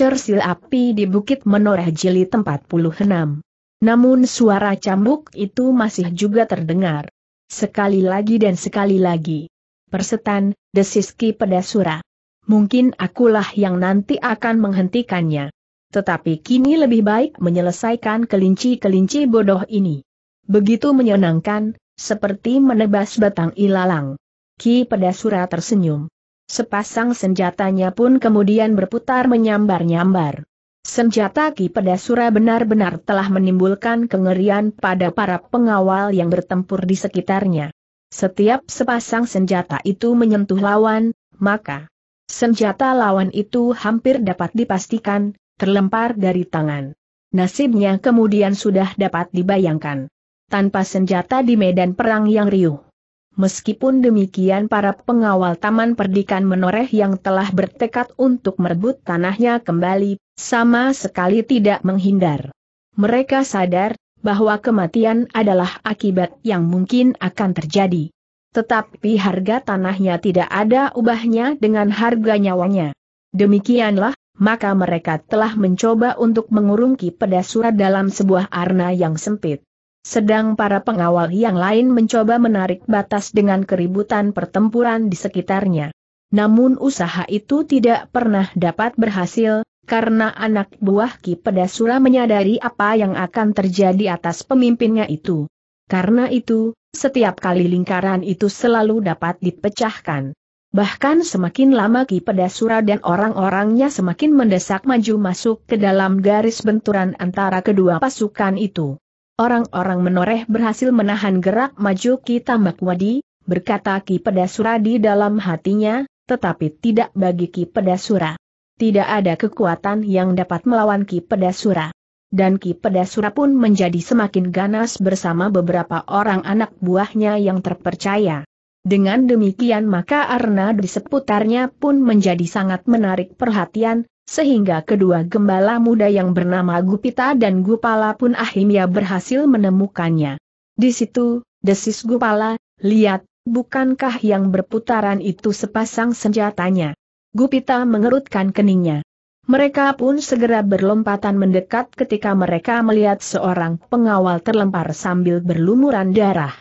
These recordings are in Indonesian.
Cersil api di Bukit Menoreh Jili tempat puluh enam. Namun suara cambuk itu masih juga terdengar. Sekali lagi dan sekali lagi. Persetan, desiski Pedasura. Mungkin akulah yang nanti akan menghentikannya. Tetapi kini lebih baik menyelesaikan kelinci-kelinci bodoh ini. Begitu menyenangkan, seperti menebas batang ilalang. Ki Pedasura tersenyum. Sepasang senjatanya pun kemudian berputar menyambar-nyambar. Senjata Ki Pedasura benar-benar telah menimbulkan kengerian pada para pengawal yang bertempur di sekitarnya. Setiap sepasang senjata itu menyentuh lawan, maka senjata lawan itu hampir dapat dipastikan, terlempar dari tangan. Nasibnya kemudian sudah dapat dibayangkan. Tanpa senjata di medan perang yang riuh, Meskipun demikian para pengawal Taman Perdikan menoreh yang telah bertekad untuk merebut tanahnya kembali, sama sekali tidak menghindar. Mereka sadar, bahwa kematian adalah akibat yang mungkin akan terjadi. Tetapi harga tanahnya tidak ada ubahnya dengan harga nyawanya. Demikianlah, maka mereka telah mencoba untuk mengurungki pedasura dalam sebuah arna yang sempit. Sedang para pengawal yang lain mencoba menarik batas dengan keributan pertempuran di sekitarnya. Namun usaha itu tidak pernah dapat berhasil, karena anak buah Ki Pedasura menyadari apa yang akan terjadi atas pemimpinnya itu. Karena itu, setiap kali lingkaran itu selalu dapat dipecahkan. Bahkan semakin lama Ki Pedasura dan orang-orangnya semakin mendesak maju masuk ke dalam garis benturan antara kedua pasukan itu. Orang-orang menoreh berhasil menahan gerak maju Ki Tambak Wadi, berkata Ki Pedasura di dalam hatinya, tetapi tidak bagi Ki Pedasura. Tidak ada kekuatan yang dapat melawan Ki Pedasura. Dan Ki Pedasura pun menjadi semakin ganas bersama beberapa orang anak buahnya yang terpercaya. Dengan demikian maka Arna di seputarnya pun menjadi sangat menarik perhatian, sehingga kedua gembala muda yang bernama Gupita dan Gupala pun akhirnya berhasil menemukannya. Di situ, desis Gupala, lihat, bukankah yang berputaran itu sepasang senjatanya? Gupita mengerutkan keningnya. Mereka pun segera berlompatan mendekat ketika mereka melihat seorang pengawal terlempar sambil berlumuran darah.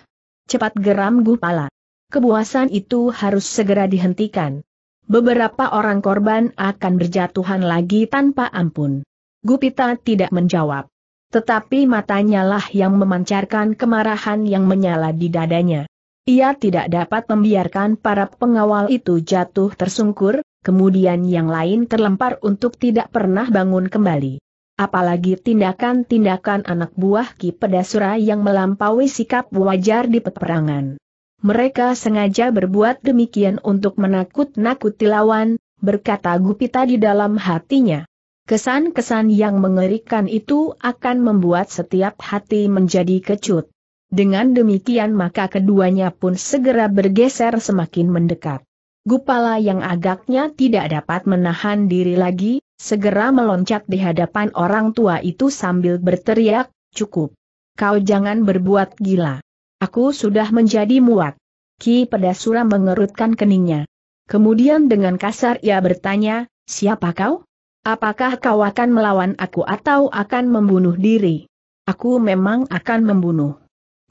Cepat geram Gupala. Kebuasan itu harus segera dihentikan beberapa orang korban akan berjatuhan lagi tanpa ampun. Gupita tidak menjawab. Tetapi matanya lah yang memancarkan kemarahan yang menyala di dadanya. Ia tidak dapat membiarkan para pengawal itu jatuh tersungkur, kemudian yang lain terlempar untuk tidak pernah bangun kembali. Apalagi tindakan-tindakan anak buah Ki Pedasura yang melampaui sikap wajar di peperangan mereka sengaja berbuat demikian untuk menakut-nakuti lawan, berkata Gupita di dalam hatinya. Kesan-kesan yang mengerikan itu akan membuat setiap hati menjadi kecut. Dengan demikian maka keduanya pun segera bergeser semakin mendekat. Gupala yang agaknya tidak dapat menahan diri lagi, segera meloncat di hadapan orang tua itu sambil berteriak, cukup. Kau jangan berbuat gila. Aku sudah menjadi muak. Ki Pedasura mengerutkan keningnya. Kemudian dengan kasar ia bertanya, siapa kau? Apakah kau akan melawan aku atau akan membunuh diri? Aku memang akan membunuh.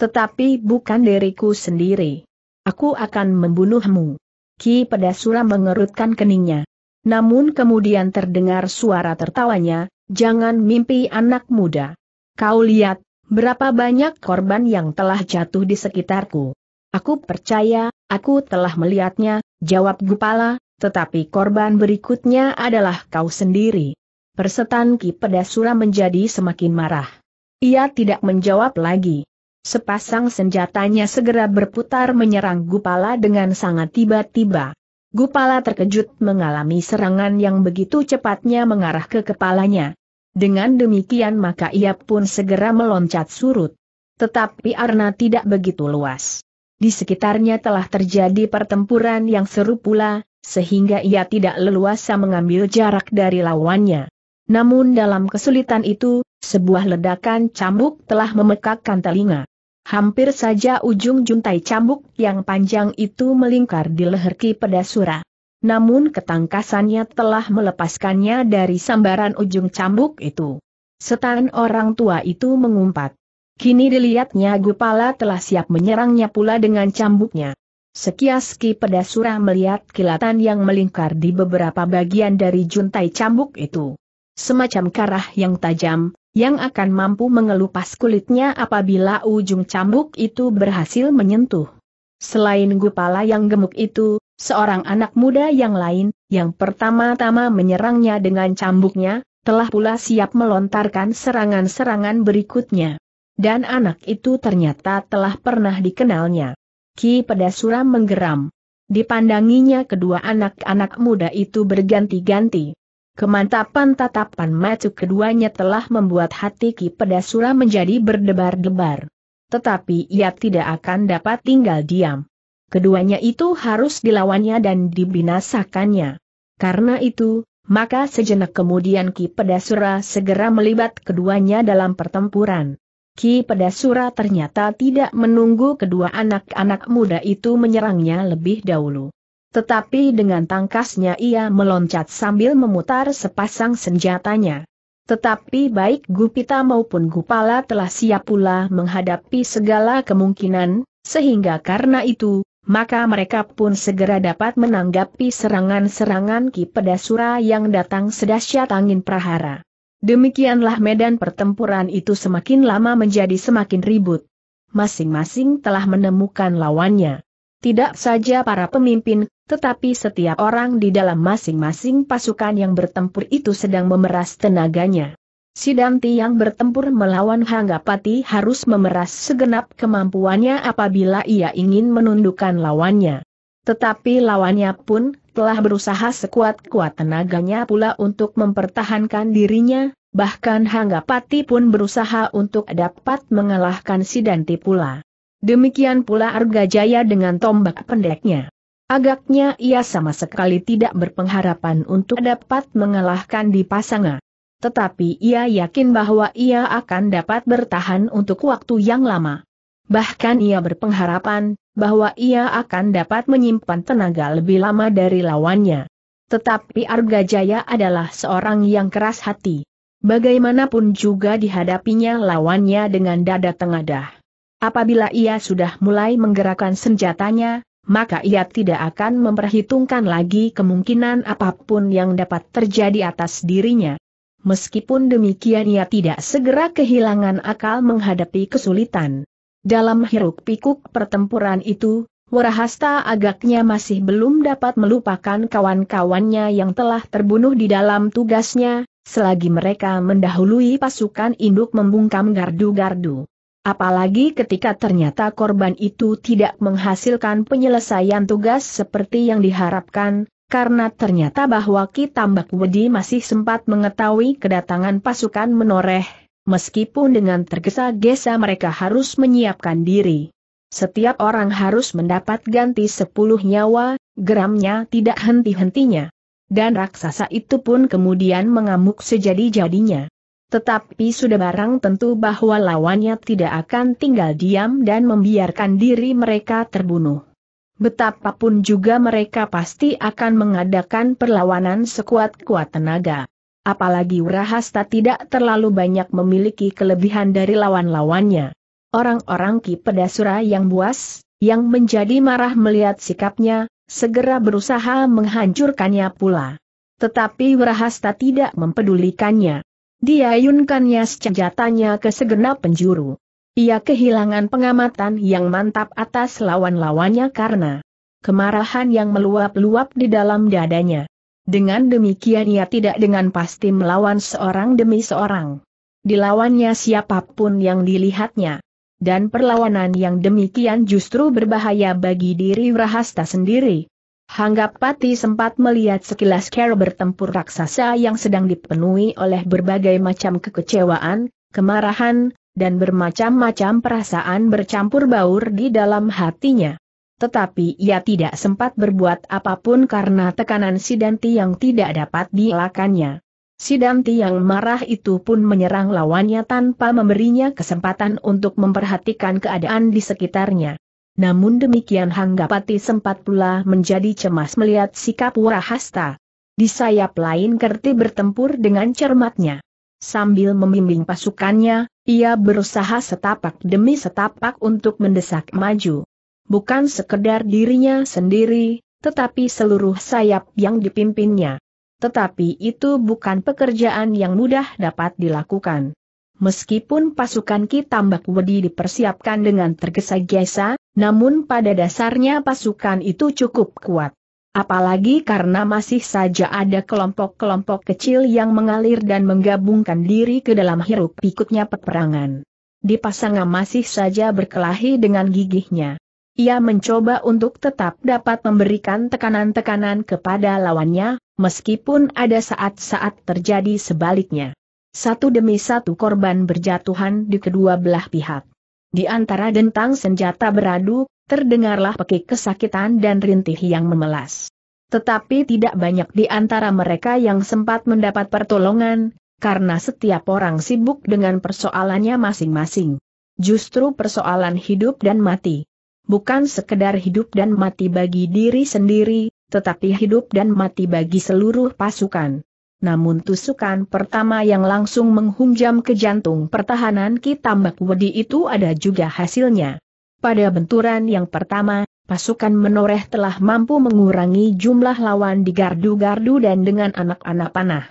Tetapi bukan diriku sendiri. Aku akan membunuhmu. Ki Pedasura mengerutkan keningnya. Namun kemudian terdengar suara tertawanya, jangan mimpi anak muda. Kau lihat, Berapa banyak korban yang telah jatuh di sekitarku? Aku percaya, aku telah melihatnya, jawab Gupala, tetapi korban berikutnya adalah kau sendiri. Persetan Ki Pedasura menjadi semakin marah. Ia tidak menjawab lagi. Sepasang senjatanya segera berputar menyerang Gupala dengan sangat tiba-tiba. Gupala terkejut mengalami serangan yang begitu cepatnya mengarah ke kepalanya. Dengan demikian maka ia pun segera meloncat surut. Tetapi arna tidak begitu luas. Di sekitarnya telah terjadi pertempuran yang seru pula, sehingga ia tidak leluasa mengambil jarak dari lawannya. Namun dalam kesulitan itu, sebuah ledakan cambuk telah memekakkan telinga. Hampir saja ujung juntai cambuk yang panjang itu melingkar di leher Ki Pedasura namun ketangkasannya telah melepaskannya dari sambaran ujung cambuk itu. Setan orang tua itu mengumpat. Kini dilihatnya Gupala telah siap menyerangnya pula dengan cambuknya. Sekiaski pedasura melihat kilatan yang melingkar di beberapa bagian dari juntai cambuk itu. Semacam karah yang tajam, yang akan mampu mengelupas kulitnya apabila ujung cambuk itu berhasil menyentuh. Selain Gupala yang gemuk itu, Seorang anak muda yang lain, yang pertama-tama menyerangnya dengan cambuknya, telah pula siap melontarkan serangan-serangan berikutnya. Dan anak itu ternyata telah pernah dikenalnya. Ki Pedasura menggeram. Dipandanginya kedua anak-anak muda itu berganti-ganti. Kemantapan tatapan macu keduanya telah membuat hati Ki Pedasura menjadi berdebar-debar. Tetapi ia tidak akan dapat tinggal diam. Keduanya itu harus dilawannya dan dibinasakannya. Karena itu, maka sejenak kemudian Ki Pedasura segera melibat keduanya dalam pertempuran. Ki Pedasura ternyata tidak menunggu kedua anak-anak muda itu menyerangnya lebih dahulu. Tetapi dengan tangkasnya ia meloncat sambil memutar sepasang senjatanya. Tetapi baik Gupita maupun Gupala telah siap pula menghadapi segala kemungkinan, sehingga karena itu, maka mereka pun segera dapat menanggapi serangan-serangan Ki Pedasura yang datang sedahsyat angin prahara. Demikianlah medan pertempuran itu semakin lama menjadi semakin ribut. Masing-masing telah menemukan lawannya. Tidak saja para pemimpin, tetapi setiap orang di dalam masing-masing pasukan yang bertempur itu sedang memeras tenaganya. Sidanti yang bertempur melawan Hanggapati harus memeras segenap kemampuannya apabila ia ingin menundukkan lawannya. Tetapi lawannya pun telah berusaha sekuat-kuat tenaganya pula untuk mempertahankan dirinya, bahkan Hanggapati pun berusaha untuk dapat mengalahkan Sidanti pula. Demikian pula Argajaya dengan tombak pendeknya. Agaknya ia sama sekali tidak berpengharapan untuk dapat mengalahkan di pasangan tetapi ia yakin bahwa ia akan dapat bertahan untuk waktu yang lama. Bahkan ia berpengharapan bahwa ia akan dapat menyimpan tenaga lebih lama dari lawannya. Tetapi Arga Jaya adalah seorang yang keras hati. Bagaimanapun juga dihadapinya lawannya dengan dada tengadah. Apabila ia sudah mulai menggerakkan senjatanya, maka ia tidak akan memperhitungkan lagi kemungkinan apapun yang dapat terjadi atas dirinya. Meskipun demikian ia tidak segera kehilangan akal menghadapi kesulitan. Dalam hiruk pikuk pertempuran itu, Warahasta agaknya masih belum dapat melupakan kawan-kawannya yang telah terbunuh di dalam tugasnya, selagi mereka mendahului pasukan induk membungkam gardu-gardu. Apalagi ketika ternyata korban itu tidak menghasilkan penyelesaian tugas seperti yang diharapkan, karena ternyata bahwa Ki Tambak Wedi masih sempat mengetahui kedatangan pasukan menoreh, meskipun dengan tergesa-gesa mereka harus menyiapkan diri. Setiap orang harus mendapat ganti sepuluh nyawa, geramnya tidak henti-hentinya. Dan raksasa itu pun kemudian mengamuk sejadi-jadinya. Tetapi sudah barang tentu bahwa lawannya tidak akan tinggal diam dan membiarkan diri mereka terbunuh. Betapapun juga mereka pasti akan mengadakan perlawanan sekuat-kuat tenaga. Apalagi Wrahasta tidak terlalu banyak memiliki kelebihan dari lawan-lawannya. Orang-orang Ki Pedasura yang buas, yang menjadi marah melihat sikapnya, segera berusaha menghancurkannya pula. Tetapi Wrahasta tidak mempedulikannya. Dia yunkannya senjatanya ke segenap penjuru. Ia kehilangan pengamatan yang mantap atas lawan-lawannya karena kemarahan yang meluap-luap di dalam dadanya. Dengan demikian ia tidak dengan pasti melawan seorang demi seorang. Dilawannya siapapun yang dilihatnya. Dan perlawanan yang demikian justru berbahaya bagi diri Rahasta sendiri. Pati sempat melihat sekilas Carol bertempur raksasa yang sedang dipenuhi oleh berbagai macam kekecewaan, kemarahan, dan bermacam-macam perasaan bercampur baur di dalam hatinya. Tetapi ia tidak sempat berbuat apapun karena tekanan Sidanti yang tidak dapat dielakannya. Sidanti yang marah itu pun menyerang lawannya tanpa memberinya kesempatan untuk memperhatikan keadaan di sekitarnya. Namun demikian Hanggapati sempat pula menjadi cemas melihat sikap Warahasta. Di sayap lain Kerti bertempur dengan cermatnya. Sambil memimbing pasukannya, ia berusaha setapak demi setapak untuk mendesak maju. Bukan sekedar dirinya sendiri, tetapi seluruh sayap yang dipimpinnya. Tetapi itu bukan pekerjaan yang mudah dapat dilakukan. Meskipun pasukan Ki Tambak Wedi dipersiapkan dengan tergesa-gesa, namun pada dasarnya pasukan itu cukup kuat. Apalagi karena masih saja ada kelompok-kelompok kecil yang mengalir dan menggabungkan diri ke dalam hiruk pikuknya peperangan. Di pasangan masih saja berkelahi dengan gigihnya. Ia mencoba untuk tetap dapat memberikan tekanan-tekanan kepada lawannya, meskipun ada saat-saat terjadi sebaliknya. Satu demi satu korban berjatuhan di kedua belah pihak. Di antara dentang senjata beradu, terdengarlah pekik kesakitan dan rintih yang memelas. Tetapi tidak banyak di antara mereka yang sempat mendapat pertolongan, karena setiap orang sibuk dengan persoalannya masing-masing. Justru persoalan hidup dan mati. Bukan sekedar hidup dan mati bagi diri sendiri, tetapi hidup dan mati bagi seluruh pasukan. Namun tusukan pertama yang langsung menghunjam ke jantung pertahanan Ki Tambak Wedi itu ada juga hasilnya. Pada benturan yang pertama, pasukan menoreh telah mampu mengurangi jumlah lawan di gardu-gardu dan dengan anak-anak panah.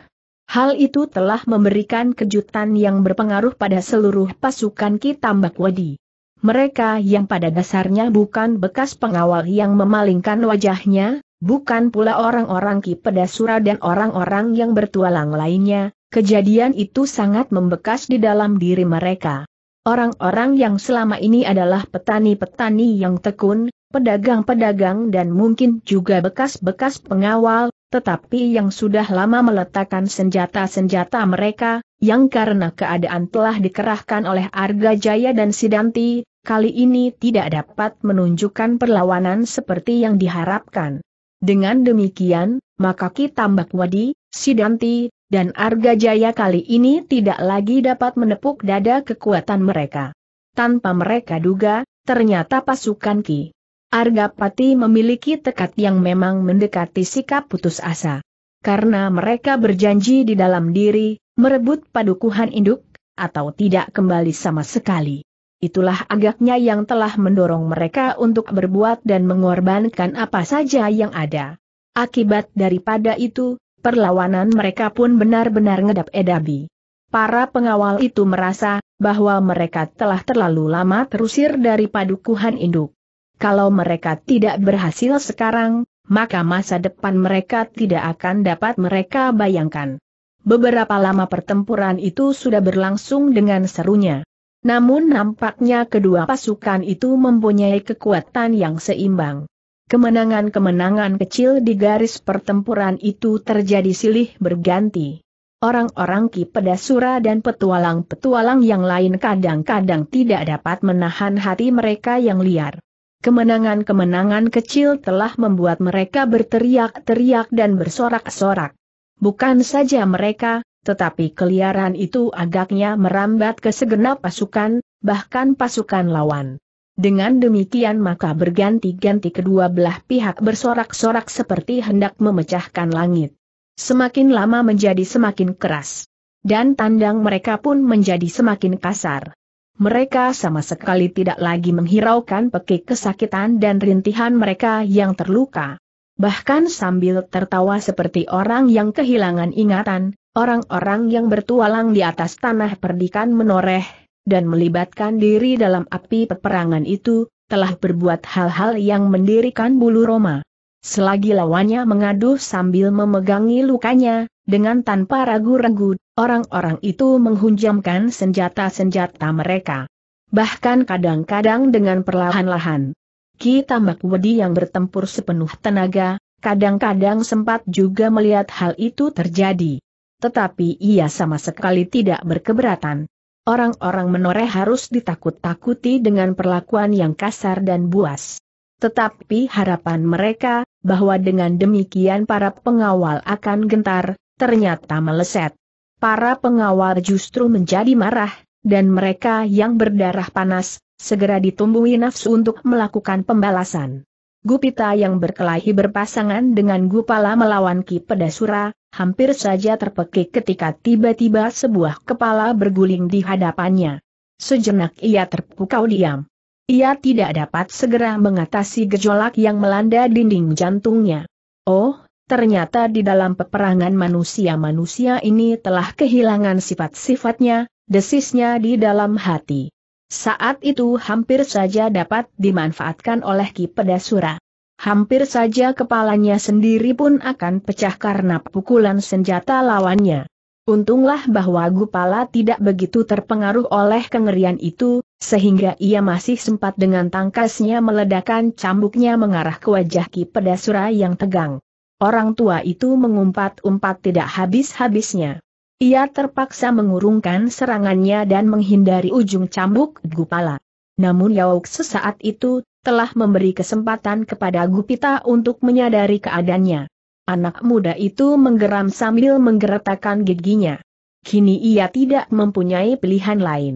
Hal itu telah memberikan kejutan yang berpengaruh pada seluruh pasukan Kitambak Wadi. Mereka yang pada dasarnya bukan bekas pengawal yang memalingkan wajahnya, bukan pula orang-orang Ki Pedasura dan orang-orang yang bertualang lainnya, kejadian itu sangat membekas di dalam diri mereka. Orang-orang yang selama ini adalah petani-petani yang tekun, pedagang-pedagang dan mungkin juga bekas-bekas pengawal, tetapi yang sudah lama meletakkan senjata-senjata mereka, yang karena keadaan telah dikerahkan oleh Arga Jaya dan Sidanti, kali ini tidak dapat menunjukkan perlawanan seperti yang diharapkan. Dengan demikian, maka kita Tambak Wadi, Sidanti, dan Arga Jaya kali ini tidak lagi dapat menepuk dada kekuatan mereka. Tanpa mereka duga, ternyata pasukan Ki. Arga Pati memiliki tekad yang memang mendekati sikap putus asa. Karena mereka berjanji di dalam diri, merebut padukuhan induk, atau tidak kembali sama sekali. Itulah agaknya yang telah mendorong mereka untuk berbuat dan mengorbankan apa saja yang ada. Akibat daripada itu, perlawanan mereka pun benar-benar ngedap edabi. Para pengawal itu merasa bahwa mereka telah terlalu lama terusir dari padukuhan induk. Kalau mereka tidak berhasil sekarang, maka masa depan mereka tidak akan dapat mereka bayangkan. Beberapa lama pertempuran itu sudah berlangsung dengan serunya. Namun nampaknya kedua pasukan itu mempunyai kekuatan yang seimbang. Kemenangan-kemenangan kecil di garis pertempuran itu terjadi silih berganti. Orang-orang Ki Pedasura dan petualang-petualang yang lain kadang-kadang tidak dapat menahan hati mereka yang liar. Kemenangan-kemenangan kecil telah membuat mereka berteriak-teriak dan bersorak-sorak. Bukan saja mereka, tetapi keliaran itu agaknya merambat ke segenap pasukan, bahkan pasukan lawan. Dengan demikian maka berganti-ganti kedua belah pihak bersorak-sorak seperti hendak memecahkan langit. Semakin lama menjadi semakin keras. Dan tandang mereka pun menjadi semakin kasar. Mereka sama sekali tidak lagi menghiraukan pekik kesakitan dan rintihan mereka yang terluka. Bahkan sambil tertawa seperti orang yang kehilangan ingatan, orang-orang yang bertualang di atas tanah perdikan menoreh, dan melibatkan diri dalam api peperangan itu, telah berbuat hal-hal yang mendirikan bulu Roma. Selagi lawannya mengaduh sambil memegangi lukanya, dengan tanpa ragu-ragu, orang-orang itu menghunjamkan senjata-senjata mereka. Bahkan kadang-kadang dengan perlahan-lahan. Ki Tambak Wedi yang bertempur sepenuh tenaga, kadang-kadang sempat juga melihat hal itu terjadi. Tetapi ia sama sekali tidak berkeberatan orang-orang menoreh harus ditakut-takuti dengan perlakuan yang kasar dan buas. Tetapi harapan mereka, bahwa dengan demikian para pengawal akan gentar, ternyata meleset. Para pengawal justru menjadi marah, dan mereka yang berdarah panas, segera ditumbuhi nafsu untuk melakukan pembalasan. Gupita yang berkelahi berpasangan dengan Gupala melawan Ki Pedasura, hampir saja terpekik ketika tiba-tiba sebuah kepala berguling di hadapannya. Sejenak ia terpukau diam. Ia tidak dapat segera mengatasi gejolak yang melanda dinding jantungnya. Oh, ternyata di dalam peperangan manusia-manusia ini telah kehilangan sifat-sifatnya, desisnya di dalam hati. Saat itu hampir saja dapat dimanfaatkan oleh Ki Pedasura. Hampir saja kepalanya sendiri pun akan pecah karena pukulan senjata lawannya. Untunglah bahwa Gupala tidak begitu terpengaruh oleh kengerian itu, sehingga ia masih sempat dengan tangkasnya meledakan cambuknya mengarah ke wajah Ki Pedasura yang tegang. Orang tua itu mengumpat-umpat tidak habis-habisnya. Ia terpaksa mengurungkan serangannya dan menghindari ujung cambuk Gupala. Namun Yauk sesaat itu, telah memberi kesempatan kepada Gupita untuk menyadari keadaannya. Anak muda itu menggeram sambil menggeretakkan giginya. Kini ia tidak mempunyai pilihan lain.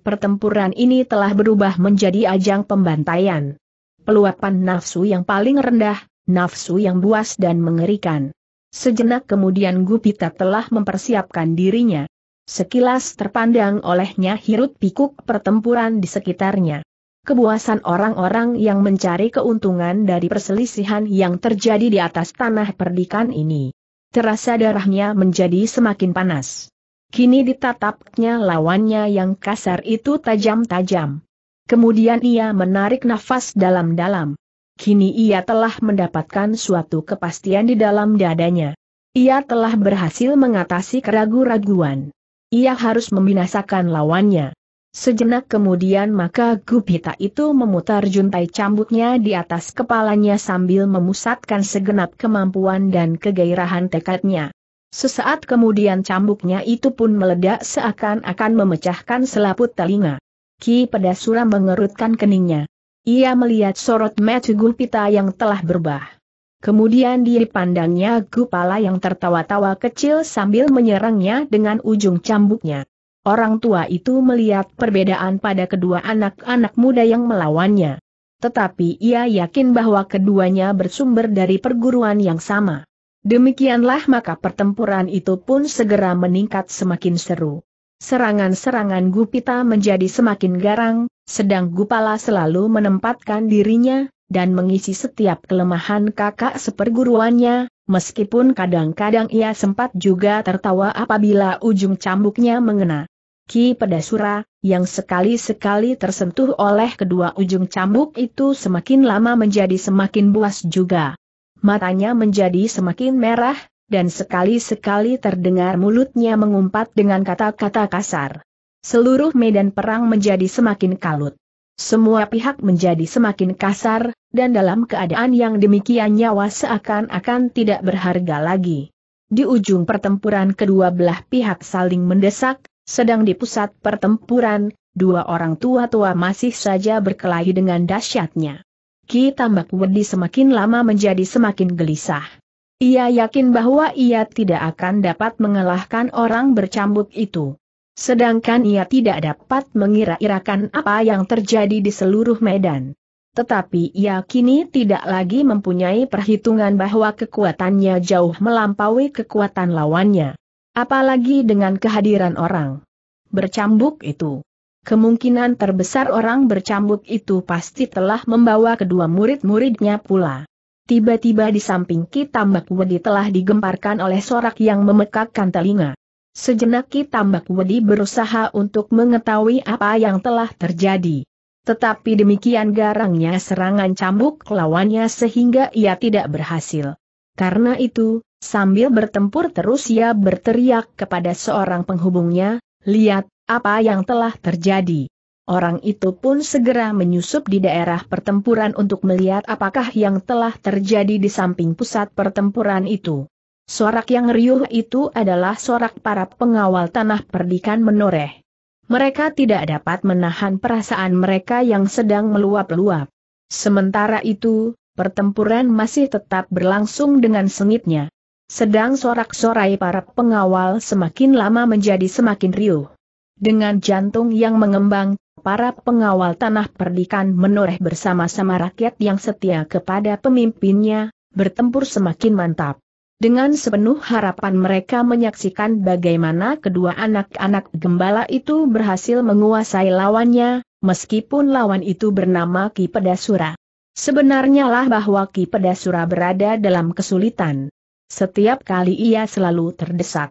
Pertempuran ini telah berubah menjadi ajang pembantaian. Peluapan nafsu yang paling rendah, nafsu yang buas dan mengerikan. Sejenak kemudian Gupita telah mempersiapkan dirinya. Sekilas terpandang olehnya hirut pikuk pertempuran di sekitarnya. Kebuasan orang-orang yang mencari keuntungan dari perselisihan yang terjadi di atas tanah perdikan ini. Terasa darahnya menjadi semakin panas. Kini ditatapnya lawannya yang kasar itu tajam-tajam. Kemudian ia menarik nafas dalam-dalam kini ia telah mendapatkan suatu kepastian di dalam dadanya. Ia telah berhasil mengatasi keraguan-raguan. Ia harus membinasakan lawannya. Sejenak kemudian maka Gupita itu memutar juntai cambuknya di atas kepalanya sambil memusatkan segenap kemampuan dan kegairahan tekadnya. Sesaat kemudian cambuknya itu pun meledak seakan-akan memecahkan selaput telinga. Ki Pedasura mengerutkan keningnya. Ia melihat sorot mata Gulpita yang telah berubah. Kemudian dipandangnya Gupala yang tertawa-tawa kecil sambil menyerangnya dengan ujung cambuknya. Orang tua itu melihat perbedaan pada kedua anak-anak muda yang melawannya. Tetapi ia yakin bahwa keduanya bersumber dari perguruan yang sama. Demikianlah maka pertempuran itu pun segera meningkat semakin seru. Serangan-serangan Gupita menjadi semakin garang, sedang Gupala selalu menempatkan dirinya, dan mengisi setiap kelemahan kakak seperguruannya, meskipun kadang-kadang ia sempat juga tertawa apabila ujung cambuknya mengena. Ki Pedasura, yang sekali-sekali tersentuh oleh kedua ujung cambuk itu semakin lama menjadi semakin buas juga. Matanya menjadi semakin merah, dan sekali-sekali terdengar mulutnya mengumpat dengan kata-kata kasar. Seluruh medan perang menjadi semakin kalut. Semua pihak menjadi semakin kasar, dan dalam keadaan yang demikian nyawa seakan-akan tidak berharga lagi. Di ujung pertempuran kedua belah pihak saling mendesak, sedang di pusat pertempuran, dua orang tua-tua masih saja berkelahi dengan dahsyatnya. Ki Tambak Wedi semakin lama menjadi semakin gelisah. Ia yakin bahwa ia tidak akan dapat mengalahkan orang bercambuk itu. Sedangkan ia tidak dapat mengira-irakan apa yang terjadi di seluruh medan. Tetapi ia kini tidak lagi mempunyai perhitungan bahwa kekuatannya jauh melampaui kekuatan lawannya. Apalagi dengan kehadiran orang bercambuk itu. Kemungkinan terbesar orang bercambuk itu pasti telah membawa kedua murid-muridnya pula. Tiba-tiba di samping Kitambak Wedi telah digemparkan oleh sorak yang memekakkan telinga. Sejenak Kitambak Wedi berusaha untuk mengetahui apa yang telah terjadi. Tetapi demikian garangnya serangan cambuk lawannya sehingga ia tidak berhasil. Karena itu, sambil bertempur terus ia berteriak kepada seorang penghubungnya, lihat, apa yang telah terjadi. Orang itu pun segera menyusup di daerah pertempuran untuk melihat apakah yang telah terjadi di samping pusat pertempuran itu. Sorak yang riuh itu adalah sorak para pengawal tanah perdikan menoreh. Mereka tidak dapat menahan perasaan mereka yang sedang meluap-luap. Sementara itu, pertempuran masih tetap berlangsung dengan sengitnya. Sedang sorak-sorai para pengawal semakin lama menjadi semakin riuh. Dengan jantung yang mengembang, para pengawal tanah perdikan menoreh bersama-sama rakyat yang setia kepada pemimpinnya, bertempur semakin mantap. Dengan sepenuh harapan mereka menyaksikan bagaimana kedua anak-anak gembala itu berhasil menguasai lawannya, meskipun lawan itu bernama Ki Pedasura. Sebenarnya lah bahwa Ki Pedasura berada dalam kesulitan. Setiap kali ia selalu terdesak.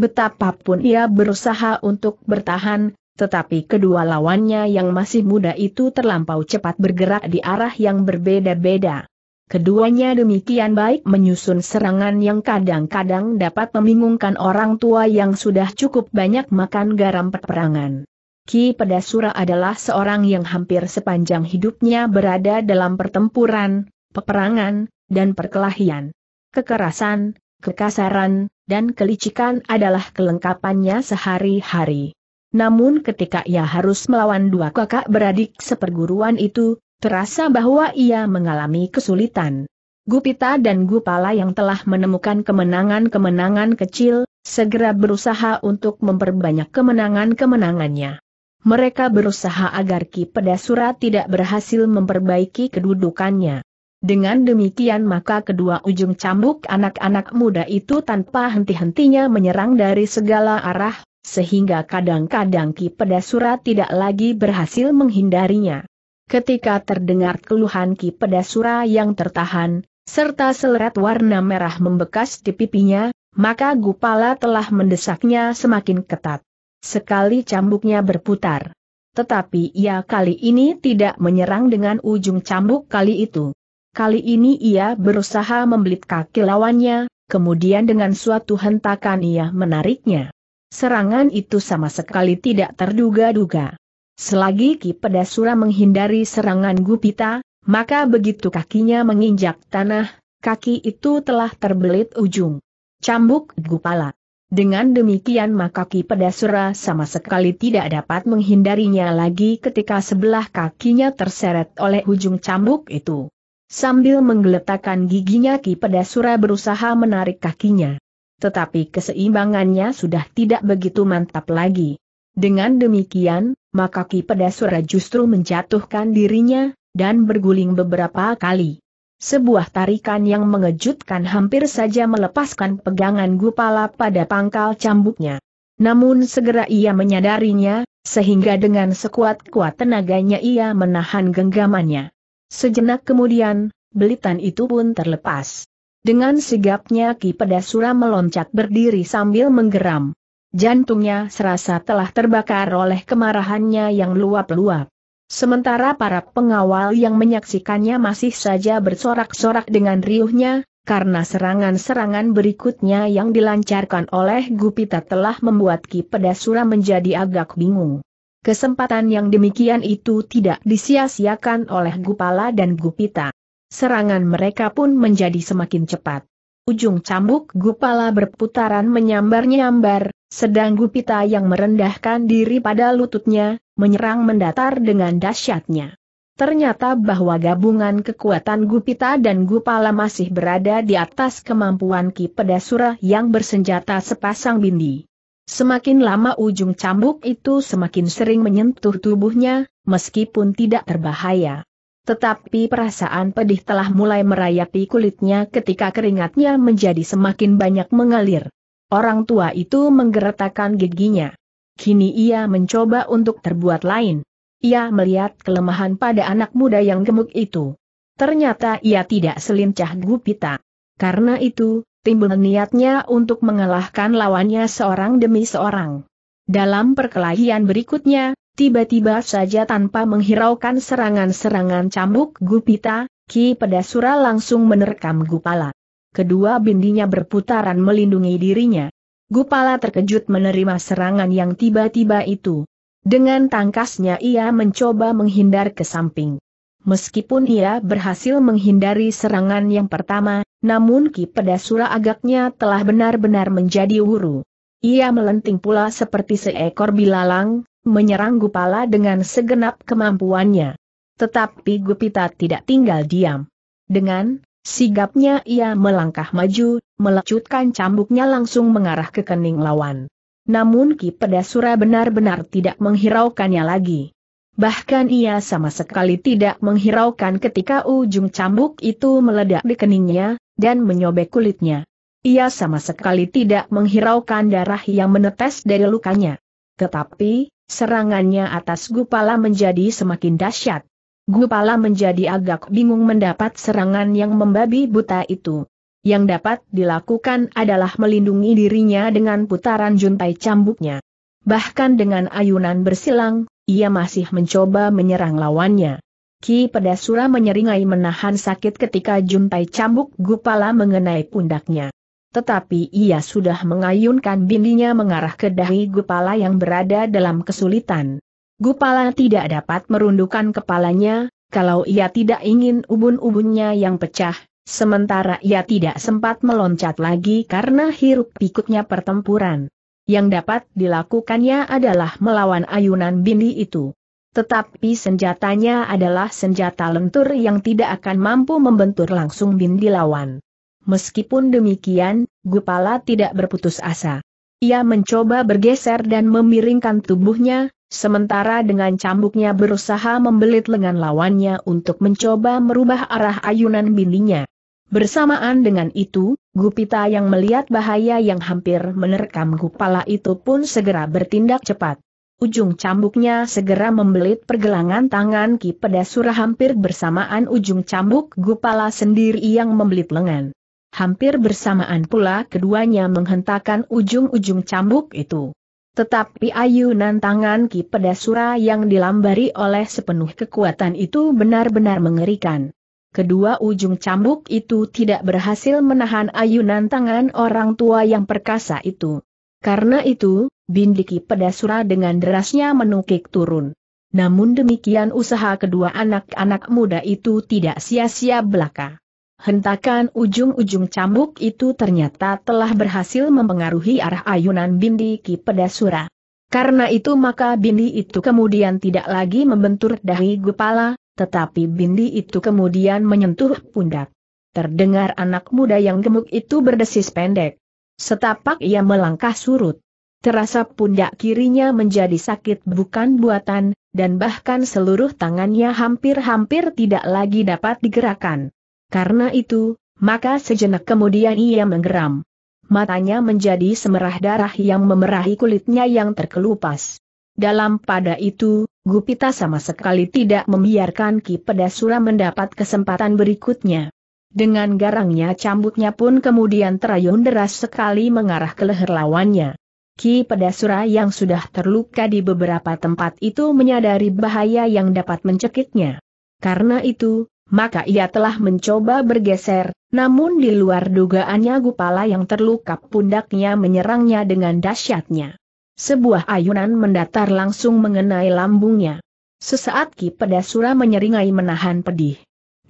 Betapapun ia berusaha untuk bertahan, tetapi kedua lawannya yang masih muda itu terlampau cepat bergerak di arah yang berbeda-beda. Keduanya demikian baik menyusun serangan yang kadang-kadang dapat membingungkan orang tua yang sudah cukup banyak makan garam peperangan. Ki Pedasura adalah seorang yang hampir sepanjang hidupnya berada dalam pertempuran, peperangan, dan perkelahian. Kekerasan, kekasaran, dan kelicikan adalah kelengkapannya sehari-hari. Namun ketika ia harus melawan dua kakak beradik seperguruan itu, terasa bahwa ia mengalami kesulitan. Gupita dan Gupala yang telah menemukan kemenangan-kemenangan kecil, segera berusaha untuk memperbanyak kemenangan-kemenangannya. Mereka berusaha agar Ki Pedasura tidak berhasil memperbaiki kedudukannya. Dengan demikian maka kedua ujung cambuk anak-anak muda itu tanpa henti-hentinya menyerang dari segala arah, sehingga kadang-kadang Ki Pedasura tidak lagi berhasil menghindarinya. Ketika terdengar keluhan Ki Pedasura yang tertahan, serta seleret warna merah membekas di pipinya, maka Gupala telah mendesaknya semakin ketat. Sekali cambuknya berputar. Tetapi ia kali ini tidak menyerang dengan ujung cambuk kali itu. Kali ini ia berusaha membelit kaki lawannya, kemudian dengan suatu hentakan ia menariknya. Serangan itu sama sekali tidak terduga-duga. Selagi Ki Pedasura menghindari serangan Gupita, maka begitu kakinya menginjak tanah, kaki itu telah terbelit ujung. Cambuk Gupala. Dengan demikian maka Ki Pedasura sama sekali tidak dapat menghindarinya lagi ketika sebelah kakinya terseret oleh ujung cambuk itu. Sambil menggeletakkan giginya Ki Pedasura berusaha menarik kakinya tetapi keseimbangannya sudah tidak begitu mantap lagi. Dengan demikian, maka Ki Pedasura justru menjatuhkan dirinya, dan berguling beberapa kali. Sebuah tarikan yang mengejutkan hampir saja melepaskan pegangan Gupala pada pangkal cambuknya. Namun segera ia menyadarinya, sehingga dengan sekuat-kuat tenaganya ia menahan genggamannya. Sejenak kemudian, belitan itu pun terlepas. Dengan sigapnya Ki Pedasura meloncat berdiri sambil menggeram. Jantungnya serasa telah terbakar oleh kemarahannya yang luap-luap. Sementara para pengawal yang menyaksikannya masih saja bersorak-sorak dengan riuhnya, karena serangan-serangan berikutnya yang dilancarkan oleh Gupita telah membuat Ki Pedasura menjadi agak bingung. Kesempatan yang demikian itu tidak disia-siakan oleh Gupala dan Gupita serangan mereka pun menjadi semakin cepat. Ujung cambuk Gupala berputaran menyambar-nyambar, sedang Gupita yang merendahkan diri pada lututnya, menyerang mendatar dengan dahsyatnya. Ternyata bahwa gabungan kekuatan Gupita dan Gupala masih berada di atas kemampuan Ki Pedasura yang bersenjata sepasang bindi. Semakin lama ujung cambuk itu semakin sering menyentuh tubuhnya, meskipun tidak terbahaya tetapi perasaan pedih telah mulai merayapi kulitnya ketika keringatnya menjadi semakin banyak mengalir. Orang tua itu menggeretakkan giginya. Kini ia mencoba untuk terbuat lain. Ia melihat kelemahan pada anak muda yang gemuk itu. Ternyata ia tidak selincah Gupita. Karena itu, timbul niatnya untuk mengalahkan lawannya seorang demi seorang. Dalam perkelahian berikutnya, Tiba-tiba saja tanpa menghiraukan serangan-serangan cambuk Gupita, Ki Pedasura langsung menerkam Gupala. Kedua bindinya berputaran melindungi dirinya. Gupala terkejut menerima serangan yang tiba-tiba itu. Dengan tangkasnya ia mencoba menghindar ke samping. Meskipun ia berhasil menghindari serangan yang pertama, namun Ki Pedasura agaknya telah benar-benar menjadi wuru. Ia melenting pula seperti seekor bilalang, menyerang Gupala dengan segenap kemampuannya. Tetapi Gupita tidak tinggal diam. Dengan sigapnya ia melangkah maju, melecutkan cambuknya langsung mengarah ke kening lawan. Namun Ki Pedasura benar-benar tidak menghiraukannya lagi. Bahkan ia sama sekali tidak menghiraukan ketika ujung cambuk itu meledak di keningnya, dan menyobek kulitnya. Ia sama sekali tidak menghiraukan darah yang menetes dari lukanya. Tetapi, serangannya atas Gupala menjadi semakin dahsyat. Gupala menjadi agak bingung mendapat serangan yang membabi buta itu. Yang dapat dilakukan adalah melindungi dirinya dengan putaran juntai cambuknya. Bahkan dengan ayunan bersilang, ia masih mencoba menyerang lawannya. Ki Pedasura menyeringai menahan sakit ketika juntai cambuk Gupala mengenai pundaknya tetapi ia sudah mengayunkan bindinya mengarah ke dahi Gupala yang berada dalam kesulitan. Gupala tidak dapat merundukkan kepalanya, kalau ia tidak ingin ubun-ubunnya yang pecah, sementara ia tidak sempat meloncat lagi karena hiruk pikuknya pertempuran. Yang dapat dilakukannya adalah melawan ayunan bindi itu. Tetapi senjatanya adalah senjata lentur yang tidak akan mampu membentur langsung bindi lawan meskipun demikian, Gupala tidak berputus asa. Ia mencoba bergeser dan memiringkan tubuhnya, sementara dengan cambuknya berusaha membelit lengan lawannya untuk mencoba merubah arah ayunan bininya. Bersamaan dengan itu, Gupita yang melihat bahaya yang hampir menerkam Gupala itu pun segera bertindak cepat. Ujung cambuknya segera membelit pergelangan tangan Ki Pedasura hampir bersamaan ujung cambuk Gupala sendiri yang membelit lengan. Hampir bersamaan pula keduanya menghentakkan ujung-ujung cambuk itu. Tetapi ayunan tangan Ki Pedasura yang dilambari oleh sepenuh kekuatan itu benar-benar mengerikan. Kedua ujung cambuk itu tidak berhasil menahan ayunan tangan orang tua yang perkasa itu. Karena itu, Bindiki Pedasura dengan derasnya menukik turun. Namun demikian usaha kedua anak-anak muda itu tidak sia-sia belaka. Hentakan ujung-ujung cambuk itu ternyata telah berhasil mempengaruhi arah ayunan Bindi Ki Pedasura. Karena itu maka Bindi itu kemudian tidak lagi membentur dahi kepala, tetapi Bindi itu kemudian menyentuh pundak. Terdengar anak muda yang gemuk itu berdesis pendek. Setapak ia melangkah surut. Terasa pundak kirinya menjadi sakit bukan buatan, dan bahkan seluruh tangannya hampir-hampir tidak lagi dapat digerakkan. Karena itu, maka sejenak kemudian ia menggeram. Matanya menjadi semerah darah yang memerahi kulitnya yang terkelupas. Dalam pada itu, Gupita sama sekali tidak membiarkan Ki Pedasura mendapat kesempatan berikutnya. Dengan garangnya cambuknya pun kemudian terayun deras sekali mengarah ke leher lawannya. Ki Pedasura yang sudah terluka di beberapa tempat itu menyadari bahaya yang dapat mencekiknya. Karena itu, maka ia telah mencoba bergeser, namun di luar dugaannya Gupala yang terluka pundaknya menyerangnya dengan dahsyatnya. Sebuah ayunan mendatar langsung mengenai lambungnya. Sesaat Ki Pedasura menyeringai menahan pedih.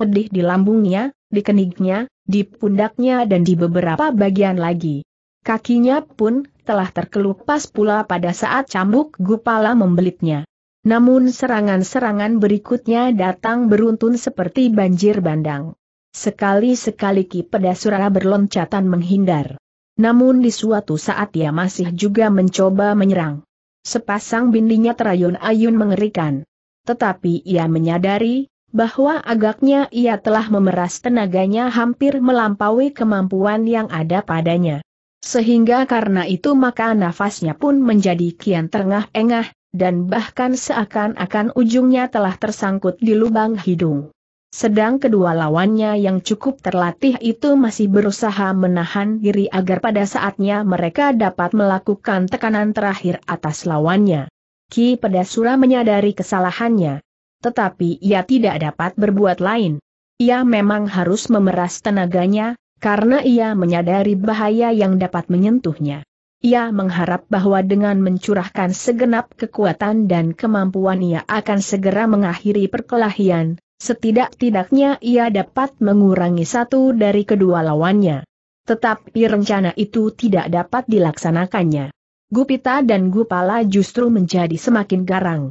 Pedih di lambungnya, di keningnya, di pundaknya dan di beberapa bagian lagi. Kakinya pun telah terkelupas pula pada saat cambuk Gupala membelitnya. Namun serangan-serangan berikutnya datang beruntun seperti banjir bandang. Sekali-sekali Ki Pedasura berloncatan menghindar. Namun di suatu saat ia masih juga mencoba menyerang. Sepasang bindinya terayun-ayun mengerikan. Tetapi ia menyadari, bahwa agaknya ia telah memeras tenaganya hampir melampaui kemampuan yang ada padanya. Sehingga karena itu maka nafasnya pun menjadi kian terengah-engah, dan bahkan seakan-akan ujungnya telah tersangkut di lubang hidung. Sedang kedua lawannya yang cukup terlatih itu masih berusaha menahan diri agar pada saatnya mereka dapat melakukan tekanan terakhir atas lawannya. Ki Pedasura menyadari kesalahannya. Tetapi ia tidak dapat berbuat lain. Ia memang harus memeras tenaganya, karena ia menyadari bahaya yang dapat menyentuhnya. Ia mengharap bahwa dengan mencurahkan segenap kekuatan dan kemampuan ia akan segera mengakhiri perkelahian, setidak-tidaknya ia dapat mengurangi satu dari kedua lawannya. Tetapi rencana itu tidak dapat dilaksanakannya. Gupita dan Gupala justru menjadi semakin garang.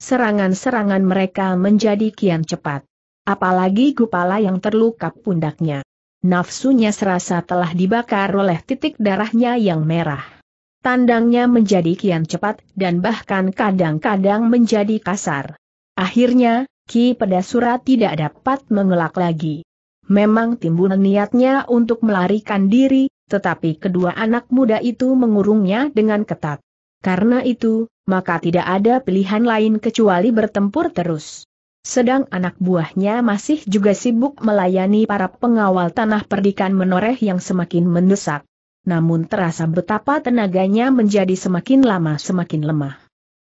Serangan-serangan mereka menjadi kian cepat. Apalagi Gupala yang terluka pundaknya. Nafsunya serasa telah dibakar oleh titik darahnya yang merah. Tandangnya menjadi kian cepat dan bahkan kadang-kadang menjadi kasar. Akhirnya, Ki Pedasura tidak dapat mengelak lagi. Memang timbul niatnya untuk melarikan diri, tetapi kedua anak muda itu mengurungnya dengan ketat. Karena itu, maka tidak ada pilihan lain kecuali bertempur terus. Sedang anak buahnya masih juga sibuk melayani para pengawal tanah perdikan menoreh yang semakin mendesak namun terasa betapa tenaganya menjadi semakin lama semakin lemah.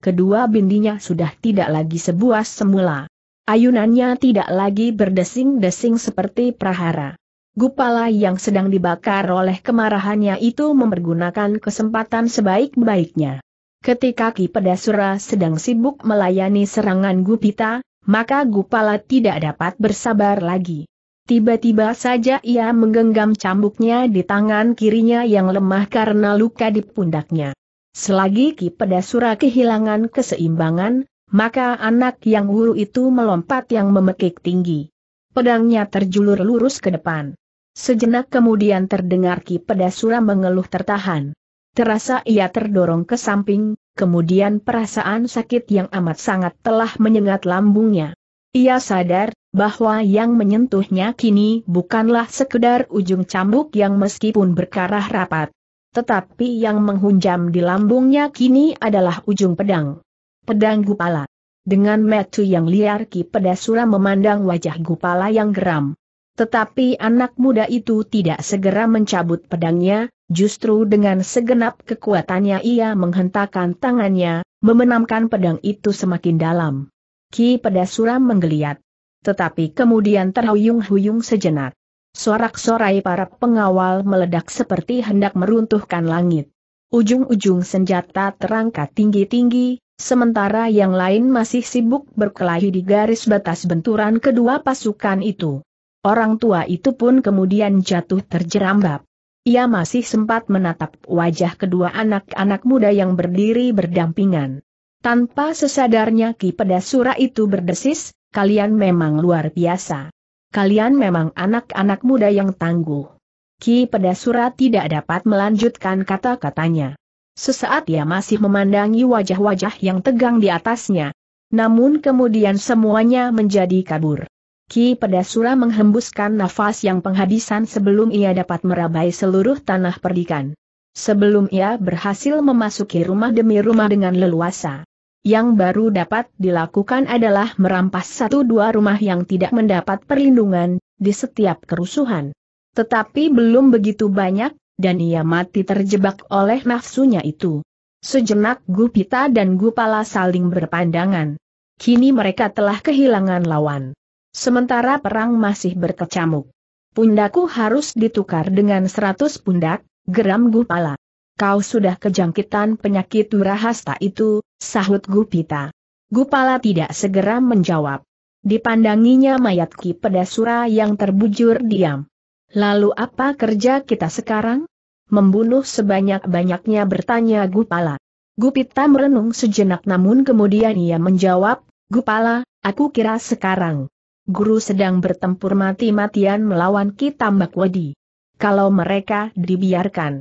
Kedua bindinya sudah tidak lagi sebuah semula. Ayunannya tidak lagi berdesing-desing seperti prahara. Gupala yang sedang dibakar oleh kemarahannya itu mempergunakan kesempatan sebaik-baiknya. Ketika Ki Pedasura sedang sibuk melayani serangan Gupita, maka Gupala tidak dapat bersabar lagi. Tiba-tiba saja ia menggenggam cambuknya di tangan kirinya yang lemah karena luka di pundaknya. Selagi Ki Pedasura kehilangan keseimbangan, maka anak yang huru itu melompat yang memekik tinggi. Pedangnya terjulur lurus ke depan. Sejenak kemudian terdengar Ki Pedasura mengeluh tertahan. Terasa ia terdorong ke samping, kemudian perasaan sakit yang amat sangat telah menyengat lambungnya. Ia sadar bahwa yang menyentuhnya kini bukanlah sekedar ujung cambuk yang meskipun berkarah rapat. Tetapi yang menghunjam di lambungnya kini adalah ujung pedang. Pedang Gupala. Dengan metu yang liar Ki Pedasura memandang wajah Gupala yang geram. Tetapi anak muda itu tidak segera mencabut pedangnya, justru dengan segenap kekuatannya ia menghentakkan tangannya, memenamkan pedang itu semakin dalam. Ki pedas suram menggeliat. Tetapi kemudian terhuyung-huyung sejenak. Sorak-sorai para pengawal meledak seperti hendak meruntuhkan langit. Ujung-ujung senjata terangkat tinggi-tinggi, sementara yang lain masih sibuk berkelahi di garis batas benturan kedua pasukan itu. Orang tua itu pun kemudian jatuh terjerambab. Ia masih sempat menatap wajah kedua anak-anak muda yang berdiri berdampingan. Tanpa sesadarnya Ki Pedasura itu berdesis, kalian memang luar biasa. Kalian memang anak-anak muda yang tangguh. Ki Pedasura tidak dapat melanjutkan kata-katanya. Sesaat ia masih memandangi wajah-wajah yang tegang di atasnya. Namun kemudian semuanya menjadi kabur. Ki Pedasura menghembuskan nafas yang penghabisan sebelum ia dapat merabai seluruh tanah perdikan. Sebelum ia berhasil memasuki rumah demi rumah dengan leluasa. Yang baru dapat dilakukan adalah merampas satu dua rumah yang tidak mendapat perlindungan di setiap kerusuhan. Tetapi belum begitu banyak, dan ia mati terjebak oleh nafsunya itu. Sejenak Gupita dan Gupala saling berpandangan. Kini mereka telah kehilangan lawan. Sementara perang masih berkecamuk. Pundaku harus ditukar dengan seratus pundak, geram Gupala kau sudah kejangkitan penyakit durahasta itu, sahut Gupita. Gupala tidak segera menjawab. Dipandanginya mayat Ki Pedasura yang terbujur diam. Lalu apa kerja kita sekarang? Membunuh sebanyak-banyaknya bertanya Gupala. Gupita merenung sejenak namun kemudian ia menjawab, Gupala, aku kira sekarang. Guru sedang bertempur mati-matian melawan Ki Tambak Kalau mereka dibiarkan,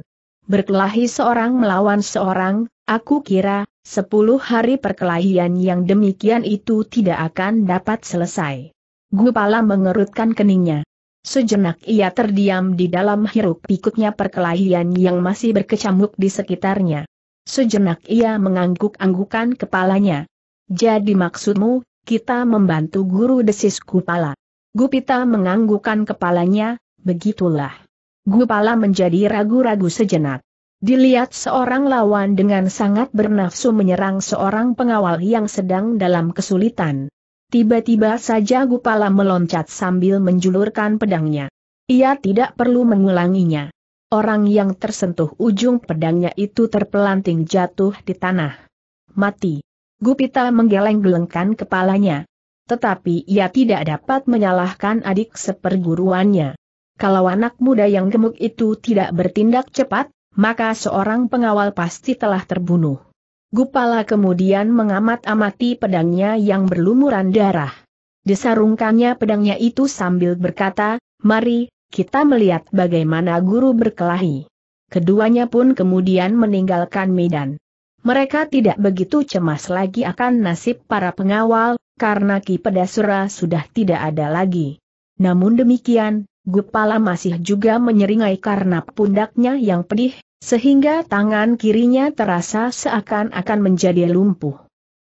berkelahi seorang melawan seorang, aku kira, sepuluh hari perkelahian yang demikian itu tidak akan dapat selesai. Gupala mengerutkan keningnya. Sejenak ia terdiam di dalam hiruk pikuknya perkelahian yang masih berkecamuk di sekitarnya. Sejenak ia mengangguk-anggukan kepalanya. Jadi maksudmu, kita membantu guru desis Gupala. Gupita menganggukkan kepalanya, begitulah. Gupala menjadi ragu-ragu sejenak. Dilihat seorang lawan dengan sangat bernafsu menyerang seorang pengawal yang sedang dalam kesulitan. Tiba-tiba saja Gupala meloncat sambil menjulurkan pedangnya. Ia tidak perlu mengulanginya. Orang yang tersentuh ujung pedangnya itu terpelanting jatuh di tanah. Mati. Gupita menggeleng-gelengkan kepalanya. Tetapi ia tidak dapat menyalahkan adik seperguruannya. Kalau anak muda yang gemuk itu tidak bertindak cepat, maka seorang pengawal pasti telah terbunuh. Gupala kemudian mengamat-amati pedangnya yang berlumuran darah. Disarungkannya pedangnya itu sambil berkata, mari, kita melihat bagaimana guru berkelahi. Keduanya pun kemudian meninggalkan medan. Mereka tidak begitu cemas lagi akan nasib para pengawal, karena Ki Pedasura sudah tidak ada lagi. Namun demikian, Gupala masih juga menyeringai karena pundaknya yang pedih, sehingga tangan kirinya terasa seakan-akan menjadi lumpuh.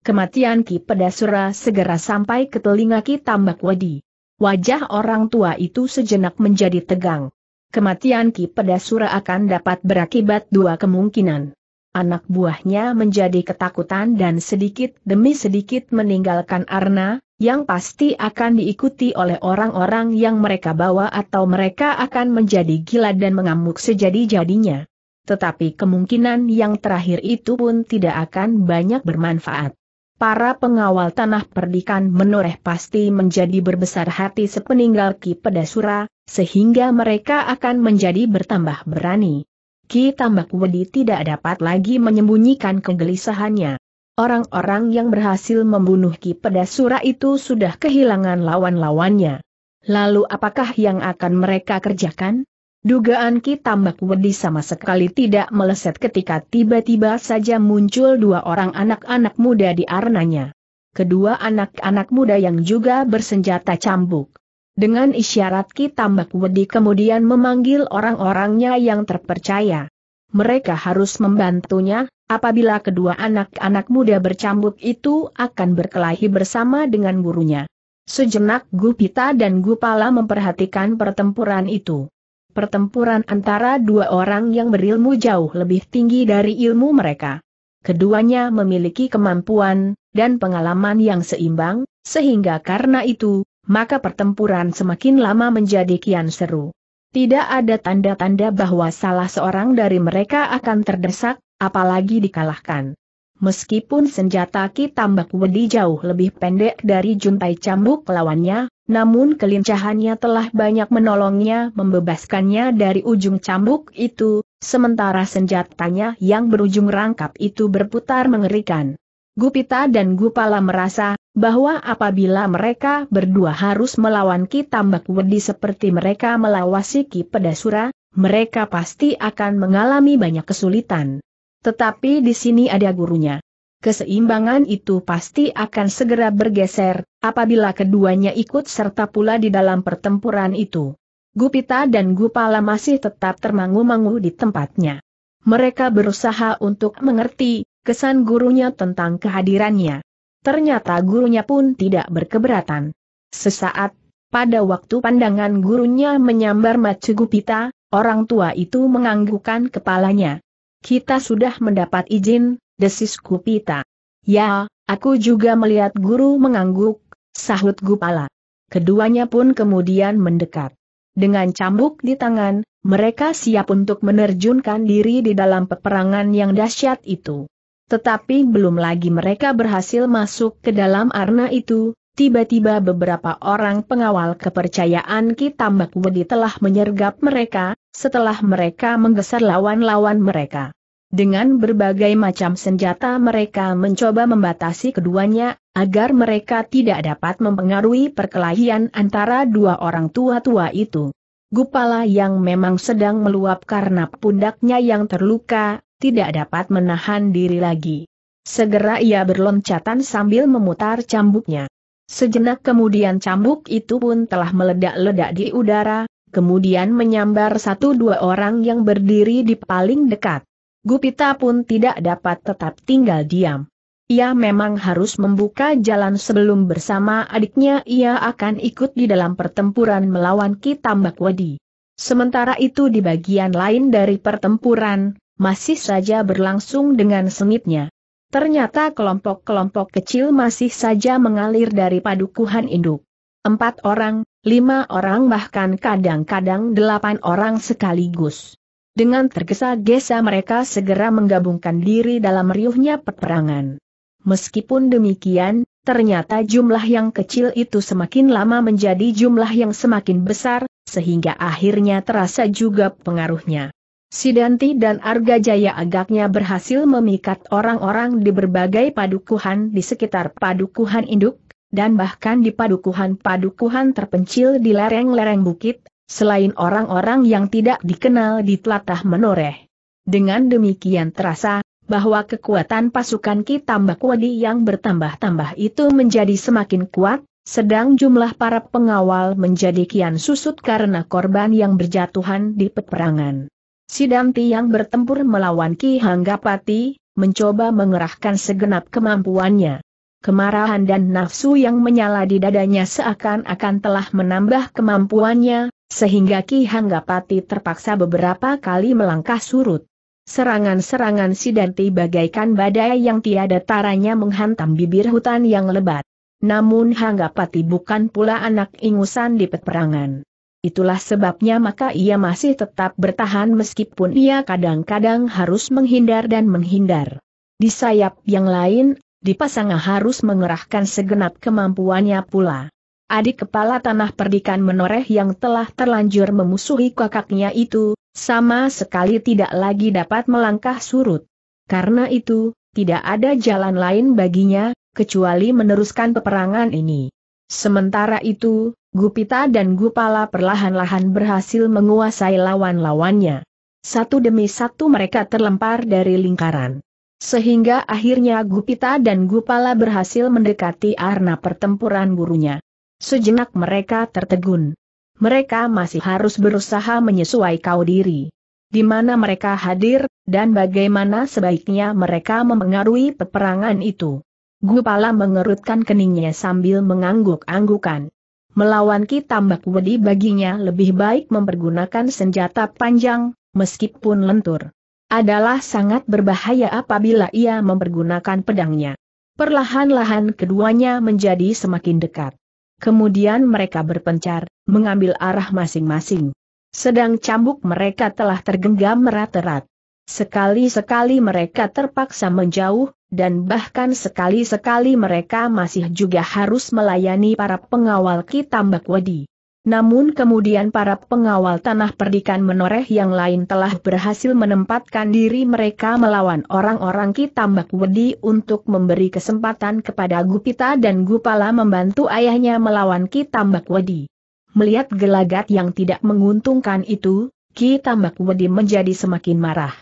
Kematian Ki Pedasura segera sampai ke telinga Ki Tambak Wadi. Wajah orang tua itu sejenak menjadi tegang. Kematian Ki Pedasura akan dapat berakibat dua kemungkinan. Anak buahnya menjadi ketakutan dan sedikit demi sedikit meninggalkan Arna, yang pasti akan diikuti oleh orang-orang yang mereka bawa atau mereka akan menjadi gila dan mengamuk sejadi-jadinya. Tetapi kemungkinan yang terakhir itu pun tidak akan banyak bermanfaat. Para pengawal tanah perdikan menoreh pasti menjadi berbesar hati sepeninggal Ki Pedasura, sehingga mereka akan menjadi bertambah berani. Ki Tambak Wedi tidak dapat lagi menyembunyikan kegelisahannya. Orang-orang yang berhasil membunuh Ki Pedasura itu sudah kehilangan lawan-lawannya. Lalu apakah yang akan mereka kerjakan? Dugaan Ki Tambak Wedi sama sekali tidak meleset ketika tiba-tiba saja muncul dua orang anak-anak muda di arenanya. Kedua anak-anak muda yang juga bersenjata cambuk. Dengan isyarat Ki Tambak Wedi kemudian memanggil orang-orangnya yang terpercaya mereka harus membantunya, apabila kedua anak-anak muda bercambuk itu akan berkelahi bersama dengan gurunya. Sejenak Gupita dan Gupala memperhatikan pertempuran itu. Pertempuran antara dua orang yang berilmu jauh lebih tinggi dari ilmu mereka. Keduanya memiliki kemampuan dan pengalaman yang seimbang, sehingga karena itu, maka pertempuran semakin lama menjadi kian seru. Tidak ada tanda-tanda bahwa salah seorang dari mereka akan terdesak, apalagi dikalahkan. Meskipun senjata Ki Tambak Wedi jauh lebih pendek dari juntai cambuk lawannya, namun kelincahannya telah banyak menolongnya membebaskannya dari ujung cambuk itu, sementara senjatanya yang berujung rangkap itu berputar mengerikan. Gupita dan Gupala merasa, bahwa apabila mereka berdua harus melawan Ki Tambak Wedi seperti mereka melawasi Ki Pedasura, mereka pasti akan mengalami banyak kesulitan. Tetapi di sini ada gurunya. Keseimbangan itu pasti akan segera bergeser, apabila keduanya ikut serta pula di dalam pertempuran itu. Gupita dan Gupala masih tetap termangu-mangu di tempatnya. Mereka berusaha untuk mengerti, kesan gurunya tentang kehadirannya. Ternyata gurunya pun tidak berkeberatan. Sesaat, pada waktu pandangan gurunya menyambar Macugupita, orang tua itu menganggukkan kepalanya. Kita sudah mendapat izin, desis Gupita. Ya, aku juga melihat guru mengangguk, sahut Gupala. Keduanya pun kemudian mendekat. Dengan cambuk di tangan, mereka siap untuk menerjunkan diri di dalam peperangan yang dahsyat itu. Tetapi belum lagi mereka berhasil masuk ke dalam arna itu, tiba-tiba beberapa orang pengawal kepercayaan Ki Tambak Wedi telah menyergap mereka, setelah mereka menggeser lawan-lawan mereka. Dengan berbagai macam senjata mereka mencoba membatasi keduanya, agar mereka tidak dapat mempengaruhi perkelahian antara dua orang tua-tua itu. Gupala yang memang sedang meluap karena pundaknya yang terluka, tidak dapat menahan diri lagi. Segera ia berloncatan sambil memutar cambuknya. Sejenak kemudian cambuk itu pun telah meledak-ledak di udara, kemudian menyambar satu dua orang yang berdiri di paling dekat. Gupita pun tidak dapat tetap tinggal diam. Ia memang harus membuka jalan sebelum bersama adiknya ia akan ikut di dalam pertempuran melawan Kitambak Wadi. Sementara itu di bagian lain dari pertempuran, masih saja berlangsung dengan sengitnya. Ternyata kelompok-kelompok kecil masih saja mengalir dari padukuhan induk. Empat orang, lima orang bahkan kadang-kadang delapan orang sekaligus. Dengan tergesa-gesa mereka segera menggabungkan diri dalam riuhnya peperangan. Meskipun demikian, ternyata jumlah yang kecil itu semakin lama menjadi jumlah yang semakin besar, sehingga akhirnya terasa juga pengaruhnya. Sidanti dan Arga Jaya agaknya berhasil memikat orang-orang di berbagai padukuhan di sekitar padukuhan induk, dan bahkan di padukuhan-padukuhan terpencil di lereng-lereng bukit, selain orang-orang yang tidak dikenal di telatah menoreh. Dengan demikian terasa, bahwa kekuatan pasukan Kitambakwadi yang bertambah-tambah itu menjadi semakin kuat, sedang jumlah para pengawal menjadi kian susut karena korban yang berjatuhan di peperangan. Sidanti yang bertempur melawan Ki Hanggapati, mencoba mengerahkan segenap kemampuannya. Kemarahan dan nafsu yang menyala di dadanya seakan-akan telah menambah kemampuannya, sehingga Ki Hanggapati terpaksa beberapa kali melangkah surut. Serangan-serangan Sidanti bagaikan badai yang tiada taranya menghantam bibir hutan yang lebat. Namun Hanggapati bukan pula anak ingusan di peperangan. Itulah sebabnya maka ia masih tetap bertahan meskipun ia kadang-kadang harus menghindar dan menghindar. Di sayap yang lain, pasangan harus mengerahkan segenap kemampuannya pula. Adik kepala tanah perdikan menoreh yang telah terlanjur memusuhi kakaknya itu, sama sekali tidak lagi dapat melangkah surut. Karena itu, tidak ada jalan lain baginya, kecuali meneruskan peperangan ini. Sementara itu, Gupita dan Gupala perlahan-lahan berhasil menguasai lawan-lawannya. Satu demi satu mereka terlempar dari lingkaran. Sehingga akhirnya Gupita dan Gupala berhasil mendekati arna pertempuran burunya. Sejenak mereka tertegun. Mereka masih harus berusaha menyesuai kau diri. Di mana mereka hadir, dan bagaimana sebaiknya mereka memengaruhi peperangan itu. Gupala mengerutkan keningnya sambil mengangguk-anggukan. Melawan Ki Tambak Wedi baginya lebih baik mempergunakan senjata panjang, meskipun lentur. Adalah sangat berbahaya apabila ia mempergunakan pedangnya. Perlahan-lahan keduanya menjadi semakin dekat. Kemudian mereka berpencar, mengambil arah masing-masing. Sedang cambuk mereka telah tergenggam merat-erat. Sekali-sekali mereka terpaksa menjauh, dan bahkan sekali-sekali mereka masih juga harus melayani para pengawal Kitambak Wedi. Namun kemudian para pengawal tanah perdikan menoreh yang lain telah berhasil menempatkan diri mereka melawan orang-orang Kitambak Wedi untuk memberi kesempatan kepada Gupita dan Gupala membantu ayahnya melawan Kitambak Wedi. Melihat gelagat yang tidak menguntungkan itu, Kitambak Wedi menjadi semakin marah.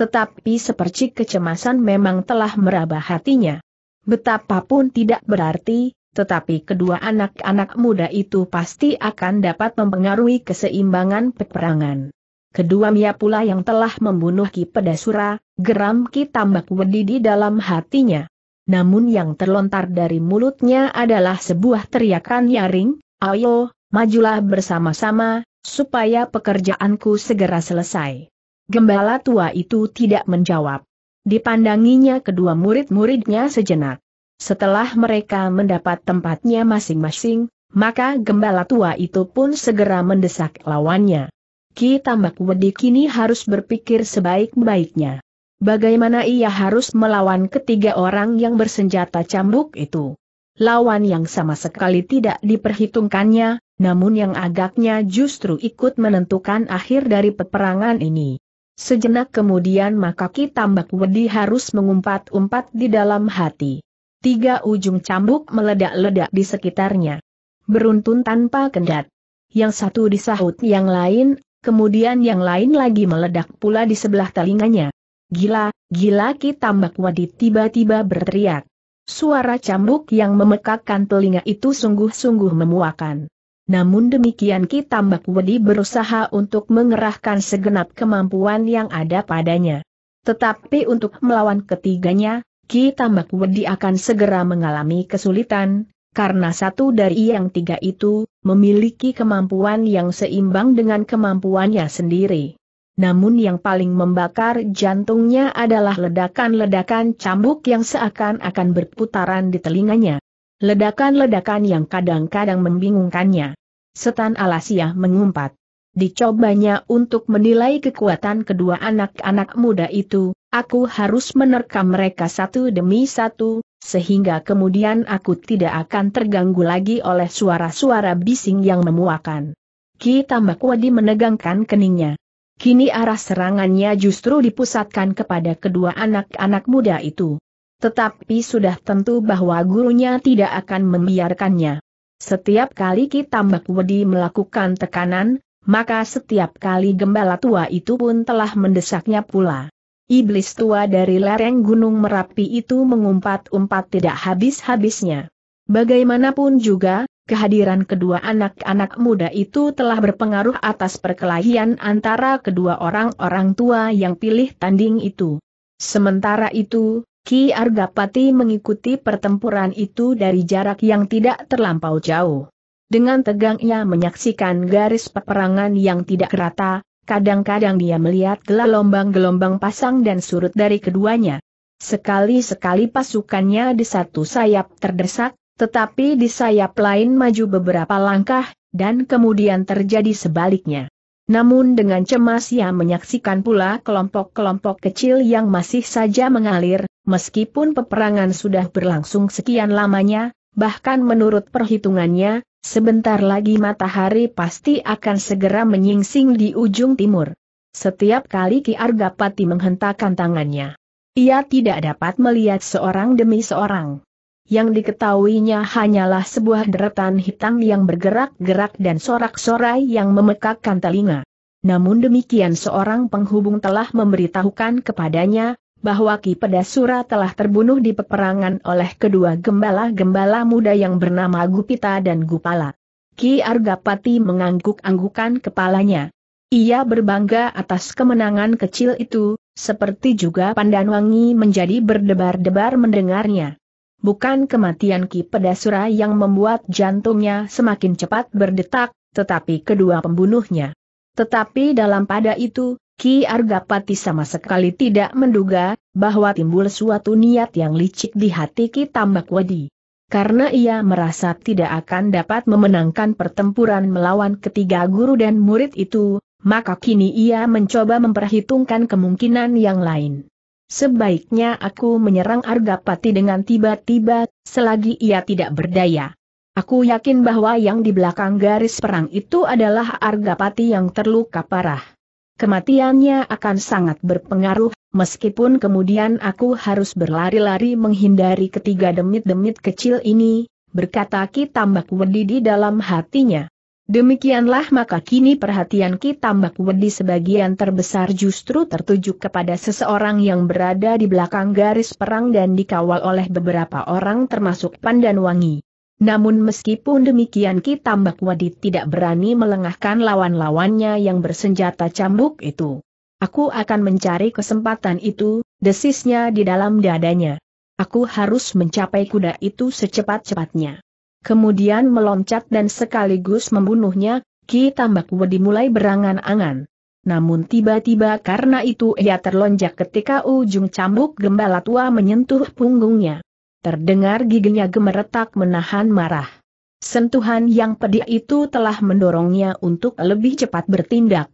Tetapi sepercik kecemasan memang telah meraba hatinya. Betapapun tidak berarti, tetapi kedua anak-anak muda itu pasti akan dapat mempengaruhi keseimbangan peperangan. Kedua mia pula yang telah membunuh Ki Pedasura, geram Ki Tambak Wedi di dalam hatinya. Namun yang terlontar dari mulutnya adalah sebuah teriakan nyaring, ayo, majulah bersama-sama, supaya pekerjaanku segera selesai. Gembala tua itu tidak menjawab. Dipandanginya kedua murid-muridnya sejenak. Setelah mereka mendapat tempatnya masing-masing, maka gembala tua itu pun segera mendesak lawannya. Ki Tambak Wedi kini harus berpikir sebaik-baiknya. Bagaimana ia harus melawan ketiga orang yang bersenjata cambuk itu? Lawan yang sama sekali tidak diperhitungkannya, namun yang agaknya justru ikut menentukan akhir dari peperangan ini. Sejenak kemudian maka tambak wedi harus mengumpat-umpat di dalam hati. Tiga ujung cambuk meledak-ledak di sekitarnya. Beruntun tanpa kendat. Yang satu disahut yang lain, kemudian yang lain lagi meledak pula di sebelah telinganya. Gila, gila ki tambak wedi tiba-tiba berteriak. Suara cambuk yang memekakkan telinga itu sungguh-sungguh memuakan. Namun demikian Ki Tambak Wedi berusaha untuk mengerahkan segenap kemampuan yang ada padanya. Tetapi untuk melawan ketiganya, Ki Tambak Wedi akan segera mengalami kesulitan, karena satu dari yang tiga itu, memiliki kemampuan yang seimbang dengan kemampuannya sendiri. Namun yang paling membakar jantungnya adalah ledakan-ledakan cambuk yang seakan-akan berputaran di telinganya. Ledakan-ledakan yang kadang-kadang membingungkannya. Setan Alasia mengumpat. Dicobanya untuk menilai kekuatan kedua anak-anak muda itu, aku harus menerkam mereka satu demi satu, sehingga kemudian aku tidak akan terganggu lagi oleh suara-suara bising yang memuakan. Ki Tambak menegangkan keningnya. Kini arah serangannya justru dipusatkan kepada kedua anak-anak muda itu. Tetapi sudah tentu bahwa gurunya tidak akan membiarkannya. Setiap kali kita Wedi melakukan tekanan, maka setiap kali gembala tua itu pun telah mendesaknya pula. Iblis tua dari lereng Gunung Merapi itu mengumpat-umpat tidak habis-habisnya. Bagaimanapun juga, kehadiran kedua anak-anak muda itu telah berpengaruh atas perkelahian antara kedua orang-orang tua yang pilih tanding itu. Sementara itu, Ki Argapati mengikuti pertempuran itu dari jarak yang tidak terlampau jauh. Dengan tegangnya menyaksikan garis peperangan yang tidak rata, kadang-kadang dia melihat gelombang-gelombang pasang dan surut dari keduanya. Sekali-sekali pasukannya di satu sayap terdesak, tetapi di sayap lain maju beberapa langkah, dan kemudian terjadi sebaliknya. Namun dengan cemas ia menyaksikan pula kelompok-kelompok kecil yang masih saja mengalir, meskipun peperangan sudah berlangsung sekian lamanya, bahkan menurut perhitungannya, sebentar lagi matahari pasti akan segera menyingsing di ujung timur. Setiap kali Ki Argapati menghentakkan tangannya, ia tidak dapat melihat seorang demi seorang yang diketahuinya hanyalah sebuah deretan hitam yang bergerak-gerak dan sorak-sorai yang memekakkan telinga. Namun demikian seorang penghubung telah memberitahukan kepadanya, bahwa Ki Pedasura telah terbunuh di peperangan oleh kedua gembala-gembala muda yang bernama Gupita dan Gupala. Ki Argapati mengangguk-anggukan kepalanya. Ia berbangga atas kemenangan kecil itu, seperti juga Pandanwangi menjadi berdebar-debar mendengarnya bukan kematian Ki Pedasura yang membuat jantungnya semakin cepat berdetak, tetapi kedua pembunuhnya. Tetapi dalam pada itu, Ki Argapati sama sekali tidak menduga bahwa timbul suatu niat yang licik di hati Ki Tambak Wadi. Karena ia merasa tidak akan dapat memenangkan pertempuran melawan ketiga guru dan murid itu, maka kini ia mencoba memperhitungkan kemungkinan yang lain. Sebaiknya aku menyerang Argapati dengan tiba-tiba, selagi ia tidak berdaya. Aku yakin bahwa yang di belakang garis perang itu adalah Argapati yang terluka parah. Kematiannya akan sangat berpengaruh, meskipun kemudian aku harus berlari-lari menghindari ketiga demit-demit kecil ini, berkata Ki Tambak Wedi dalam hatinya. Demikianlah maka kini perhatian kita Mbak Wendy sebagian terbesar justru tertuju kepada seseorang yang berada di belakang garis perang dan dikawal oleh beberapa orang termasuk Pandan Wangi. Namun meskipun demikian Mbak Wadi tidak berani melengahkan lawan-lawannya yang bersenjata cambuk itu. Aku akan mencari kesempatan itu, desisnya di dalam dadanya. Aku harus mencapai kuda itu secepat-cepatnya kemudian meloncat dan sekaligus membunuhnya, Ki Tambak Wedi mulai berangan-angan. Namun tiba-tiba karena itu ia terlonjak ketika ujung cambuk gembala tua menyentuh punggungnya. Terdengar giginya gemeretak menahan marah. Sentuhan yang pedih itu telah mendorongnya untuk lebih cepat bertindak.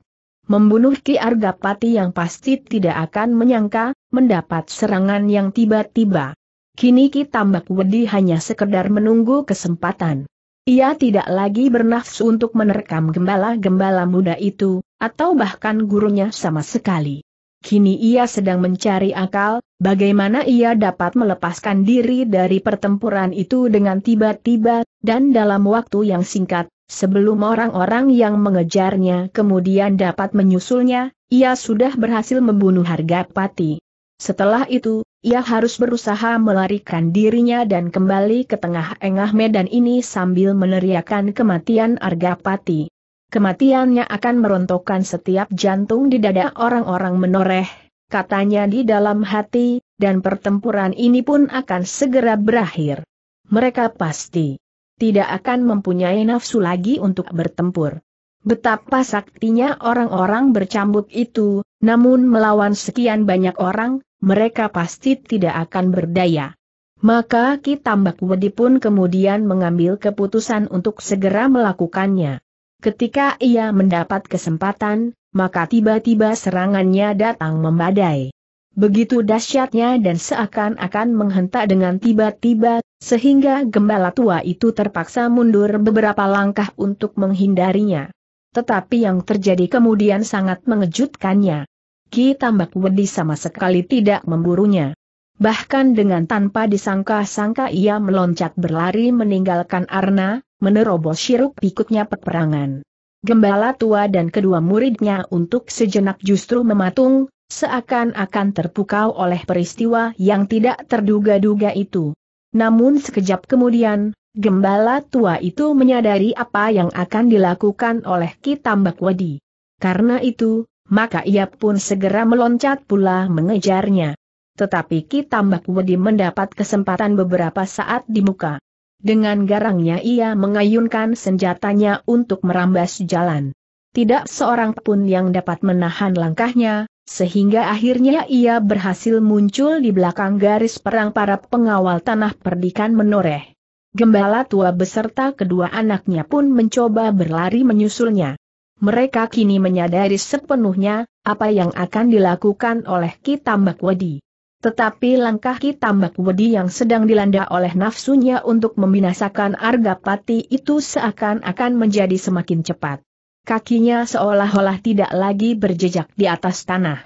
Membunuh Ki Argapati yang pasti tidak akan menyangka, mendapat serangan yang tiba-tiba. Kini Ki Tambak Wedi hanya sekedar menunggu kesempatan. Ia tidak lagi bernafsu untuk menerkam gembala-gembala muda itu, atau bahkan gurunya sama sekali. Kini ia sedang mencari akal, bagaimana ia dapat melepaskan diri dari pertempuran itu dengan tiba-tiba, dan dalam waktu yang singkat, sebelum orang-orang yang mengejarnya kemudian dapat menyusulnya, ia sudah berhasil membunuh Harga Pati. Setelah itu, ia harus berusaha melarikan dirinya dan kembali ke tengah-engah medan ini sambil meneriakan kematian Argapati. Kematiannya akan merontokkan setiap jantung di dada orang-orang menoreh, katanya di dalam hati, dan pertempuran ini pun akan segera berakhir. Mereka pasti tidak akan mempunyai nafsu lagi untuk bertempur. Betapa saktinya orang-orang bercambuk itu, namun melawan sekian banyak orang, mereka pasti tidak akan berdaya. Maka Ki Tambak Wedi pun kemudian mengambil keputusan untuk segera melakukannya. Ketika ia mendapat kesempatan, maka tiba-tiba serangannya datang membadai. Begitu dahsyatnya dan seakan-akan menghentak dengan tiba-tiba, sehingga gembala tua itu terpaksa mundur beberapa langkah untuk menghindarinya. Tetapi yang terjadi kemudian sangat mengejutkannya. Ki Tambak Wedi sama sekali tidak memburunya. Bahkan dengan tanpa disangka-sangka ia meloncat berlari meninggalkan Arna, menerobos syiruk pikutnya peperangan. Gembala tua dan kedua muridnya untuk sejenak justru mematung, seakan-akan terpukau oleh peristiwa yang tidak terduga-duga itu. Namun sekejap kemudian, gembala tua itu menyadari apa yang akan dilakukan oleh Ki Tambak Wedi. Karena itu, maka ia pun segera meloncat pula mengejarnya. Tetapi Ki Tambak Wedi mendapat kesempatan beberapa saat di muka. Dengan garangnya ia mengayunkan senjatanya untuk merambas jalan. Tidak seorang pun yang dapat menahan langkahnya, sehingga akhirnya ia berhasil muncul di belakang garis perang para pengawal tanah perdikan menoreh. Gembala tua beserta kedua anaknya pun mencoba berlari menyusulnya. Mereka kini menyadari sepenuhnya, apa yang akan dilakukan oleh Kitambak Wedi. Tetapi langkah Kitambak Wedi yang sedang dilanda oleh nafsunya untuk membinasakan Argapati itu seakan-akan menjadi semakin cepat. Kakinya seolah-olah tidak lagi berjejak di atas tanah.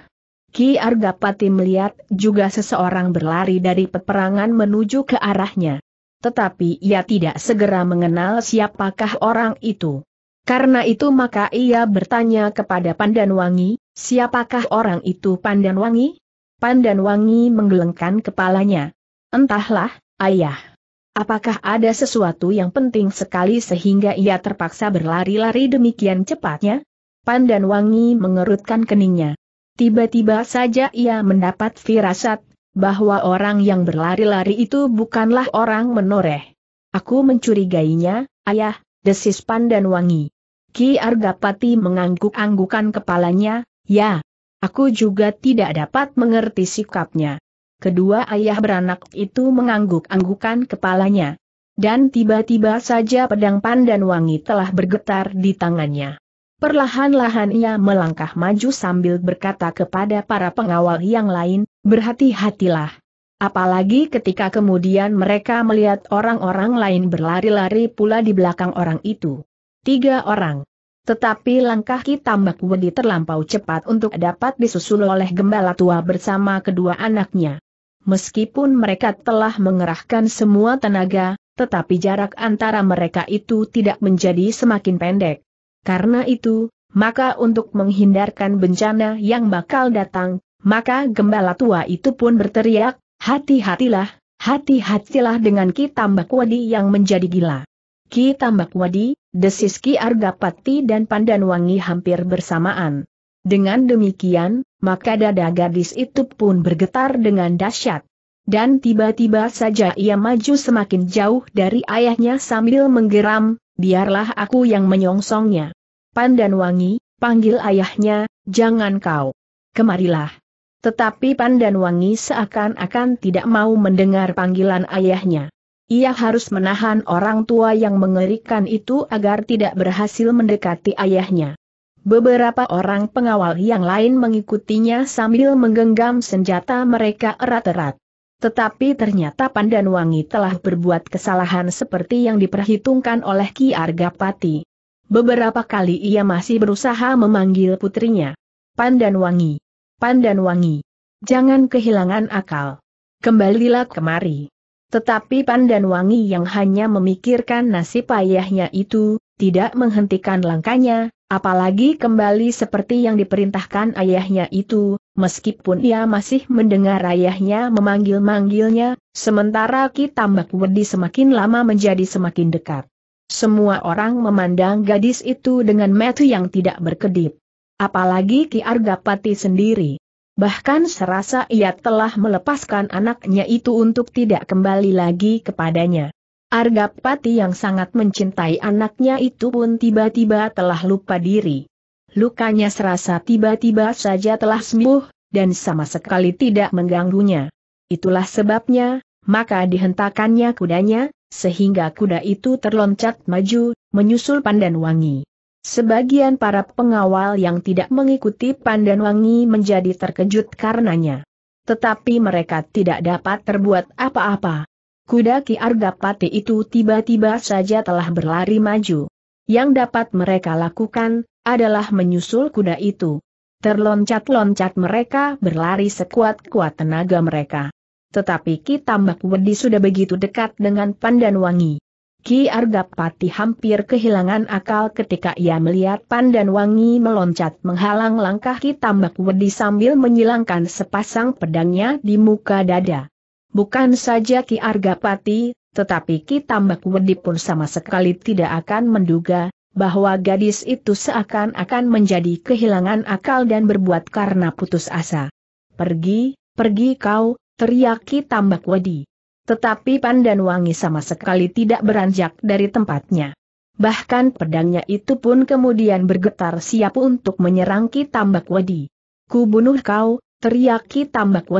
Ki Argapati melihat juga seseorang berlari dari peperangan menuju ke arahnya. Tetapi ia tidak segera mengenal siapakah orang itu. Karena itu maka ia bertanya kepada Pandan Wangi, siapakah orang itu Pandan Wangi menggelengkan kepalanya. Entahlah, ayah. Apakah ada sesuatu yang penting sekali sehingga ia terpaksa berlari-lari demikian cepatnya? Pandan Wangi mengerutkan keningnya. Tiba-tiba saja ia mendapat firasat, bahwa orang yang berlari-lari itu bukanlah orang menoreh. Aku mencurigainya, ayah, desis Pandan Wangi. Ki Argapati mengangguk-anggukan kepalanya, ya, aku juga tidak dapat mengerti sikapnya. Kedua ayah beranak itu mengangguk-anggukan kepalanya. Dan tiba-tiba saja pedang Pandan Wangi telah bergetar di tangannya. Perlahan-lahan ia melangkah maju sambil berkata kepada para pengawal yang lain, berhati-hatilah, Apalagi ketika kemudian mereka melihat orang-orang lain berlari-lari pula di belakang orang itu. Tiga orang. Tetapi langkah Kitambak Wedi terlampau cepat untuk dapat disusul oleh gembala tua bersama kedua anaknya. Meskipun mereka telah mengerahkan semua tenaga, tetapi jarak antara mereka itu tidak menjadi semakin pendek. Karena itu, maka untuk menghindarkan bencana yang bakal datang, maka gembala tua itu pun berteriak, Hati-hatilah, hati-hatilah dengan Ki Tambak Wadi yang menjadi gila. Ki Tambak Wadi, desis Ki Argapati dan Wangi hampir bersamaan. Dengan demikian, maka dada gadis itu pun bergetar dengan dahsyat. Dan tiba-tiba saja ia maju semakin jauh dari ayahnya sambil menggeram, biarlah aku yang menyongsongnya. Pandan Wangi, panggil ayahnya, jangan kau. Kemarilah. Tetapi Pandan Wangi seakan-akan tidak mau mendengar panggilan ayahnya. Ia harus menahan orang tua yang mengerikan itu agar tidak berhasil mendekati ayahnya. Beberapa orang pengawal yang lain mengikutinya sambil menggenggam senjata mereka erat-erat. Tetapi ternyata Pandan Wangi telah berbuat kesalahan seperti yang diperhitungkan oleh Ki Argapati. Beberapa kali ia masih berusaha memanggil putrinya. Pandan Wangi pandan wangi. Jangan kehilangan akal. Kembalilah kemari. Tetapi pandan wangi yang hanya memikirkan nasib ayahnya itu, tidak menghentikan langkahnya, apalagi kembali seperti yang diperintahkan ayahnya itu, meskipun ia masih mendengar ayahnya memanggil-manggilnya, sementara Ki Tambak Wedi semakin lama menjadi semakin dekat. Semua orang memandang gadis itu dengan metu yang tidak berkedip apalagi Ki Argapati sendiri. Bahkan serasa ia telah melepaskan anaknya itu untuk tidak kembali lagi kepadanya. Argapati yang sangat mencintai anaknya itu pun tiba-tiba telah lupa diri. Lukanya serasa tiba-tiba saja telah sembuh, dan sama sekali tidak mengganggunya. Itulah sebabnya, maka dihentakannya kudanya, sehingga kuda itu terloncat maju, menyusul pandan wangi. Sebagian para pengawal yang tidak mengikuti Pandan Wangi menjadi terkejut karenanya. Tetapi mereka tidak dapat terbuat apa-apa. Kuda Ki Argapati itu tiba-tiba saja telah berlari maju. Yang dapat mereka lakukan, adalah menyusul kuda itu. Terloncat-loncat mereka berlari sekuat-kuat tenaga mereka. Tetapi Ki Tambak Wedi sudah begitu dekat dengan Pandan Wangi. Ki Argapati hampir kehilangan akal ketika ia melihat pandan wangi meloncat menghalang langkah Ki Tambak Wedi sambil menyilangkan sepasang pedangnya di muka dada. Bukan saja Ki Argapati, tetapi Ki Tambak Wedi pun sama sekali tidak akan menduga bahwa gadis itu seakan-akan menjadi kehilangan akal dan berbuat karena putus asa. Pergi, pergi kau, teriak Ki Tambak Wedi. Tetapi Wangi sama sekali tidak beranjak dari tempatnya. Bahkan pedangnya itu pun kemudian bergetar siap untuk menyerang Ki Tambak Wadi. Ku bunuh kau, teriak Ki Tambak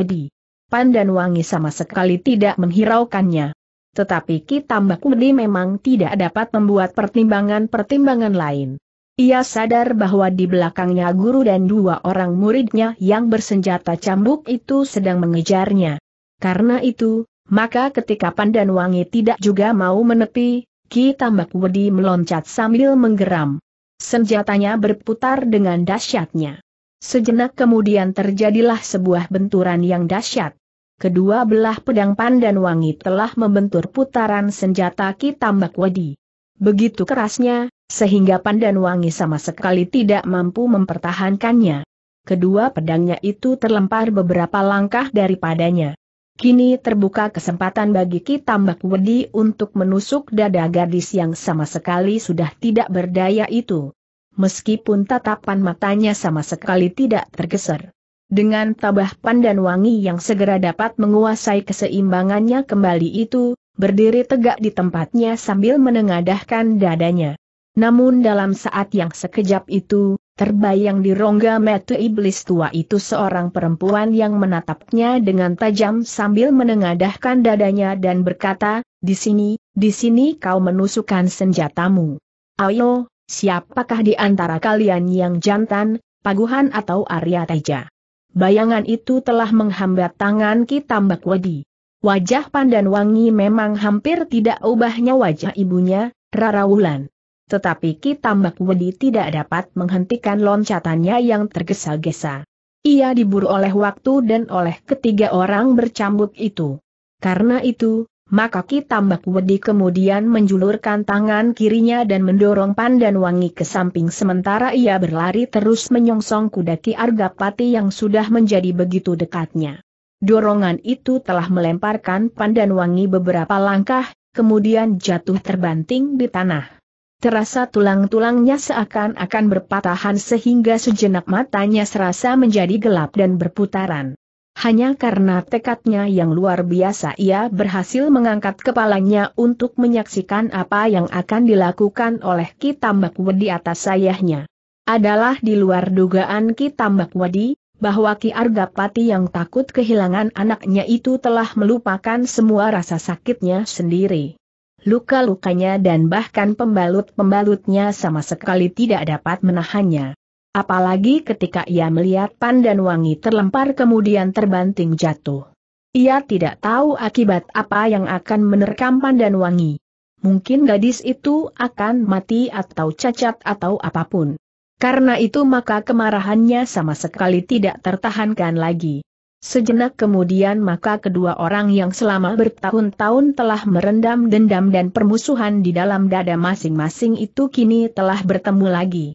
dan Wangi sama sekali tidak menghiraukannya. Tetapi Ki Tambak Wadi memang tidak dapat membuat pertimbangan-pertimbangan lain. Ia sadar bahwa di belakangnya guru dan dua orang muridnya yang bersenjata cambuk itu sedang mengejarnya. Karena itu, maka ketika Pandan Wangi tidak juga mau menepi, Ki Tambak Wedi meloncat sambil menggeram. Senjatanya berputar dengan dahsyatnya. Sejenak kemudian terjadilah sebuah benturan yang dahsyat. Kedua belah pedang Pandan Wangi telah membentur putaran senjata Ki Tambak Wedi. Begitu kerasnya, sehingga Pandan Wangi sama sekali tidak mampu mempertahankannya. Kedua pedangnya itu terlempar beberapa langkah daripadanya. Kini terbuka kesempatan bagi kita Mbak Wedi untuk menusuk dada gadis yang sama sekali sudah tidak berdaya itu. Meskipun tatapan matanya sama sekali tidak tergeser. Dengan tabah pandan wangi yang segera dapat menguasai keseimbangannya kembali itu, berdiri tegak di tempatnya sambil menengadahkan dadanya. Namun dalam saat yang sekejap itu, Terbayang di rongga mata iblis tua itu seorang perempuan yang menatapnya dengan tajam sambil menengadahkan dadanya dan berkata, di sini, di sini kau menusukkan senjatamu. Ayo, siapakah di antara kalian yang jantan, paguhan atau Arya Teja? Bayangan itu telah menghambat tangan Kitambak Wadi. Wajah Pandan Wangi memang hampir tidak ubahnya wajah ibunya, Rara Wulan tetapi Ki Tambak Wedi tidak dapat menghentikan loncatannya yang tergesa-gesa. Ia diburu oleh waktu dan oleh ketiga orang bercambuk itu. Karena itu, maka Ki Tambak Wedi kemudian menjulurkan tangan kirinya dan mendorong Pandan Wangi ke samping sementara ia berlari terus menyongsong kuda Ki Argapati yang sudah menjadi begitu dekatnya. Dorongan itu telah melemparkan Pandan Wangi beberapa langkah, kemudian jatuh terbanting di tanah terasa tulang-tulangnya seakan-akan berpatahan sehingga sejenak matanya serasa menjadi gelap dan berputaran. Hanya karena tekadnya yang luar biasa ia berhasil mengangkat kepalanya untuk menyaksikan apa yang akan dilakukan oleh Kitambak Wedi atas sayahnya. Adalah di luar dugaan Kitambak Wedi, bahwa Ki Argapati yang takut kehilangan anaknya itu telah melupakan semua rasa sakitnya sendiri luka-lukanya dan bahkan pembalut-pembalutnya sama sekali tidak dapat menahannya. Apalagi ketika ia melihat pandan wangi terlempar kemudian terbanting jatuh. Ia tidak tahu akibat apa yang akan menerkam pandan wangi. Mungkin gadis itu akan mati atau cacat atau apapun. Karena itu maka kemarahannya sama sekali tidak tertahankan lagi. Sejenak kemudian maka kedua orang yang selama bertahun-tahun telah merendam dendam dan permusuhan di dalam dada masing-masing itu kini telah bertemu lagi.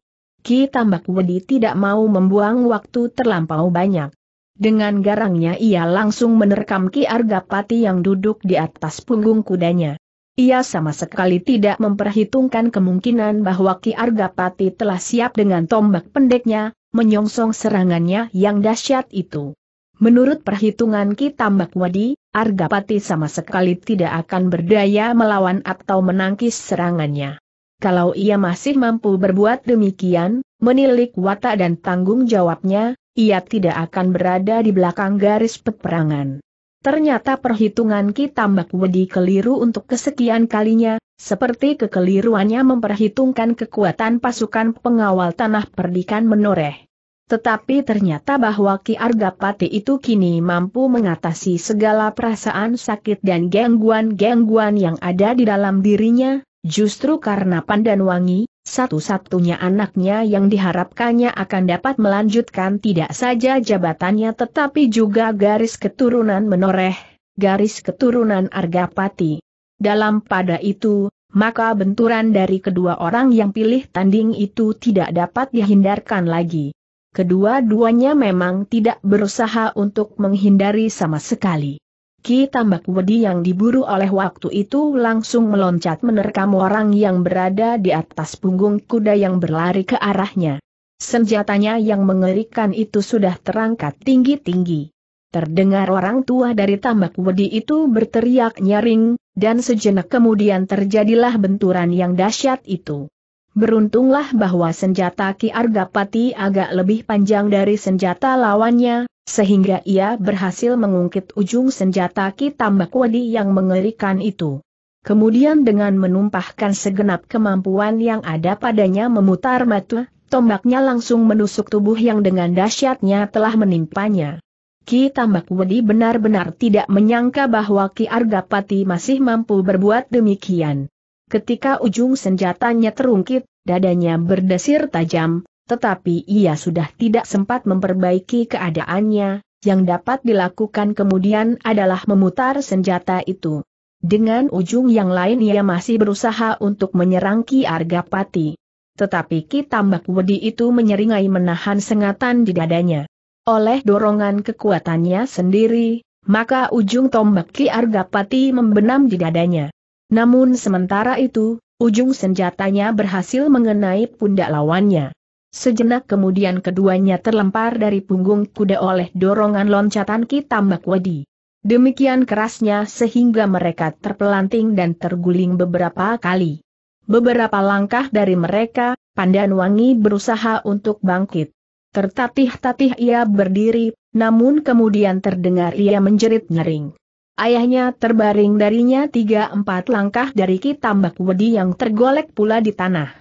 Ki Tambak Wedi tidak mau membuang waktu terlampau banyak. Dengan garangnya ia langsung menerkam Ki Argapati yang duduk di atas punggung kudanya. Ia sama sekali tidak memperhitungkan kemungkinan bahwa Ki Argapati telah siap dengan tombak pendeknya, menyongsong serangannya yang dahsyat itu. Menurut perhitungan Kitambak Wadi, Argapati sama sekali tidak akan berdaya melawan atau menangkis serangannya. Kalau ia masih mampu berbuat demikian, menilik watak dan tanggung jawabnya, ia tidak akan berada di belakang garis peperangan. Ternyata perhitungan Kitambak Wadi keliru untuk kesekian kalinya, seperti kekeliruannya memperhitungkan kekuatan pasukan pengawal tanah perdikan menoreh. Tetapi ternyata bahwa Ki Argapati itu kini mampu mengatasi segala perasaan sakit dan gangguan-gangguan yang ada di dalam dirinya, justru karena pandan wangi, satu-satunya anaknya yang diharapkannya akan dapat melanjutkan tidak saja jabatannya tetapi juga garis keturunan menoreh, garis keturunan Argapati. Dalam pada itu, maka benturan dari kedua orang yang pilih tanding itu tidak dapat dihindarkan lagi. Kedua-duanya memang tidak berusaha untuk menghindari sama sekali. Ki Tambak Wedi yang diburu oleh waktu itu langsung meloncat menerkam orang yang berada di atas punggung kuda yang berlari ke arahnya. Senjatanya yang mengerikan itu sudah terangkat tinggi-tinggi. Terdengar orang tua dari Tambak Wedi itu berteriak nyaring, dan sejenak kemudian terjadilah benturan yang dahsyat itu beruntunglah bahwa senjata Ki Argapati agak lebih panjang dari senjata lawannya, sehingga ia berhasil mengungkit ujung senjata Ki Tambakwadi yang mengerikan itu. Kemudian dengan menumpahkan segenap kemampuan yang ada padanya memutar matu, tombaknya langsung menusuk tubuh yang dengan dahsyatnya telah menimpanya. Ki Tambakwadi benar-benar tidak menyangka bahwa Ki Argapati masih mampu berbuat demikian. Ketika ujung senjatanya terungkit, dadanya berdesir tajam, tetapi ia sudah tidak sempat memperbaiki keadaannya, yang dapat dilakukan kemudian adalah memutar senjata itu. Dengan ujung yang lain ia masih berusaha untuk menyerang Ki Argapati. Tetapi Ki Tambak Wedi itu menyeringai menahan sengatan di dadanya. Oleh dorongan kekuatannya sendiri, maka ujung tombak Ki Argapati membenam di dadanya. Namun sementara itu, ujung senjatanya berhasil mengenai pundak lawannya. Sejenak kemudian keduanya terlempar dari punggung kuda oleh dorongan loncatan Ki Tambak Wedi. Demikian kerasnya sehingga mereka terpelanting dan terguling beberapa kali. Beberapa langkah dari mereka, Wangi berusaha untuk bangkit. Tertatih-tatih ia berdiri, namun kemudian terdengar ia menjerit ngering. Ayahnya terbaring darinya tiga empat langkah dari Kitambak Wedi yang tergolek pula di tanah.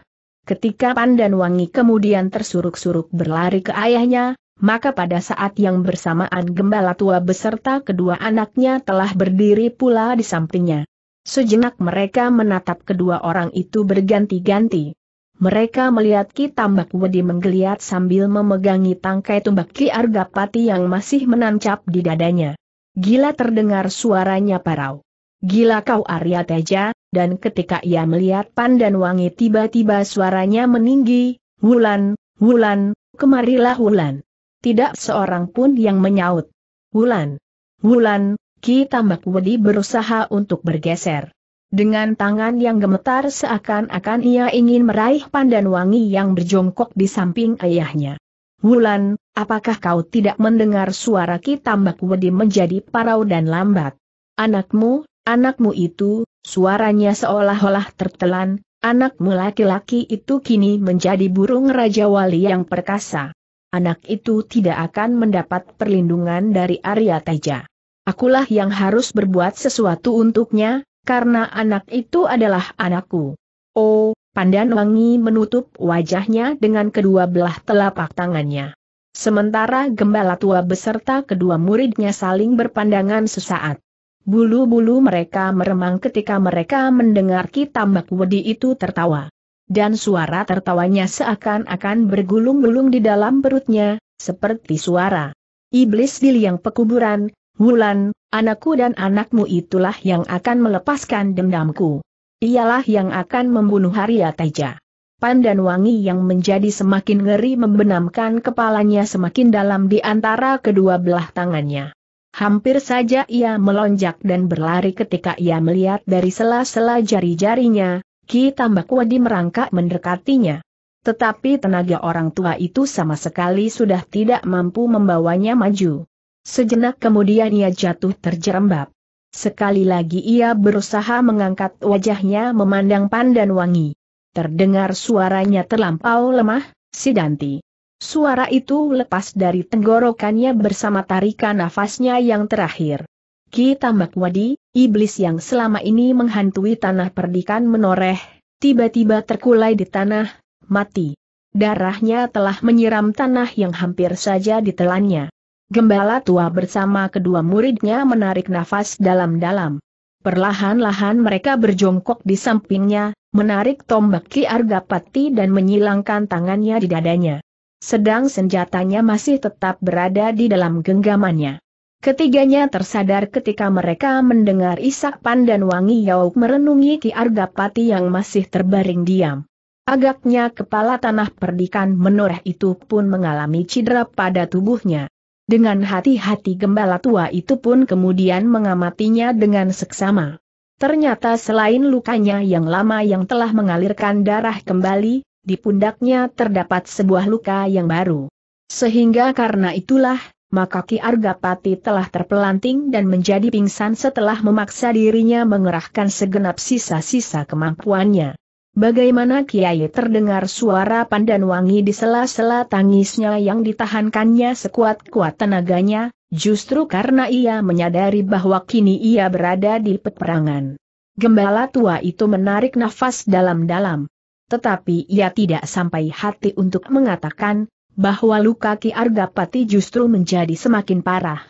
Ketika Pandan Wangi kemudian tersuruk-suruk berlari ke ayahnya, maka pada saat yang bersamaan gembala tua beserta kedua anaknya telah berdiri pula di sampingnya. Sejenak mereka menatap kedua orang itu berganti-ganti. Mereka melihat Ki Tambak Wedi menggeliat sambil memegangi tangkai tumbak Ki Argapati yang masih menancap di dadanya. Gila terdengar suaranya parau. Gila kau Arya Teja, dan ketika ia melihat pandan wangi tiba-tiba suaranya meninggi, Wulan, Wulan, kemarilah Wulan. Tidak seorang pun yang menyaut. Wulan, Wulan, Ki Tambak Wedi berusaha untuk bergeser. Dengan tangan yang gemetar seakan-akan ia ingin meraih pandan wangi yang berjongkok di samping ayahnya. Wulan, Apakah kau tidak mendengar suara kita? Kitambak Wedi menjadi parau dan lambat? Anakmu, anakmu itu, suaranya seolah-olah tertelan, anakmu laki-laki itu kini menjadi burung Raja Wali yang perkasa. Anak itu tidak akan mendapat perlindungan dari Arya Teja. Akulah yang harus berbuat sesuatu untuknya, karena anak itu adalah anakku. Oh, Pandan Wangi menutup wajahnya dengan kedua belah telapak tangannya. Sementara gembala tua beserta kedua muridnya saling berpandangan sesaat. Bulu-bulu mereka meremang ketika mereka mendengar Kitambak Wedi itu tertawa. Dan suara tertawanya seakan-akan bergulung-gulung di dalam perutnya, seperti suara iblis di liang pekuburan, Wulan, anakku dan anakmu itulah yang akan melepaskan dendamku. Ialah yang akan membunuh Arya Teja pandan wangi yang menjadi semakin ngeri membenamkan kepalanya semakin dalam di antara kedua belah tangannya. Hampir saja ia melonjak dan berlari ketika ia melihat dari sela-sela jari-jarinya, Ki Tambak Wadi merangkak mendekatinya. Tetapi tenaga orang tua itu sama sekali sudah tidak mampu membawanya maju. Sejenak kemudian ia jatuh terjerembab. Sekali lagi ia berusaha mengangkat wajahnya memandang pandan wangi. Terdengar suaranya terlampau lemah, Sidanti. Suara itu lepas dari tenggorokannya bersama tarikan nafasnya yang terakhir. Ki Tambak Wadi, iblis yang selama ini menghantui tanah perdikan menoreh, tiba-tiba terkulai di tanah, mati. Darahnya telah menyiram tanah yang hampir saja ditelannya. Gembala tua bersama kedua muridnya menarik nafas dalam-dalam. Perlahan-lahan mereka berjongkok di sampingnya, menarik tombak Ki Argapati dan menyilangkan tangannya di dadanya. Sedang senjatanya masih tetap berada di dalam genggamannya. Ketiganya tersadar ketika mereka mendengar isak pandan wangi Yauk merenungi Ki Argapati yang masih terbaring diam. Agaknya kepala tanah perdikan menoreh itu pun mengalami cedera pada tubuhnya. Dengan hati-hati gembala tua itu pun kemudian mengamatinya dengan seksama. Ternyata selain lukanya yang lama yang telah mengalirkan darah kembali, di pundaknya terdapat sebuah luka yang baru. Sehingga karena itulah, maka Ki Argapati telah terpelanting dan menjadi pingsan setelah memaksa dirinya mengerahkan segenap sisa-sisa kemampuannya. Bagaimana Kiai terdengar suara pandan wangi di sela-sela tangisnya yang ditahankannya sekuat-kuat tenaganya, Justru karena ia menyadari bahwa kini ia berada di peperangan. Gembala tua itu menarik nafas dalam-dalam. Tetapi ia tidak sampai hati untuk mengatakan, bahwa luka Ki Argapati justru menjadi semakin parah.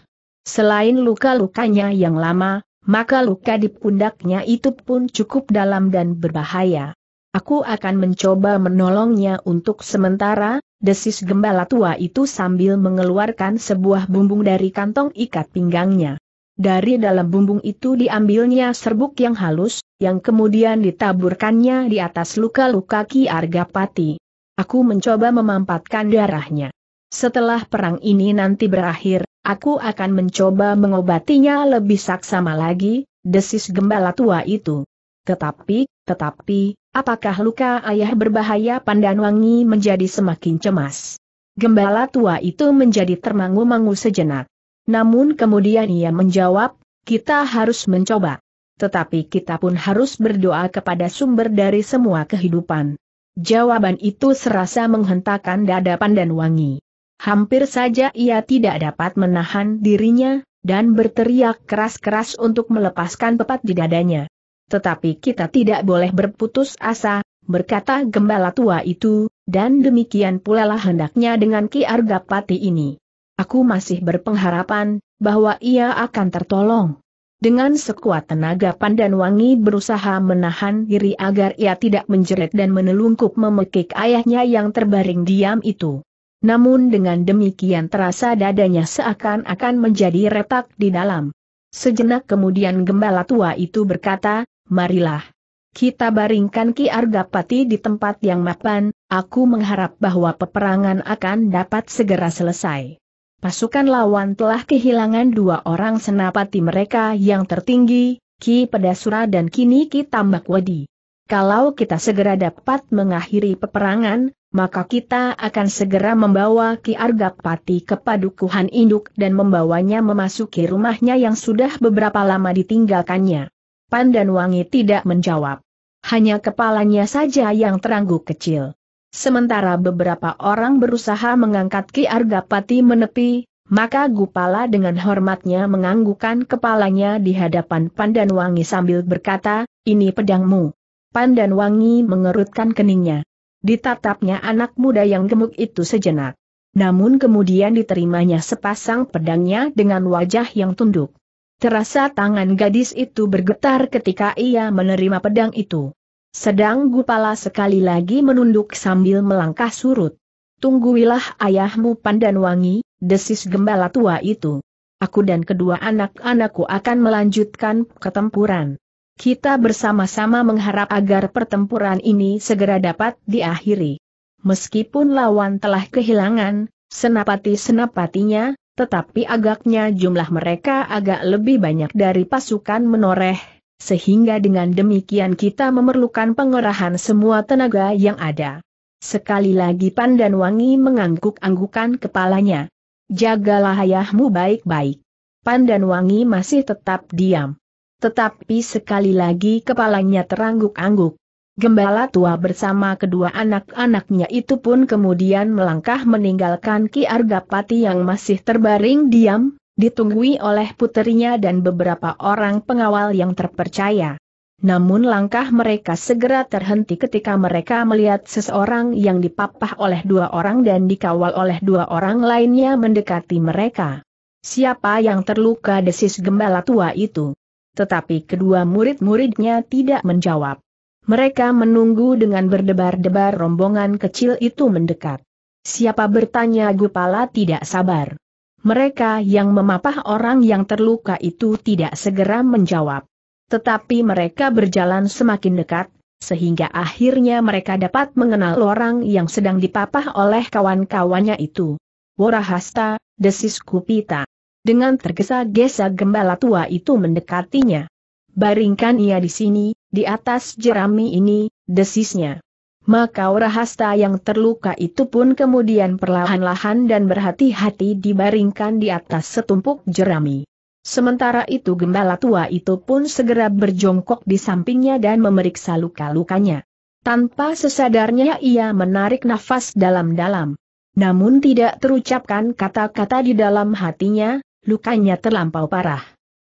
Selain luka-lukanya yang lama, maka luka di pundaknya itu pun cukup dalam dan berbahaya. Aku akan mencoba menolongnya untuk sementara, desis gembala tua itu sambil mengeluarkan sebuah bumbung dari kantong ikat pinggangnya. Dari dalam bumbung itu diambilnya serbuk yang halus, yang kemudian ditaburkannya di atas luka-luka Ki Argapati. Aku mencoba memampatkan darahnya. Setelah perang ini nanti berakhir, aku akan mencoba mengobatinya lebih saksama lagi, desis gembala tua itu. Tetapi, tetapi, apakah luka ayah berbahaya pandan wangi menjadi semakin cemas? Gembala tua itu menjadi termangu-mangu sejenak. Namun kemudian ia menjawab, kita harus mencoba. Tetapi kita pun harus berdoa kepada sumber dari semua kehidupan. Jawaban itu serasa menghentakkan dada pandan wangi. Hampir saja ia tidak dapat menahan dirinya, dan berteriak keras-keras untuk melepaskan pepat di dadanya. Tetapi kita tidak boleh berputus asa, berkata gembala tua itu, dan demikian pula lah hendaknya dengan Ki Argapati ini. Aku masih berpengharapan, bahwa ia akan tertolong. Dengan sekuat tenaga Pandan Wangi berusaha menahan diri agar ia tidak menjerit dan menelungkup memekik ayahnya yang terbaring diam itu. Namun dengan demikian terasa dadanya seakan-akan menjadi retak di dalam. Sejenak kemudian gembala tua itu berkata, marilah. Kita baringkan Ki Argapati di tempat yang mapan, aku mengharap bahwa peperangan akan dapat segera selesai. Pasukan lawan telah kehilangan dua orang senapati mereka yang tertinggi, Ki Pedasura dan kini Ki Tambakwadi. Kalau kita segera dapat mengakhiri peperangan, maka kita akan segera membawa Ki Argapati ke Padukuhan Induk dan membawanya memasuki rumahnya yang sudah beberapa lama ditinggalkannya. Pandan Wangi tidak menjawab. Hanya kepalanya saja yang terangguk kecil. Sementara beberapa orang berusaha mengangkat Ki Argapati menepi, maka Gupala dengan hormatnya menganggukkan kepalanya di hadapan Pandan Wangi sambil berkata, ini pedangmu. Pandan Wangi mengerutkan keningnya. Ditatapnya anak muda yang gemuk itu sejenak. Namun kemudian diterimanya sepasang pedangnya dengan wajah yang tunduk. Terasa tangan gadis itu bergetar ketika ia menerima pedang itu. Sedang Gupala sekali lagi menunduk sambil melangkah surut. Tungguilah ayahmu pandan wangi, desis gembala tua itu. Aku dan kedua anak-anakku akan melanjutkan ketempuran. Kita bersama-sama mengharap agar pertempuran ini segera dapat diakhiri. Meskipun lawan telah kehilangan, senapati-senapatinya, tetapi agaknya jumlah mereka agak lebih banyak dari pasukan menoreh, sehingga dengan demikian kita memerlukan pengerahan semua tenaga yang ada. Sekali lagi Pandan Wangi mengangguk-anggukan kepalanya. Jagalah ayahmu baik-baik. Pandan Wangi masih tetap diam. Tetapi sekali lagi kepalanya terangguk-angguk. Gembala tua bersama kedua anak-anaknya itu pun kemudian melangkah meninggalkan Ki Argapati yang masih terbaring diam, ditunggui oleh putrinya dan beberapa orang pengawal yang terpercaya. Namun langkah mereka segera terhenti ketika mereka melihat seseorang yang dipapah oleh dua orang dan dikawal oleh dua orang lainnya mendekati mereka. Siapa yang terluka desis gembala tua itu? Tetapi kedua murid-muridnya tidak menjawab. Mereka menunggu dengan berdebar-debar rombongan kecil itu mendekat. Siapa bertanya Gupala tidak sabar. Mereka yang memapah orang yang terluka itu tidak segera menjawab. Tetapi mereka berjalan semakin dekat, sehingga akhirnya mereka dapat mengenal orang yang sedang dipapah oleh kawan-kawannya itu. Warahasta, desis Kupita. Dengan tergesa-gesa gembala tua itu mendekatinya. Baringkan ia di sini, di atas jerami ini, desisnya. Maka rahasta yang terluka itu pun kemudian perlahan-lahan dan berhati-hati dibaringkan di atas setumpuk jerami. Sementara itu gembala tua itu pun segera berjongkok di sampingnya dan memeriksa luka-lukanya. Tanpa sesadarnya ia menarik nafas dalam-dalam. Namun tidak terucapkan kata-kata di dalam hatinya, lukanya terlampau parah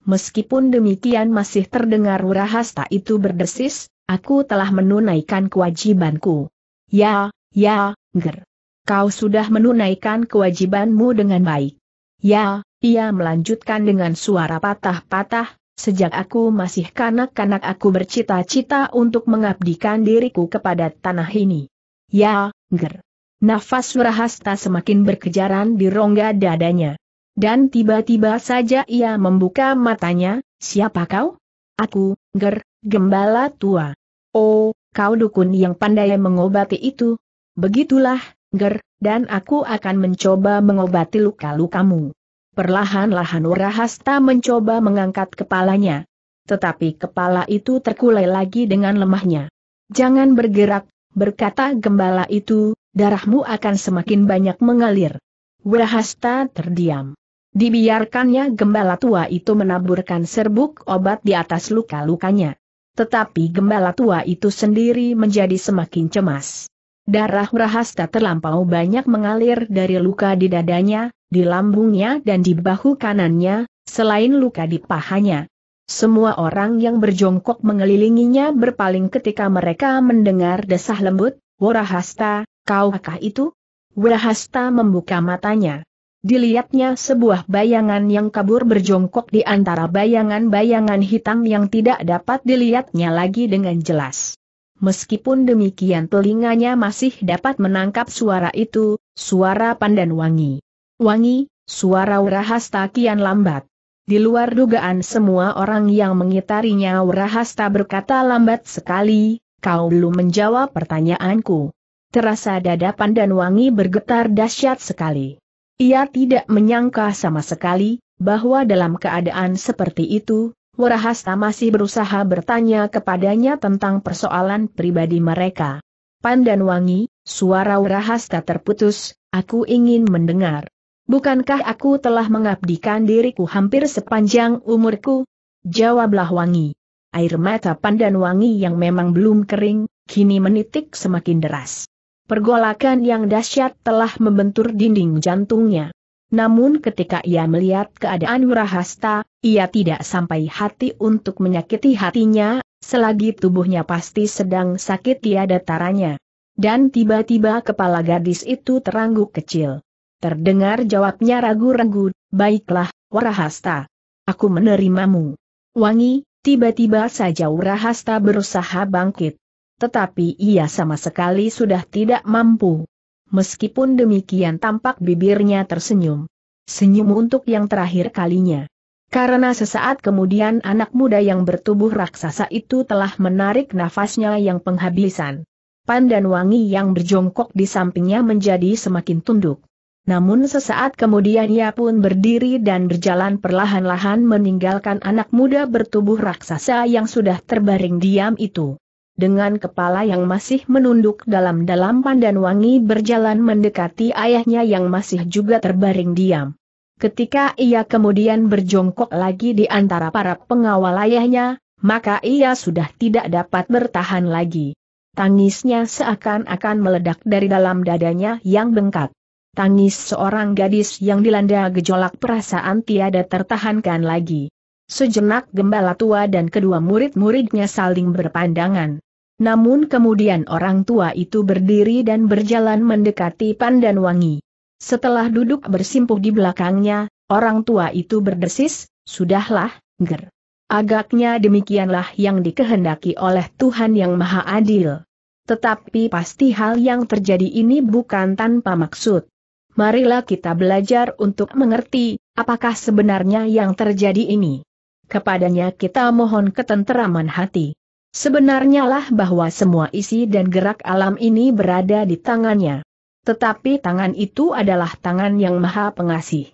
meskipun demikian masih terdengar hasta itu berdesis, aku telah menunaikan kewajibanku. Ya, ya, ger. Kau sudah menunaikan kewajibanmu dengan baik. Ya, ia melanjutkan dengan suara patah-patah, Sejak aku masih kanak-kanak aku bercita-cita untuk mengabdikan diriku kepada tanah ini. Ya, ger. Nafas Surahasta semakin berkejaran di rongga dadanya. Dan tiba-tiba saja ia membuka matanya, siapa kau? Aku, Ger, gembala tua. Oh, kau dukun yang pandai mengobati itu. Begitulah, Ger, dan aku akan mencoba mengobati luka-lukamu. Perlahan-lahan Urahasta mencoba mengangkat kepalanya. Tetapi kepala itu terkulai lagi dengan lemahnya. Jangan bergerak, berkata gembala itu, darahmu akan semakin banyak mengalir. Urahasta terdiam. Dibiarkannya gembala tua itu menaburkan serbuk obat di atas luka-lukanya. Tetapi gembala tua itu sendiri menjadi semakin cemas. Darah rahasta terlampau banyak mengalir dari luka di dadanya, di lambungnya dan di bahu kanannya, selain luka di pahanya. Semua orang yang berjongkok mengelilinginya berpaling ketika mereka mendengar desah lembut, Warahasta, kaukah itu? Warahasta membuka matanya. Dilihatnya sebuah bayangan yang kabur berjongkok di antara bayangan-bayangan hitam yang tidak dapat dilihatnya lagi dengan jelas. Meskipun demikian telinganya masih dapat menangkap suara itu, suara pandan wangi. Wangi, suara Wrahasta kian lambat. Di luar dugaan semua orang yang mengitarinya Wrahasta berkata lambat sekali, kau belum menjawab pertanyaanku. Terasa dada pandan wangi bergetar dahsyat sekali. Ia tidak menyangka sama sekali, bahwa dalam keadaan seperti itu, Warahasta masih berusaha bertanya kepadanya tentang persoalan pribadi mereka. Pandan Wangi, suara Warahasta terputus, aku ingin mendengar. Bukankah aku telah mengabdikan diriku hampir sepanjang umurku? Jawablah Wangi. Air mata Pandan Wangi yang memang belum kering, kini menitik semakin deras. Pergolakan yang dahsyat telah membentur dinding jantungnya. Namun ketika ia melihat keadaan Wirahasta, ia tidak sampai hati untuk menyakiti hatinya, selagi tubuhnya pasti sedang sakit tiada taranya. Dan tiba-tiba kepala gadis itu terangguk kecil. Terdengar jawabnya ragu-ragu, baiklah, Wirahasta. Aku menerimamu. Wangi, tiba-tiba saja Wirahasta berusaha bangkit tetapi ia sama sekali sudah tidak mampu. Meskipun demikian tampak bibirnya tersenyum. Senyum untuk yang terakhir kalinya. Karena sesaat kemudian anak muda yang bertubuh raksasa itu telah menarik nafasnya yang penghabisan. Pandan wangi yang berjongkok di sampingnya menjadi semakin tunduk. Namun sesaat kemudian ia pun berdiri dan berjalan perlahan-lahan meninggalkan anak muda bertubuh raksasa yang sudah terbaring diam itu dengan kepala yang masih menunduk dalam-dalam pandan wangi berjalan mendekati ayahnya yang masih juga terbaring diam. Ketika ia kemudian berjongkok lagi di antara para pengawal ayahnya, maka ia sudah tidak dapat bertahan lagi. Tangisnya seakan-akan meledak dari dalam dadanya yang bengkak. Tangis seorang gadis yang dilanda gejolak perasaan tiada tertahankan lagi. Sejenak gembala tua dan kedua murid-muridnya saling berpandangan. Namun kemudian orang tua itu berdiri dan berjalan mendekati Pandan Wangi. Setelah duduk bersimpuh di belakangnya, orang tua itu berdesis, Sudahlah, Ger. Agaknya demikianlah yang dikehendaki oleh Tuhan yang Maha Adil. Tetapi pasti hal yang terjadi ini bukan tanpa maksud. Marilah kita belajar untuk mengerti, apakah sebenarnya yang terjadi ini. Kepadanya kita mohon ketenteraman hati. Sebenarnya lah bahwa semua isi dan gerak alam ini berada di tangannya. Tetapi tangan itu adalah tangan yang maha pengasih.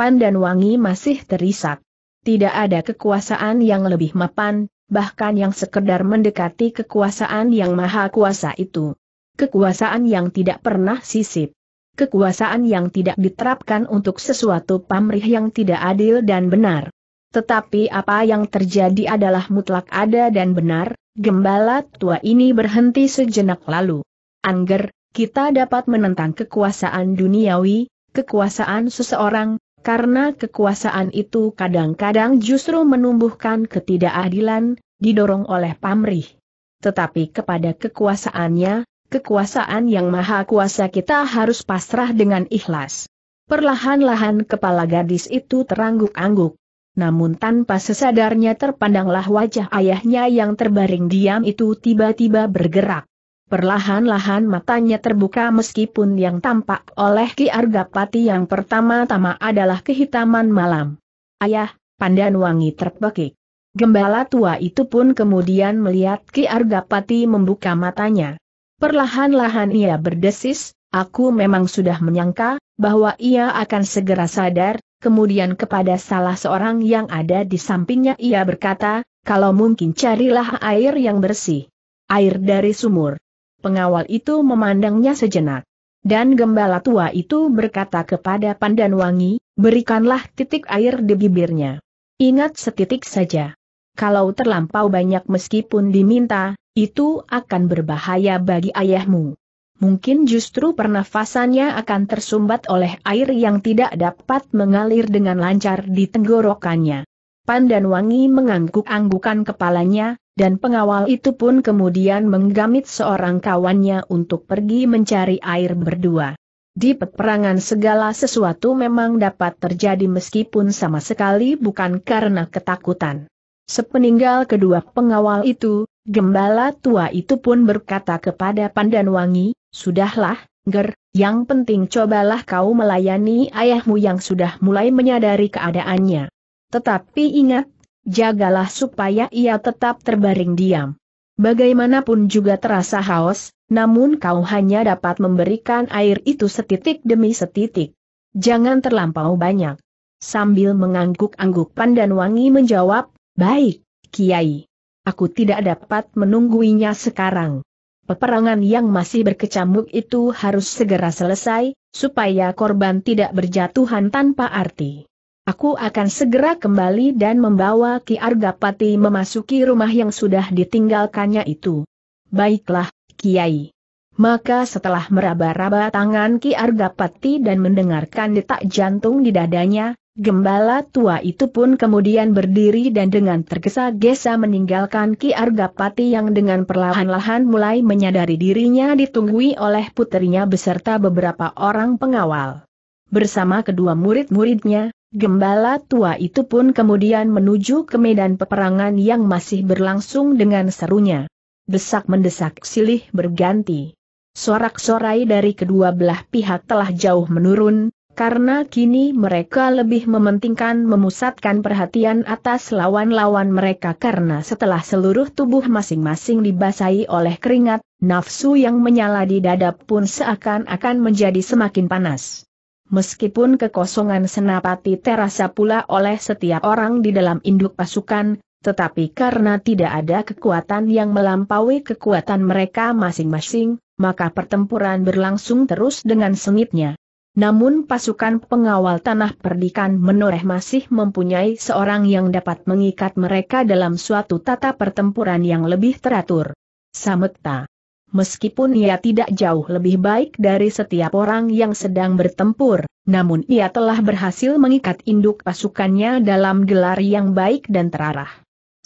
Pandan wangi masih terisak. Tidak ada kekuasaan yang lebih mapan, bahkan yang sekedar mendekati kekuasaan yang maha kuasa itu. Kekuasaan yang tidak pernah sisip kekuasaan yang tidak diterapkan untuk sesuatu pamrih yang tidak adil dan benar. Tetapi apa yang terjadi adalah mutlak ada dan benar, gembala tua ini berhenti sejenak lalu. Angger, kita dapat menentang kekuasaan duniawi, kekuasaan seseorang, karena kekuasaan itu kadang-kadang justru menumbuhkan ketidakadilan, didorong oleh pamrih. Tetapi kepada kekuasaannya, kekuasaan yang maha kuasa kita harus pasrah dengan ikhlas. Perlahan-lahan kepala gadis itu terangguk-angguk. Namun tanpa sesadarnya terpandanglah wajah ayahnya yang terbaring diam itu tiba-tiba bergerak. Perlahan-lahan matanya terbuka meskipun yang tampak oleh Ki Argapati yang pertama-tama adalah kehitaman malam. Ayah, pandan wangi terpekik. Gembala tua itu pun kemudian melihat Ki Argapati membuka matanya. Perlahan-lahan ia berdesis, aku memang sudah menyangka, bahwa ia akan segera sadar, Kemudian kepada salah seorang yang ada di sampingnya ia berkata, kalau mungkin carilah air yang bersih. Air dari sumur. Pengawal itu memandangnya sejenak. Dan gembala tua itu berkata kepada Pandanwangi, berikanlah titik air di bibirnya. Ingat setitik saja. Kalau terlampau banyak meskipun diminta, itu akan berbahaya bagi ayahmu mungkin justru pernafasannya akan tersumbat oleh air yang tidak dapat mengalir dengan lancar di tenggorokannya. Pandan Wangi mengangguk-anggukan kepalanya, dan pengawal itu pun kemudian menggamit seorang kawannya untuk pergi mencari air berdua. Di peperangan segala sesuatu memang dapat terjadi meskipun sama sekali bukan karena ketakutan. Sepeninggal kedua pengawal itu, gembala tua itu pun berkata kepada Pandanwangi, Sudahlah, Ger, yang penting cobalah kau melayani ayahmu yang sudah mulai menyadari keadaannya. Tetapi ingat, jagalah supaya ia tetap terbaring diam. Bagaimanapun juga terasa haus, namun kau hanya dapat memberikan air itu setitik demi setitik. Jangan terlampau banyak. Sambil mengangguk-angguk Pandanwangi menjawab, Baik, Kiai. Aku tidak dapat menungguinya sekarang. Peperangan yang masih berkecamuk itu harus segera selesai, supaya korban tidak berjatuhan tanpa arti. Aku akan segera kembali dan membawa Ki Argapati memasuki rumah yang sudah ditinggalkannya itu. Baiklah, Kiai. Maka setelah meraba-raba tangan Ki Argapati dan mendengarkan detak jantung di dadanya, Gembala tua itu pun kemudian berdiri dan dengan tergesa-gesa meninggalkan Ki Argapati yang dengan perlahan-lahan mulai menyadari dirinya ditunggui oleh putrinya beserta beberapa orang pengawal. Bersama kedua murid-muridnya, gembala tua itu pun kemudian menuju ke medan peperangan yang masih berlangsung dengan serunya. Desak mendesak silih berganti. Sorak-sorai dari kedua belah pihak telah jauh menurun, karena kini mereka lebih mementingkan memusatkan perhatian atas lawan-lawan mereka karena setelah seluruh tubuh masing-masing dibasahi oleh keringat, nafsu yang menyala di dada pun seakan-akan menjadi semakin panas. Meskipun kekosongan senapati terasa pula oleh setiap orang di dalam induk pasukan, tetapi karena tidak ada kekuatan yang melampaui kekuatan mereka masing-masing, maka pertempuran berlangsung terus dengan sengitnya. Namun pasukan pengawal tanah perdikan menoreh masih mempunyai seorang yang dapat mengikat mereka dalam suatu tata pertempuran yang lebih teratur. Samekta. Meskipun ia tidak jauh lebih baik dari setiap orang yang sedang bertempur, namun ia telah berhasil mengikat induk pasukannya dalam gelar yang baik dan terarah.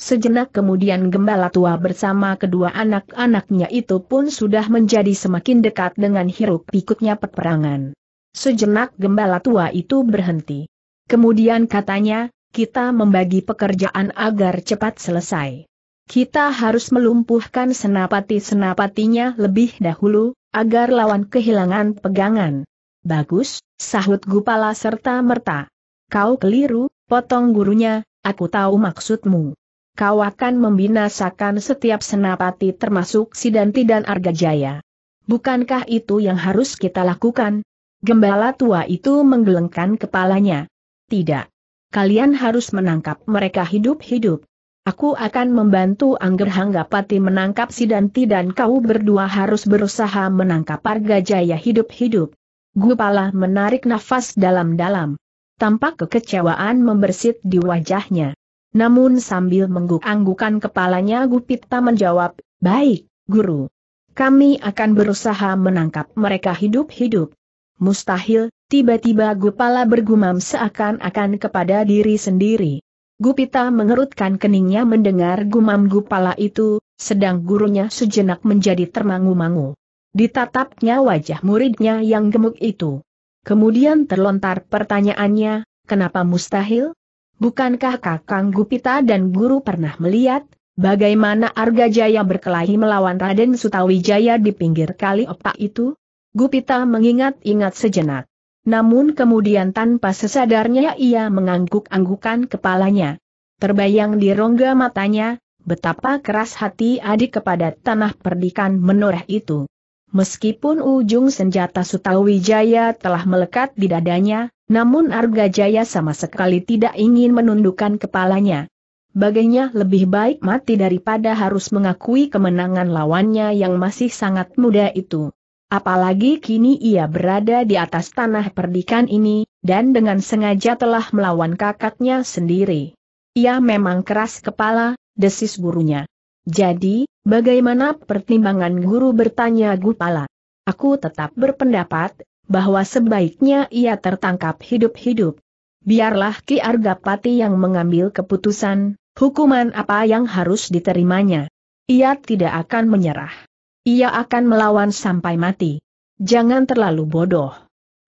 Sejenak kemudian gembala tua bersama kedua anak-anaknya itu pun sudah menjadi semakin dekat dengan hiruk pikuknya peperangan. Sejenak gembala tua itu berhenti. Kemudian katanya, kita membagi pekerjaan agar cepat selesai. Kita harus melumpuhkan senapati-senapatinya lebih dahulu, agar lawan kehilangan pegangan. Bagus, sahut Gupala serta merta. Kau keliru, potong gurunya, aku tahu maksudmu. Kau akan membinasakan setiap senapati termasuk Sidanti dan Argajaya. Bukankah itu yang harus kita lakukan? Gembala tua itu menggelengkan kepalanya. Tidak. Kalian harus menangkap mereka hidup-hidup. Aku akan membantu Angger Hanggapati menangkap Sidanti dan kau berdua harus berusaha menangkap Jaya hidup-hidup. Gupala menarik nafas dalam-dalam. Tampak kekecewaan membersit di wajahnya. Namun sambil mengguk-anggukan kepalanya Gupita menjawab, Baik, Guru. Kami akan berusaha menangkap mereka hidup-hidup. Mustahil, tiba-tiba Gupala bergumam seakan-akan kepada diri sendiri. Gupita mengerutkan keningnya mendengar gumam Gupala itu, sedang gurunya sejenak menjadi termangu-mangu. Ditatapnya wajah muridnya yang gemuk itu. Kemudian terlontar pertanyaannya, kenapa mustahil? Bukankah kakang Gupita dan guru pernah melihat, bagaimana Arga Jaya berkelahi melawan Raden Sutawijaya di pinggir kali opak itu? Gupita mengingat-ingat sejenak. Namun kemudian tanpa sesadarnya ia mengangguk-anggukan kepalanya. Terbayang di rongga matanya, betapa keras hati adik kepada tanah perdikan menoreh itu. Meskipun ujung senjata Sutawijaya telah melekat di dadanya, namun Arga Jaya sama sekali tidak ingin menundukkan kepalanya. Baginya lebih baik mati daripada harus mengakui kemenangan lawannya yang masih sangat muda itu. Apalagi kini ia berada di atas tanah perdikan ini, dan dengan sengaja telah melawan kakaknya sendiri. Ia memang keras kepala, desis gurunya. Jadi, bagaimana pertimbangan guru bertanya Gupala? Aku tetap berpendapat, bahwa sebaiknya ia tertangkap hidup-hidup. Biarlah Ki Argapati yang mengambil keputusan, hukuman apa yang harus diterimanya. Ia tidak akan menyerah. Ia akan melawan sampai mati. Jangan terlalu bodoh.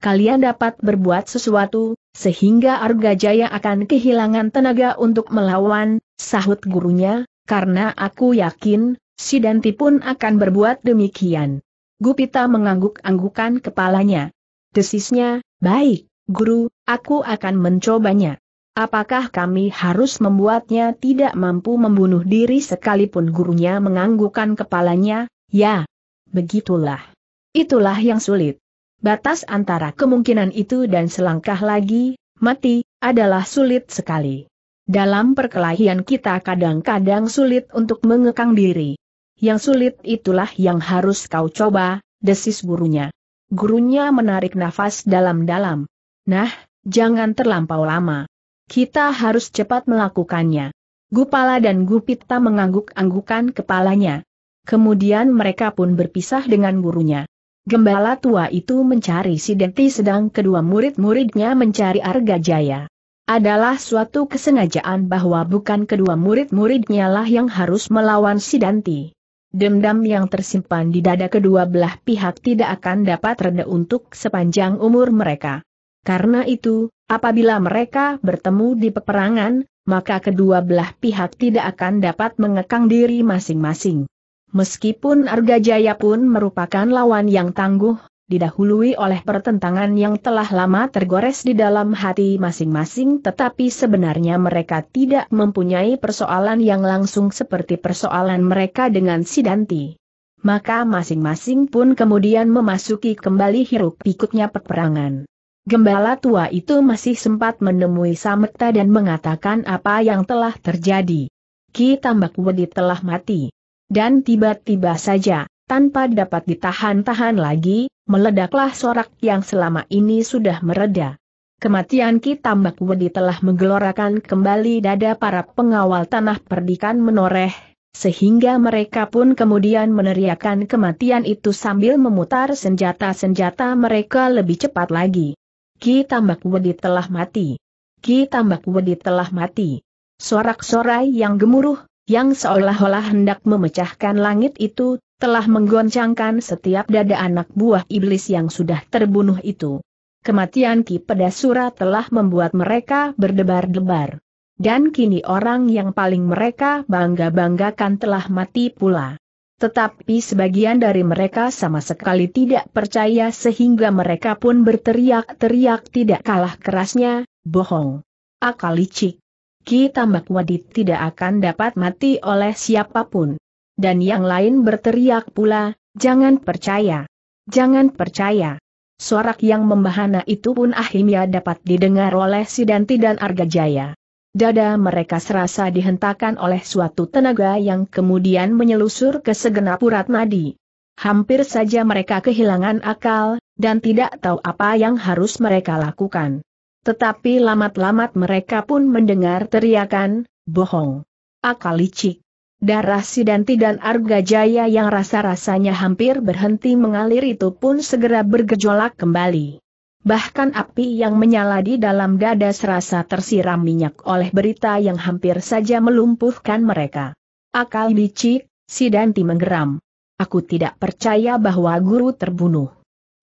Kalian dapat berbuat sesuatu, sehingga Arga Jaya akan kehilangan tenaga untuk melawan, sahut gurunya, karena aku yakin, Sidanti pun akan berbuat demikian. Gupita mengangguk-anggukan kepalanya. Desisnya, baik, guru, aku akan mencobanya. Apakah kami harus membuatnya tidak mampu membunuh diri sekalipun gurunya menganggukkan kepalanya, Ya, begitulah. Itulah yang sulit. Batas antara kemungkinan itu dan selangkah lagi, mati, adalah sulit sekali. Dalam perkelahian kita kadang-kadang sulit untuk mengekang diri. Yang sulit itulah yang harus kau coba, desis gurunya. Gurunya menarik nafas dalam-dalam. Nah, jangan terlampau lama. Kita harus cepat melakukannya. Gupala dan Gupita mengangguk-anggukan kepalanya. Kemudian mereka pun berpisah dengan gurunya. Gembala tua itu mencari Sidenti sedang kedua murid-muridnya mencari Arga Jaya. Adalah suatu kesengajaan bahwa bukan kedua murid-muridnya lah yang harus melawan Sidanti. Dendam yang tersimpan di dada kedua belah pihak tidak akan dapat reda untuk sepanjang umur mereka. Karena itu, apabila mereka bertemu di peperangan, maka kedua belah pihak tidak akan dapat mengekang diri masing-masing. Meskipun Arga Jaya pun merupakan lawan yang tangguh, didahului oleh pertentangan yang telah lama tergores di dalam hati masing-masing tetapi sebenarnya mereka tidak mempunyai persoalan yang langsung seperti persoalan mereka dengan Sidanti. Maka masing-masing pun kemudian memasuki kembali hiruk pikuknya peperangan. Gembala tua itu masih sempat menemui Samerta dan mengatakan apa yang telah terjadi. Ki Tambak Wedi telah mati dan tiba-tiba saja, tanpa dapat ditahan-tahan lagi, meledaklah sorak yang selama ini sudah mereda. Kematian Ki Tambak Wedi telah menggelorakan kembali dada para pengawal tanah perdikan menoreh, sehingga mereka pun kemudian meneriakan kematian itu sambil memutar senjata-senjata mereka lebih cepat lagi. Ki Tambak Wedi telah mati. Ki Tambak Wedi telah mati. Sorak-sorai yang gemuruh, yang seolah-olah hendak memecahkan langit itu, telah menggoncangkan setiap dada anak buah iblis yang sudah terbunuh itu. Kematian Ki Pedasura telah membuat mereka berdebar-debar. Dan kini orang yang paling mereka bangga-banggakan telah mati pula. Tetapi sebagian dari mereka sama sekali tidak percaya sehingga mereka pun berteriak-teriak tidak kalah kerasnya, bohong. Akal licik. Ki Tambak Wadid tidak akan dapat mati oleh siapapun. Dan yang lain berteriak pula, jangan percaya. Jangan percaya. Suara yang membahana itu pun akhirnya dapat didengar oleh Sidanti dan Jaya. Dada mereka serasa dihentakan oleh suatu tenaga yang kemudian menyelusur ke segenap urat nadi. Hampir saja mereka kehilangan akal, dan tidak tahu apa yang harus mereka lakukan. Tetapi lamat-lamat mereka pun mendengar teriakan, bohong. Akal licik. Darah Sidanti dan Arga Jaya yang rasa-rasanya hampir berhenti mengalir itu pun segera bergejolak kembali. Bahkan api yang menyala di dalam dada serasa tersiram minyak oleh berita yang hampir saja melumpuhkan mereka. Akal licik, Sidanti menggeram. Aku tidak percaya bahwa guru terbunuh.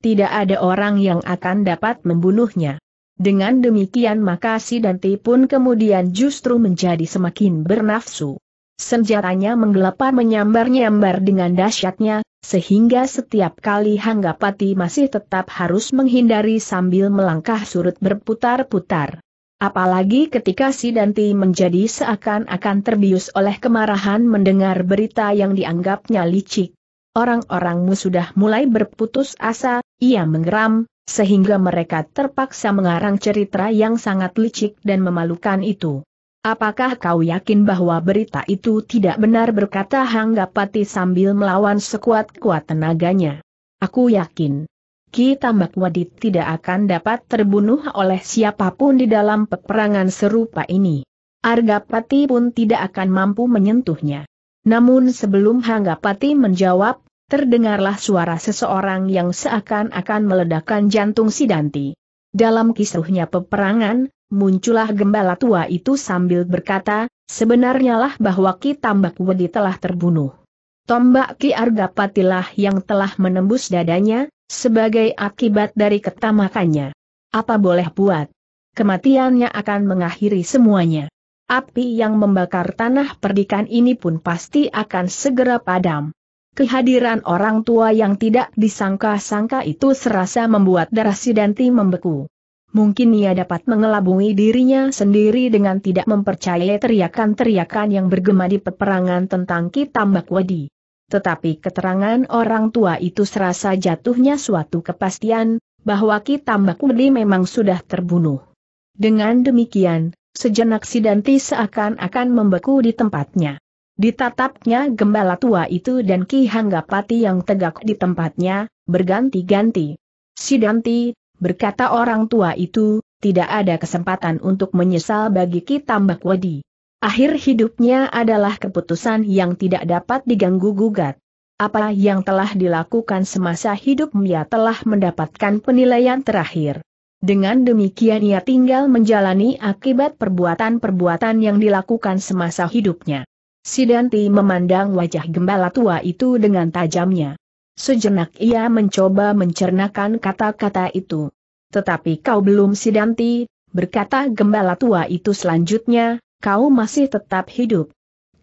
Tidak ada orang yang akan dapat membunuhnya. Dengan demikian maka si Danti pun kemudian justru menjadi semakin bernafsu. Senjatanya menggelepar menyambar-nyambar dengan dahsyatnya, sehingga setiap kali Hanggapati masih tetap harus menghindari sambil melangkah surut berputar-putar. Apalagi ketika si Danti menjadi seakan-akan terbius oleh kemarahan mendengar berita yang dianggapnya licik. Orang-orangmu sudah mulai berputus asa, ia menggeram, sehingga mereka terpaksa mengarang cerita yang sangat licik dan memalukan itu. Apakah kau yakin bahwa berita itu tidak benar berkata Hanggapati sambil melawan sekuat-kuat tenaganya? Aku yakin. Ki Tambak Wadid tidak akan dapat terbunuh oleh siapapun di dalam peperangan serupa ini. Argapati pun tidak akan mampu menyentuhnya. Namun sebelum Hanggapati menjawab, terdengarlah suara seseorang yang seakan-akan meledakkan jantung Sidanti. Dalam kisruhnya peperangan, muncullah gembala tua itu sambil berkata, sebenarnya lah bahwa Ki Tambak Wedi telah terbunuh. Tombak Ki Argapatilah yang telah menembus dadanya, sebagai akibat dari ketamakannya. Apa boleh buat? Kematiannya akan mengakhiri semuanya. Api yang membakar tanah perdikan ini pun pasti akan segera padam. Kehadiran orang tua yang tidak disangka-sangka itu serasa membuat darah Sidanti membeku. Mungkin ia dapat mengelabui dirinya sendiri dengan tidak mempercayai teriakan-teriakan yang bergema di peperangan tentang Kitambak Wadi. Tetapi keterangan orang tua itu serasa jatuhnya suatu kepastian, bahwa Kitambak Wadi memang sudah terbunuh. Dengan demikian, sejenak Sidanti seakan-akan membeku di tempatnya. Ditatapnya gembala tua itu dan Ki Hanggapati yang tegak di tempatnya, berganti-ganti. Sidanti, berkata orang tua itu, tidak ada kesempatan untuk menyesal bagi Ki Tambak Wadi. Akhir hidupnya adalah keputusan yang tidak dapat diganggu-gugat. Apa yang telah dilakukan semasa hidupnya telah mendapatkan penilaian terakhir. Dengan demikian ia tinggal menjalani akibat perbuatan-perbuatan yang dilakukan semasa hidupnya. Sidanti memandang wajah gembala tua itu dengan tajamnya. Sejenak ia mencoba mencernakan kata-kata itu. Tetapi kau belum Sidanti, berkata gembala tua itu selanjutnya, kau masih tetap hidup.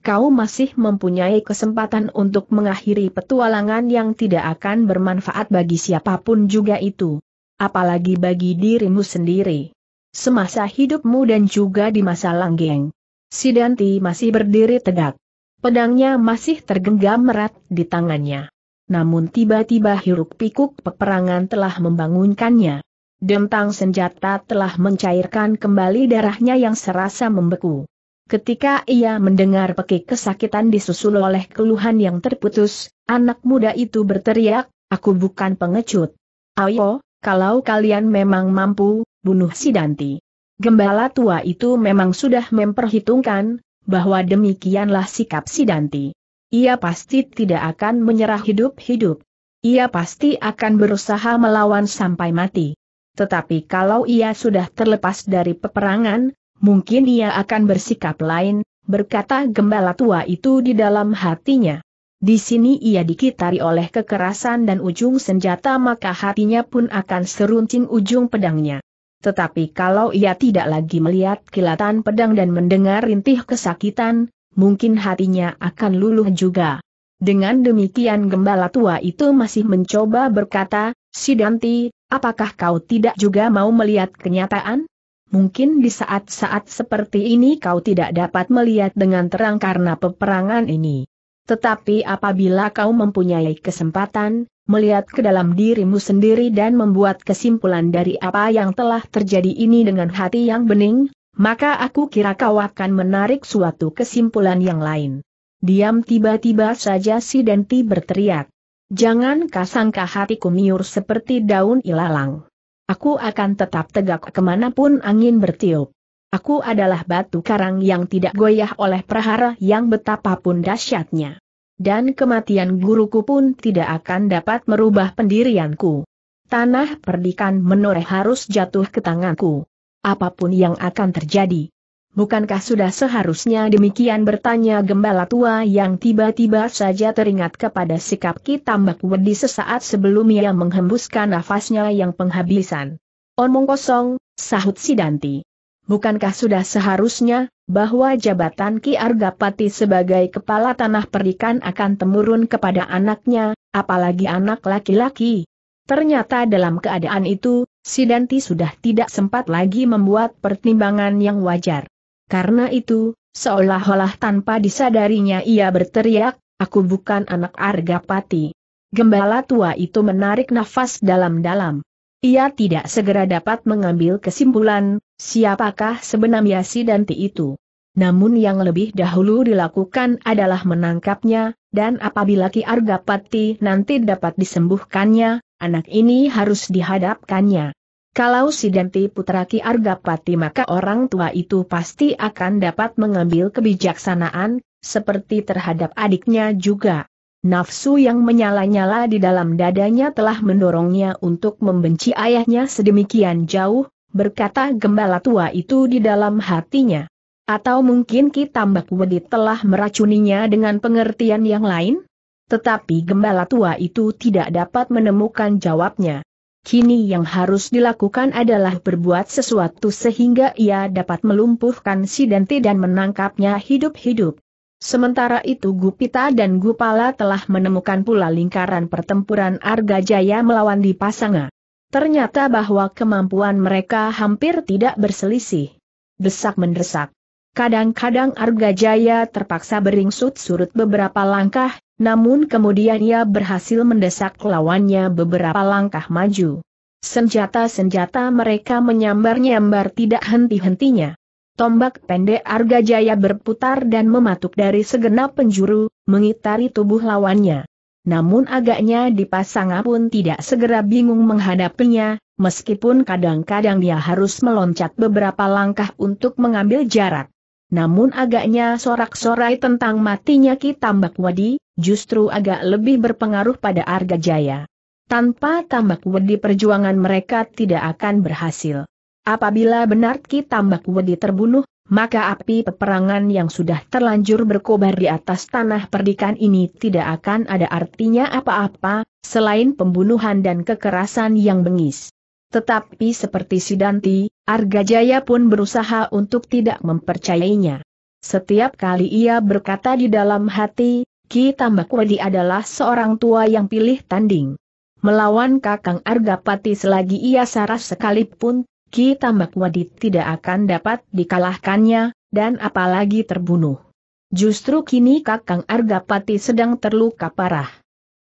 Kau masih mempunyai kesempatan untuk mengakhiri petualangan yang tidak akan bermanfaat bagi siapapun juga itu. Apalagi bagi dirimu sendiri. Semasa hidupmu dan juga di masa langgeng Sidanti masih berdiri tegak. Pedangnya masih tergenggam erat di tangannya. Namun tiba-tiba hiruk pikuk peperangan telah membangunkannya. Dentang senjata telah mencairkan kembali darahnya yang serasa membeku. Ketika ia mendengar pekik kesakitan disusul oleh keluhan yang terputus, anak muda itu berteriak, aku bukan pengecut. Ayo, kalau kalian memang mampu, bunuh si Danti. Gembala tua itu memang sudah memperhitungkan, bahwa demikianlah sikap Sidanti. Ia pasti tidak akan menyerah hidup-hidup. Ia pasti akan berusaha melawan sampai mati. Tetapi kalau ia sudah terlepas dari peperangan, mungkin ia akan bersikap lain, berkata gembala tua itu di dalam hatinya. Di sini ia dikitari oleh kekerasan dan ujung senjata maka hatinya pun akan seruncing ujung pedangnya. Tetapi kalau ia tidak lagi melihat kilatan pedang dan mendengar rintih kesakitan, mungkin hatinya akan luluh juga. Dengan demikian gembala tua itu masih mencoba berkata, Sidanti, apakah kau tidak juga mau melihat kenyataan? Mungkin di saat-saat seperti ini kau tidak dapat melihat dengan terang karena peperangan ini. Tetapi apabila kau mempunyai kesempatan, melihat ke dalam dirimu sendiri dan membuat kesimpulan dari apa yang telah terjadi ini dengan hati yang bening, maka aku kira kau akan menarik suatu kesimpulan yang lain. Diam tiba-tiba saja si Denti berteriak. Jangan kasangka hatiku miur seperti daun ilalang. Aku akan tetap tegak kemanapun angin bertiup. Aku adalah batu karang yang tidak goyah oleh prahara yang betapapun dahsyatnya dan kematian guruku pun tidak akan dapat merubah pendirianku. Tanah perdikan menoreh harus jatuh ke tanganku. Apapun yang akan terjadi. Bukankah sudah seharusnya demikian bertanya gembala tua yang tiba-tiba saja teringat kepada sikap Kitambak Wedi sesaat sebelum ia menghembuskan nafasnya yang penghabisan. Omong kosong, sahut Sidanti. Bukankah sudah seharusnya, bahwa jabatan Ki Argapati sebagai kepala tanah perikan akan temurun kepada anaknya, apalagi anak laki-laki? Ternyata dalam keadaan itu, Sidanti sudah tidak sempat lagi membuat pertimbangan yang wajar. Karena itu, seolah-olah tanpa disadarinya ia berteriak, aku bukan anak Argapati. Gembala tua itu menarik nafas dalam-dalam. Ia tidak segera dapat mengambil kesimpulan, siapakah sebenarnya si Danti itu. Namun yang lebih dahulu dilakukan adalah menangkapnya, dan apabila Ki Argapati nanti dapat disembuhkannya, anak ini harus dihadapkannya. Kalau si Danti putra Ki Argapati maka orang tua itu pasti akan dapat mengambil kebijaksanaan, seperti terhadap adiknya juga. Nafsu yang menyala-nyala di dalam dadanya telah mendorongnya untuk membenci ayahnya sedemikian jauh, berkata gembala tua itu di dalam hatinya. Atau mungkin Ki Tambak Wedi telah meracuninya dengan pengertian yang lain? Tetapi gembala tua itu tidak dapat menemukan jawabnya. Kini yang harus dilakukan adalah berbuat sesuatu sehingga ia dapat melumpuhkan si Dante dan menangkapnya hidup-hidup. Sementara itu Gupita dan Gupala telah menemukan pula lingkaran pertempuran Arga Jaya melawan di Pasanga. Ternyata bahwa kemampuan mereka hampir tidak berselisih. Desak-mendesak. Kadang-kadang Arga Jaya terpaksa beringsut surut beberapa langkah, namun kemudian ia berhasil mendesak lawannya beberapa langkah maju. Senjata-senjata mereka menyambar-nyambar tidak henti-hentinya. Tombak pendek Arga Jaya berputar dan mematuk dari segenap penjuru, mengitari tubuh lawannya. Namun agaknya di pasanga pun tidak segera bingung menghadapinya, meskipun kadang-kadang dia harus meloncat beberapa langkah untuk mengambil jarak. Namun agaknya sorak-sorai tentang matinya Ki Tambak Wadi, justru agak lebih berpengaruh pada Arga Jaya. Tanpa Tambak Wadi perjuangan mereka tidak akan berhasil. Apabila benar Ki Tambak Wedi terbunuh, maka api peperangan yang sudah terlanjur berkobar di atas tanah perdikan ini tidak akan ada artinya apa-apa, selain pembunuhan dan kekerasan yang bengis. Tetapi seperti Sidanti, Arga Jaya pun berusaha untuk tidak mempercayainya. Setiap kali ia berkata di dalam hati, Ki Tambak Tambakwedi adalah seorang tua yang pilih tanding. Melawan Kakang Argapati selagi ia saras sekalipun Ki Tambak Wadid tidak akan dapat dikalahkannya, dan apalagi terbunuh. Justru kini Kakang Argapati sedang terluka parah.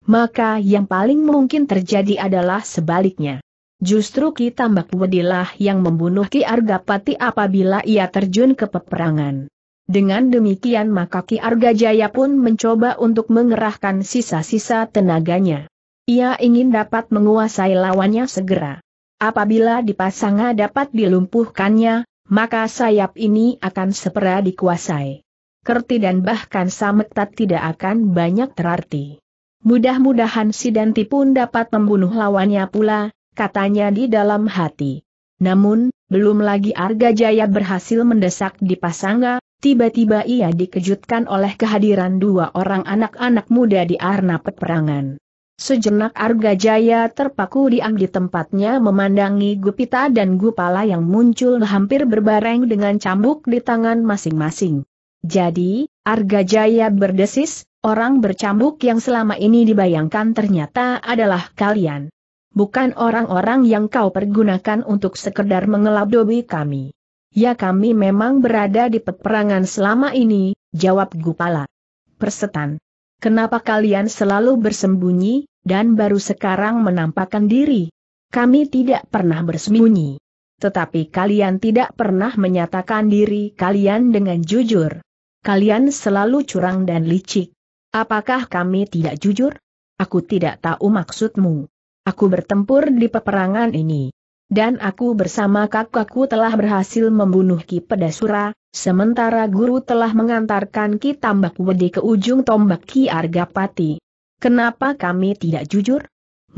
Maka yang paling mungkin terjadi adalah sebaliknya. Justru Ki Tambak Wadilah yang membunuh Ki Argapati apabila ia terjun ke peperangan. Dengan demikian maka Ki Jaya pun mencoba untuk mengerahkan sisa-sisa tenaganya. Ia ingin dapat menguasai lawannya segera. Apabila dipasangnya dapat dilumpuhkannya, maka sayap ini akan sepera dikuasai. Kerti dan bahkan Sametat tidak akan banyak terarti. Mudah-mudahan si Danti pun dapat membunuh lawannya pula, katanya di dalam hati. Namun, belum lagi Arga Jaya berhasil mendesak di Pasanga, tiba-tiba ia dikejutkan oleh kehadiran dua orang anak-anak muda di arena peperangan. Sejenak Arga Jaya terpaku diam di tempatnya memandangi Gupita dan Gupala yang muncul hampir berbareng dengan cambuk di tangan masing-masing. Jadi, Arga Jaya berdesis, orang bercambuk yang selama ini dibayangkan ternyata adalah kalian. Bukan orang-orang yang kau pergunakan untuk sekedar mengelabui kami. Ya kami memang berada di peperangan selama ini, jawab Gupala. Persetan. Kenapa kalian selalu bersembunyi, dan baru sekarang menampakkan diri? Kami tidak pernah bersembunyi. Tetapi kalian tidak pernah menyatakan diri kalian dengan jujur. Kalian selalu curang dan licik. Apakah kami tidak jujur? Aku tidak tahu maksudmu. Aku bertempur di peperangan ini. Dan aku bersama kakakku telah berhasil membunuh Ki Pedasura, Sementara guru telah mengantarkan Ki Tambak Wedi ke ujung tombak Ki Argapati. Kenapa kami tidak jujur?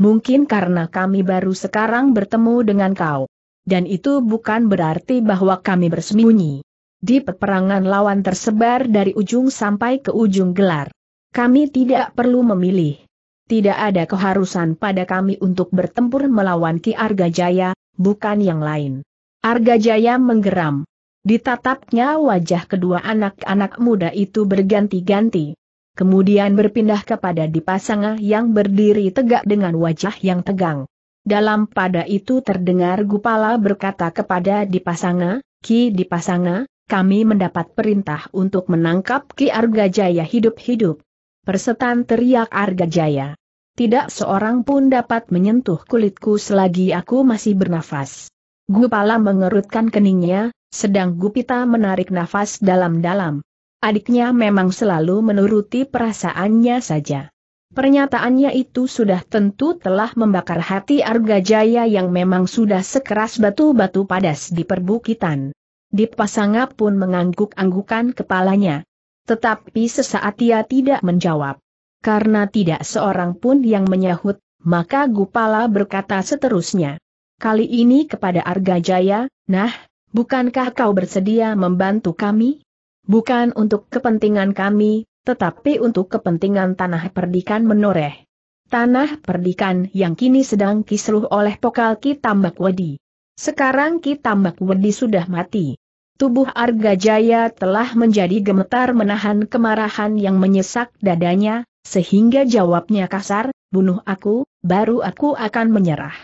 Mungkin karena kami baru sekarang bertemu dengan kau. Dan itu bukan berarti bahwa kami bersembunyi. Di peperangan lawan tersebar dari ujung sampai ke ujung gelar. Kami tidak perlu memilih. Tidak ada keharusan pada kami untuk bertempur melawan Ki Argajaya, bukan yang lain. Argajaya menggeram. Ditatapnya wajah kedua anak-anak muda itu berganti-ganti. Kemudian berpindah kepada dipasanga yang berdiri tegak dengan wajah yang tegang. Dalam pada itu terdengar Gupala berkata kepada dipasanga, Ki dipasanga, kami mendapat perintah untuk menangkap Ki Arga Jaya hidup-hidup. Persetan teriak Arga Jaya. Tidak seorang pun dapat menyentuh kulitku selagi aku masih bernafas. Gupala mengerutkan keningnya, sedang Gupita menarik nafas dalam-dalam. Adiknya memang selalu menuruti perasaannya saja. Pernyataannya itu sudah tentu telah membakar hati Arga Jaya yang memang sudah sekeras batu-batu padas di perbukitan. Dipasanga pun mengangguk-anggukan kepalanya. Tetapi sesaat ia tidak menjawab. Karena tidak seorang pun yang menyahut, maka Gupala berkata seterusnya. Kali ini kepada Arga Jaya, nah, bukankah kau bersedia membantu kami? Bukan untuk kepentingan kami, tetapi untuk kepentingan tanah perdikan menoreh. Tanah perdikan yang kini sedang kisruh oleh pokal Ki Tambak Wedi. Sekarang Ki Tambak Wedi sudah mati. Tubuh Arga Jaya telah menjadi gemetar menahan kemarahan yang menyesak dadanya, sehingga jawabnya kasar, bunuh aku, baru aku akan menyerah.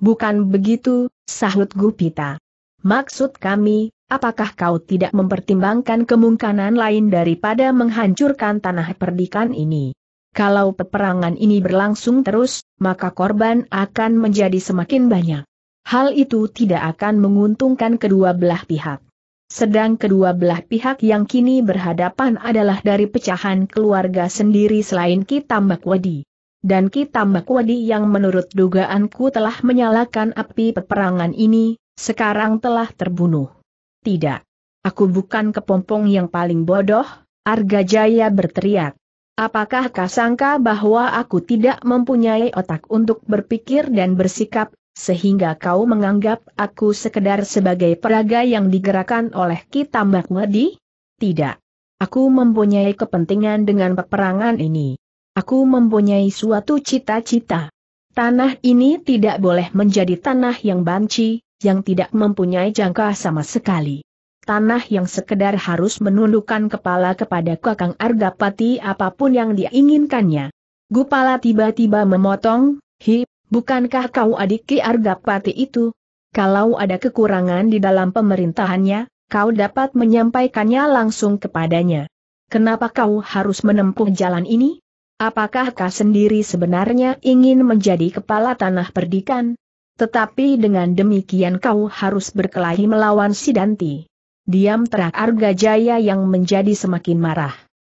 Bukan begitu, sahut Gupita. Maksud kami, apakah kau tidak mempertimbangkan kemungkinan lain daripada menghancurkan tanah perdikan ini? Kalau peperangan ini berlangsung terus, maka korban akan menjadi semakin banyak. Hal itu tidak akan menguntungkan kedua belah pihak. Sedang kedua belah pihak yang kini berhadapan adalah dari pecahan keluarga sendiri selain Kitambak Wadi dan Kita Tambak yang menurut dugaanku telah menyalakan api peperangan ini, sekarang telah terbunuh. Tidak. Aku bukan kepompong yang paling bodoh, Arga Jaya berteriak. Apakah kau sangka bahwa aku tidak mempunyai otak untuk berpikir dan bersikap, sehingga kau menganggap aku sekedar sebagai peraga yang digerakkan oleh kita Mahmudi? Tidak. Aku mempunyai kepentingan dengan peperangan ini. Aku mempunyai suatu cita-cita. Tanah ini tidak boleh menjadi tanah yang banci, yang tidak mempunyai jangka sama sekali. Tanah yang sekedar harus menundukkan kepala kepada Kakang Argapati apapun yang diinginkannya. Gupala tiba-tiba memotong, hi, bukankah kau adik Ki Argapati itu? Kalau ada kekurangan di dalam pemerintahannya, kau dapat menyampaikannya langsung kepadanya. Kenapa kau harus menempuh jalan ini? Apakah kau sendiri sebenarnya ingin menjadi kepala tanah perdikan? Tetapi dengan demikian kau harus berkelahi melawan Sidanti. Diam terak Arga Jaya yang menjadi semakin marah.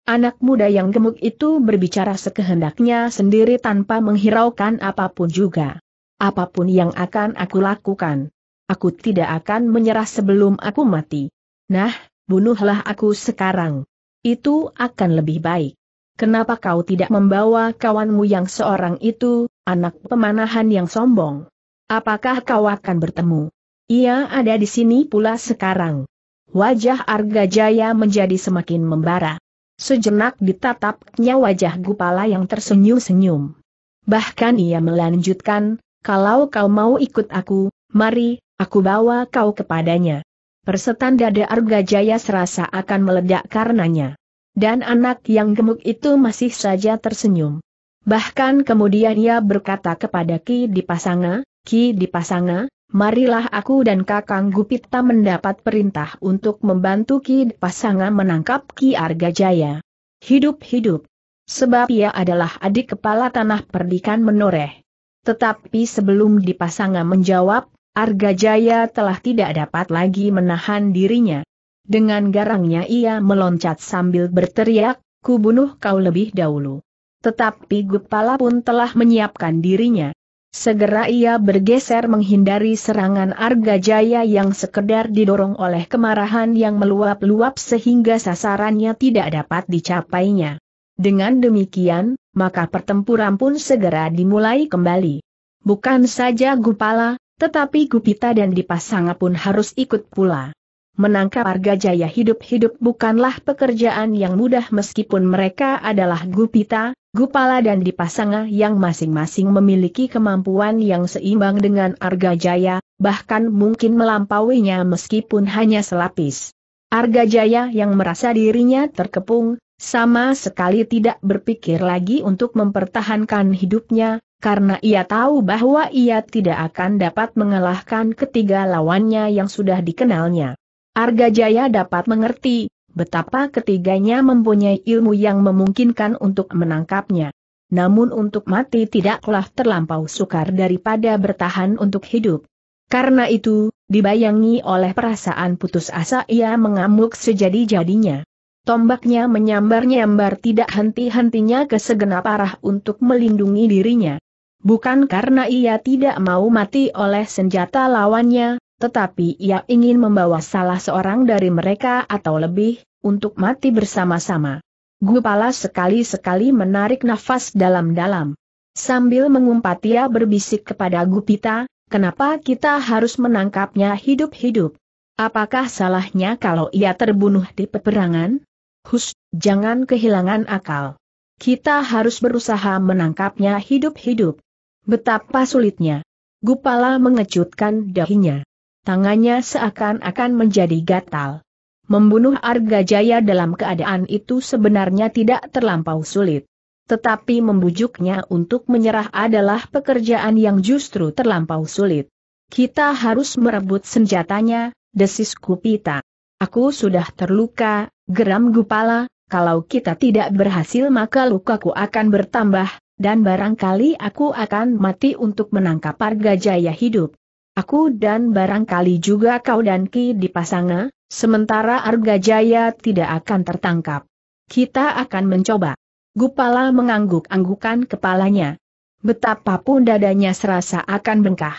Anak muda yang gemuk itu berbicara sekehendaknya sendiri tanpa menghiraukan apapun juga. Apapun yang akan aku lakukan. Aku tidak akan menyerah sebelum aku mati. Nah, bunuhlah aku sekarang. Itu akan lebih baik. Kenapa kau tidak membawa kawanmu yang seorang itu, anak pemanahan yang sombong? Apakah kau akan bertemu? Ia ada di sini pula sekarang. Wajah Arga Jaya menjadi semakin membara. Sejenak ditatapnya wajah Gupala yang tersenyum-senyum. Bahkan ia melanjutkan, kalau kau mau ikut aku, mari, aku bawa kau kepadanya. Persetan dada Arga Jaya serasa akan meledak karenanya. Dan anak yang gemuk itu masih saja tersenyum. Bahkan kemudian ia berkata kepada Ki Dipasanga, Ki Dipasanga, marilah aku dan Kakang Gupita mendapat perintah untuk membantu Ki Dipasanga menangkap Ki Arga Jaya. Hidup-hidup. Sebab ia adalah adik kepala tanah perdikan menoreh. Tetapi sebelum Dipasanga menjawab, Arga Jaya telah tidak dapat lagi menahan dirinya. Dengan garangnya ia meloncat sambil berteriak, "Kubunuh kau lebih dahulu. Tetapi Gupala pun telah menyiapkan dirinya. Segera ia bergeser menghindari serangan Arga Jaya yang sekedar didorong oleh kemarahan yang meluap-luap sehingga sasarannya tidak dapat dicapainya. Dengan demikian, maka pertempuran pun segera dimulai kembali. Bukan saja Gupala, tetapi Gupita dan Dipasanga pun harus ikut pula. Menangkap warga jaya hidup-hidup bukanlah pekerjaan yang mudah meskipun mereka adalah gupita, gupala dan dipasanga yang masing-masing memiliki kemampuan yang seimbang dengan Arga jaya, bahkan mungkin melampauinya meskipun hanya selapis. Arga Jaya yang merasa dirinya terkepung, sama sekali tidak berpikir lagi untuk mempertahankan hidupnya, karena ia tahu bahwa ia tidak akan dapat mengalahkan ketiga lawannya yang sudah dikenalnya. Argajaya dapat mengerti betapa ketiganya mempunyai ilmu yang memungkinkan untuk menangkapnya. Namun untuk mati tidaklah terlampau sukar daripada bertahan untuk hidup. Karena itu, dibayangi oleh perasaan putus asa ia mengamuk sejadi-jadinya. Tombaknya menyambar-nyambar tidak henti-hentinya ke segenap arah untuk melindungi dirinya. Bukan karena ia tidak mau mati oleh senjata lawannya, tetapi ia ingin membawa salah seorang dari mereka atau lebih, untuk mati bersama-sama. Gupala sekali-sekali menarik nafas dalam-dalam. Sambil mengumpat ia berbisik kepada Gupita, kenapa kita harus menangkapnya hidup-hidup? Apakah salahnya kalau ia terbunuh di peperangan? Hus, jangan kehilangan akal. Kita harus berusaha menangkapnya hidup-hidup. Betapa sulitnya. Gupala mengecutkan dahinya tangannya seakan-akan menjadi gatal. Membunuh Arga Jaya dalam keadaan itu sebenarnya tidak terlampau sulit. Tetapi membujuknya untuk menyerah adalah pekerjaan yang justru terlampau sulit. Kita harus merebut senjatanya, desis Kupita. Aku sudah terluka, geram Gupala, kalau kita tidak berhasil maka lukaku akan bertambah, dan barangkali aku akan mati untuk menangkap Arga Jaya hidup. Aku dan barangkali juga kau dan Ki Dipasanga, sementara Arga Jaya tidak akan tertangkap. Kita akan mencoba. Gupala mengangguk-anggukan kepalanya. Betapapun dadanya serasa akan bengkah.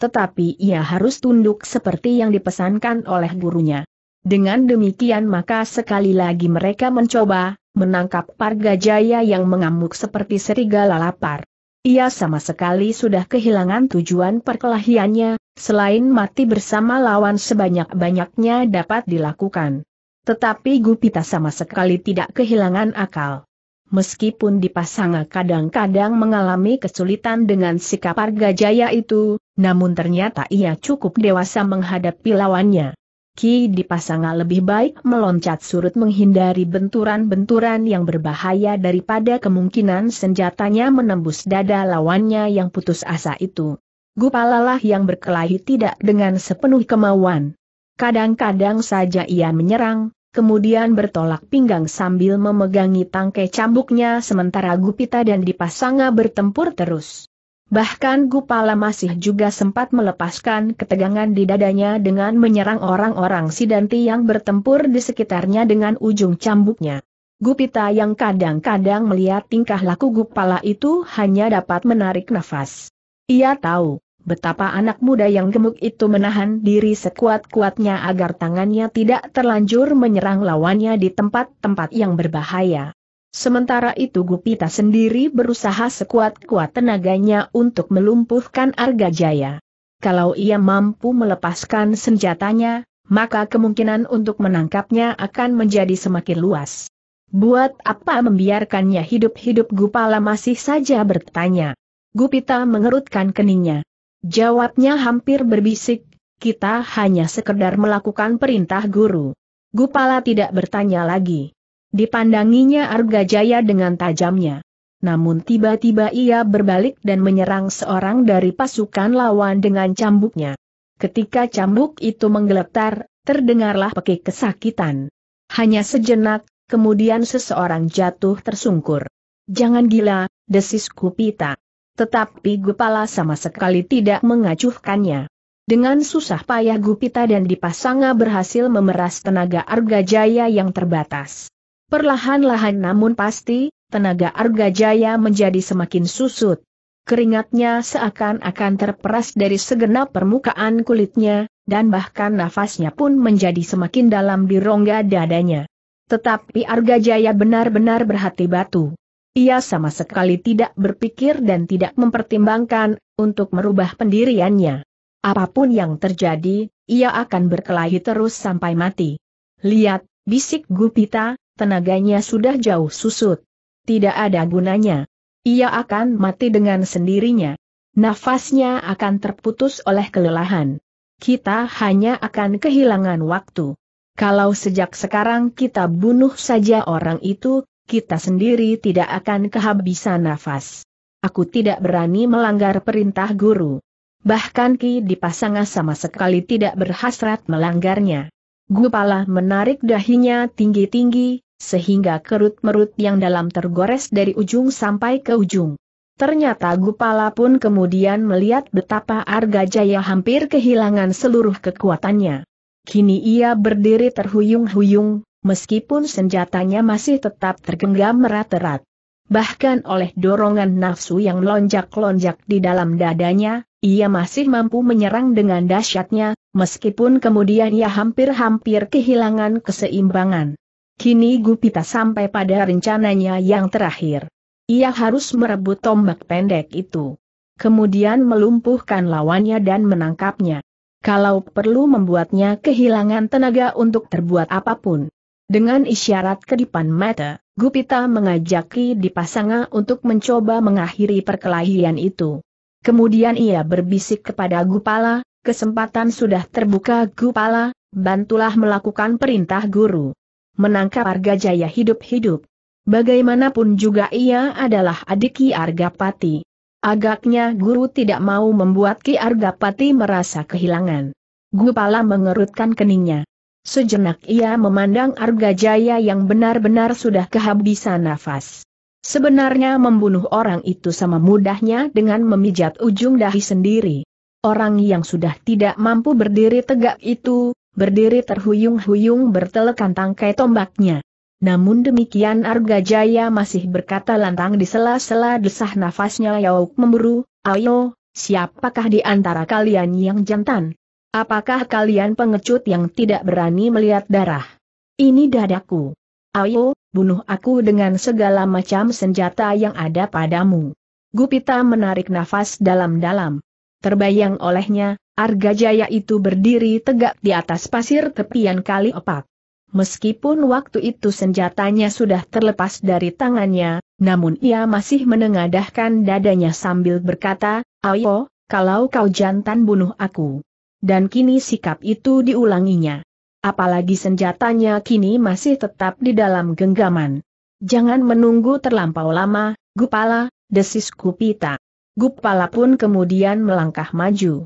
Tetapi ia harus tunduk seperti yang dipesankan oleh gurunya. Dengan demikian maka sekali lagi mereka mencoba, menangkap Parga Jaya yang mengamuk seperti serigala lapar. Ia sama sekali sudah kehilangan tujuan perkelahiannya, selain mati bersama lawan sebanyak-banyaknya dapat dilakukan. Tetapi Gupita sama sekali tidak kehilangan akal. Meskipun dipasang kadang-kadang mengalami kesulitan dengan sikap Argajaya itu, namun ternyata ia cukup dewasa menghadapi lawannya. Ki dipasanga lebih baik meloncat surut menghindari benturan-benturan yang berbahaya daripada kemungkinan senjatanya menembus dada lawannya yang putus asa itu. Gupalalah yang berkelahi tidak dengan sepenuh kemauan. Kadang-kadang saja ia menyerang, kemudian bertolak pinggang sambil memegangi tangkai cambuknya sementara Gupita dan dipasanga bertempur terus. Bahkan Gupala masih juga sempat melepaskan ketegangan di dadanya dengan menyerang orang-orang Sidanti yang bertempur di sekitarnya dengan ujung cambuknya. Gupita yang kadang-kadang melihat tingkah laku Gupala itu hanya dapat menarik nafas. Ia tahu betapa anak muda yang gemuk itu menahan diri sekuat-kuatnya agar tangannya tidak terlanjur menyerang lawannya di tempat-tempat yang berbahaya. Sementara itu Gupita sendiri berusaha sekuat-kuat tenaganya untuk melumpuhkan Arga Jaya. Kalau ia mampu melepaskan senjatanya, maka kemungkinan untuk menangkapnya akan menjadi semakin luas. Buat apa membiarkannya hidup-hidup Gupala masih saja bertanya. Gupita mengerutkan keningnya. Jawabnya hampir berbisik, kita hanya sekedar melakukan perintah guru. Gupala tidak bertanya lagi. Dipandanginya Arga Jaya dengan tajamnya. Namun tiba-tiba ia berbalik dan menyerang seorang dari pasukan lawan dengan cambuknya. Ketika cambuk itu menggeletar, terdengarlah pekik kesakitan. Hanya sejenak, kemudian seseorang jatuh tersungkur. Jangan gila, desis Kupita. Tetapi Gupala sama sekali tidak mengacuhkannya. Dengan susah payah Gupita dan Dipasanga berhasil memeras tenaga Arga Jaya yang terbatas. Perlahan-lahan namun pasti, tenaga Arga Jaya menjadi semakin susut. Keringatnya seakan-akan terperas dari segenap permukaan kulitnya, dan bahkan nafasnya pun menjadi semakin dalam di rongga dadanya. Tetapi Arga Jaya benar-benar berhati batu. Ia sama sekali tidak berpikir dan tidak mempertimbangkan untuk merubah pendiriannya. Apapun yang terjadi, ia akan berkelahi terus sampai mati. Lihat, bisik Gupita, tenaganya sudah jauh susut. Tidak ada gunanya. Ia akan mati dengan sendirinya. Nafasnya akan terputus oleh kelelahan. Kita hanya akan kehilangan waktu. Kalau sejak sekarang kita bunuh saja orang itu, kita sendiri tidak akan kehabisan nafas. Aku tidak berani melanggar perintah guru. Bahkan Ki Dipasanga sama sekali tidak berhasrat melanggarnya. Gupala menarik dahinya tinggi-tinggi, sehingga kerut-merut yang dalam tergores dari ujung sampai ke ujung. Ternyata Gupala pun kemudian melihat betapa Arga Jaya hampir kehilangan seluruh kekuatannya. Kini ia berdiri terhuyung-huyung, meskipun senjatanya masih tetap tergenggam erat-erat. Bahkan oleh dorongan nafsu yang lonjak-lonjak di dalam dadanya, ia masih mampu menyerang dengan dahsyatnya, meskipun kemudian ia hampir-hampir kehilangan keseimbangan. Kini Gupita sampai pada rencananya yang terakhir. Ia harus merebut tombak pendek itu. Kemudian melumpuhkan lawannya dan menangkapnya. Kalau perlu membuatnya kehilangan tenaga untuk terbuat apapun. Dengan isyarat kedipan mata, Gupita mengajaki dipasanga untuk mencoba mengakhiri perkelahian itu. Kemudian ia berbisik kepada Gupala, kesempatan sudah terbuka Gupala, bantulah melakukan perintah guru menangkap Arga Jaya hidup-hidup. Bagaimanapun juga ia adalah adik Ki Arga Pati. Agaknya guru tidak mau membuat Ki Arga Pati merasa kehilangan. Gupala mengerutkan keningnya. Sejenak ia memandang Arga Jaya yang benar-benar sudah kehabisan nafas. Sebenarnya membunuh orang itu sama mudahnya dengan memijat ujung dahi sendiri. Orang yang sudah tidak mampu berdiri tegak itu, berdiri terhuyung-huyung bertelekan tangkai tombaknya. Namun demikian Arga Jaya masih berkata lantang di sela-sela desah nafasnya Yauk memburu, ayo, siapakah di antara kalian yang jantan? Apakah kalian pengecut yang tidak berani melihat darah? Ini dadaku. Ayo, bunuh aku dengan segala macam senjata yang ada padamu. Gupita menarik nafas dalam-dalam. Terbayang olehnya, Argajaya itu berdiri tegak di atas pasir tepian kali opak. Meskipun waktu itu senjatanya sudah terlepas dari tangannya, namun ia masih menengadahkan dadanya sambil berkata, Ayo, kalau kau jantan bunuh aku. Dan kini sikap itu diulanginya. Apalagi senjatanya kini masih tetap di dalam genggaman. Jangan menunggu terlampau lama, Gupala, desis Kupita. Gupala pun kemudian melangkah maju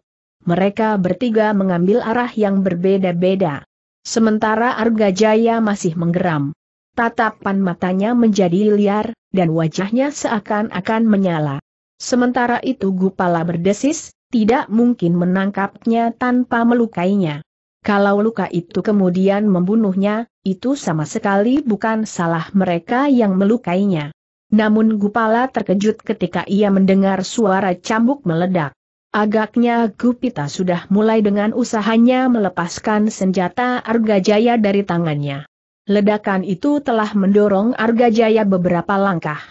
mereka bertiga mengambil arah yang berbeda-beda. Sementara Arga Jaya masih menggeram. Tatapan matanya menjadi liar, dan wajahnya seakan-akan menyala. Sementara itu Gupala berdesis, tidak mungkin menangkapnya tanpa melukainya. Kalau luka itu kemudian membunuhnya, itu sama sekali bukan salah mereka yang melukainya. Namun Gupala terkejut ketika ia mendengar suara cambuk meledak. Agaknya Gupita sudah mulai dengan usahanya melepaskan senjata Arga Jaya dari tangannya. Ledakan itu telah mendorong Arga Jaya beberapa langkah.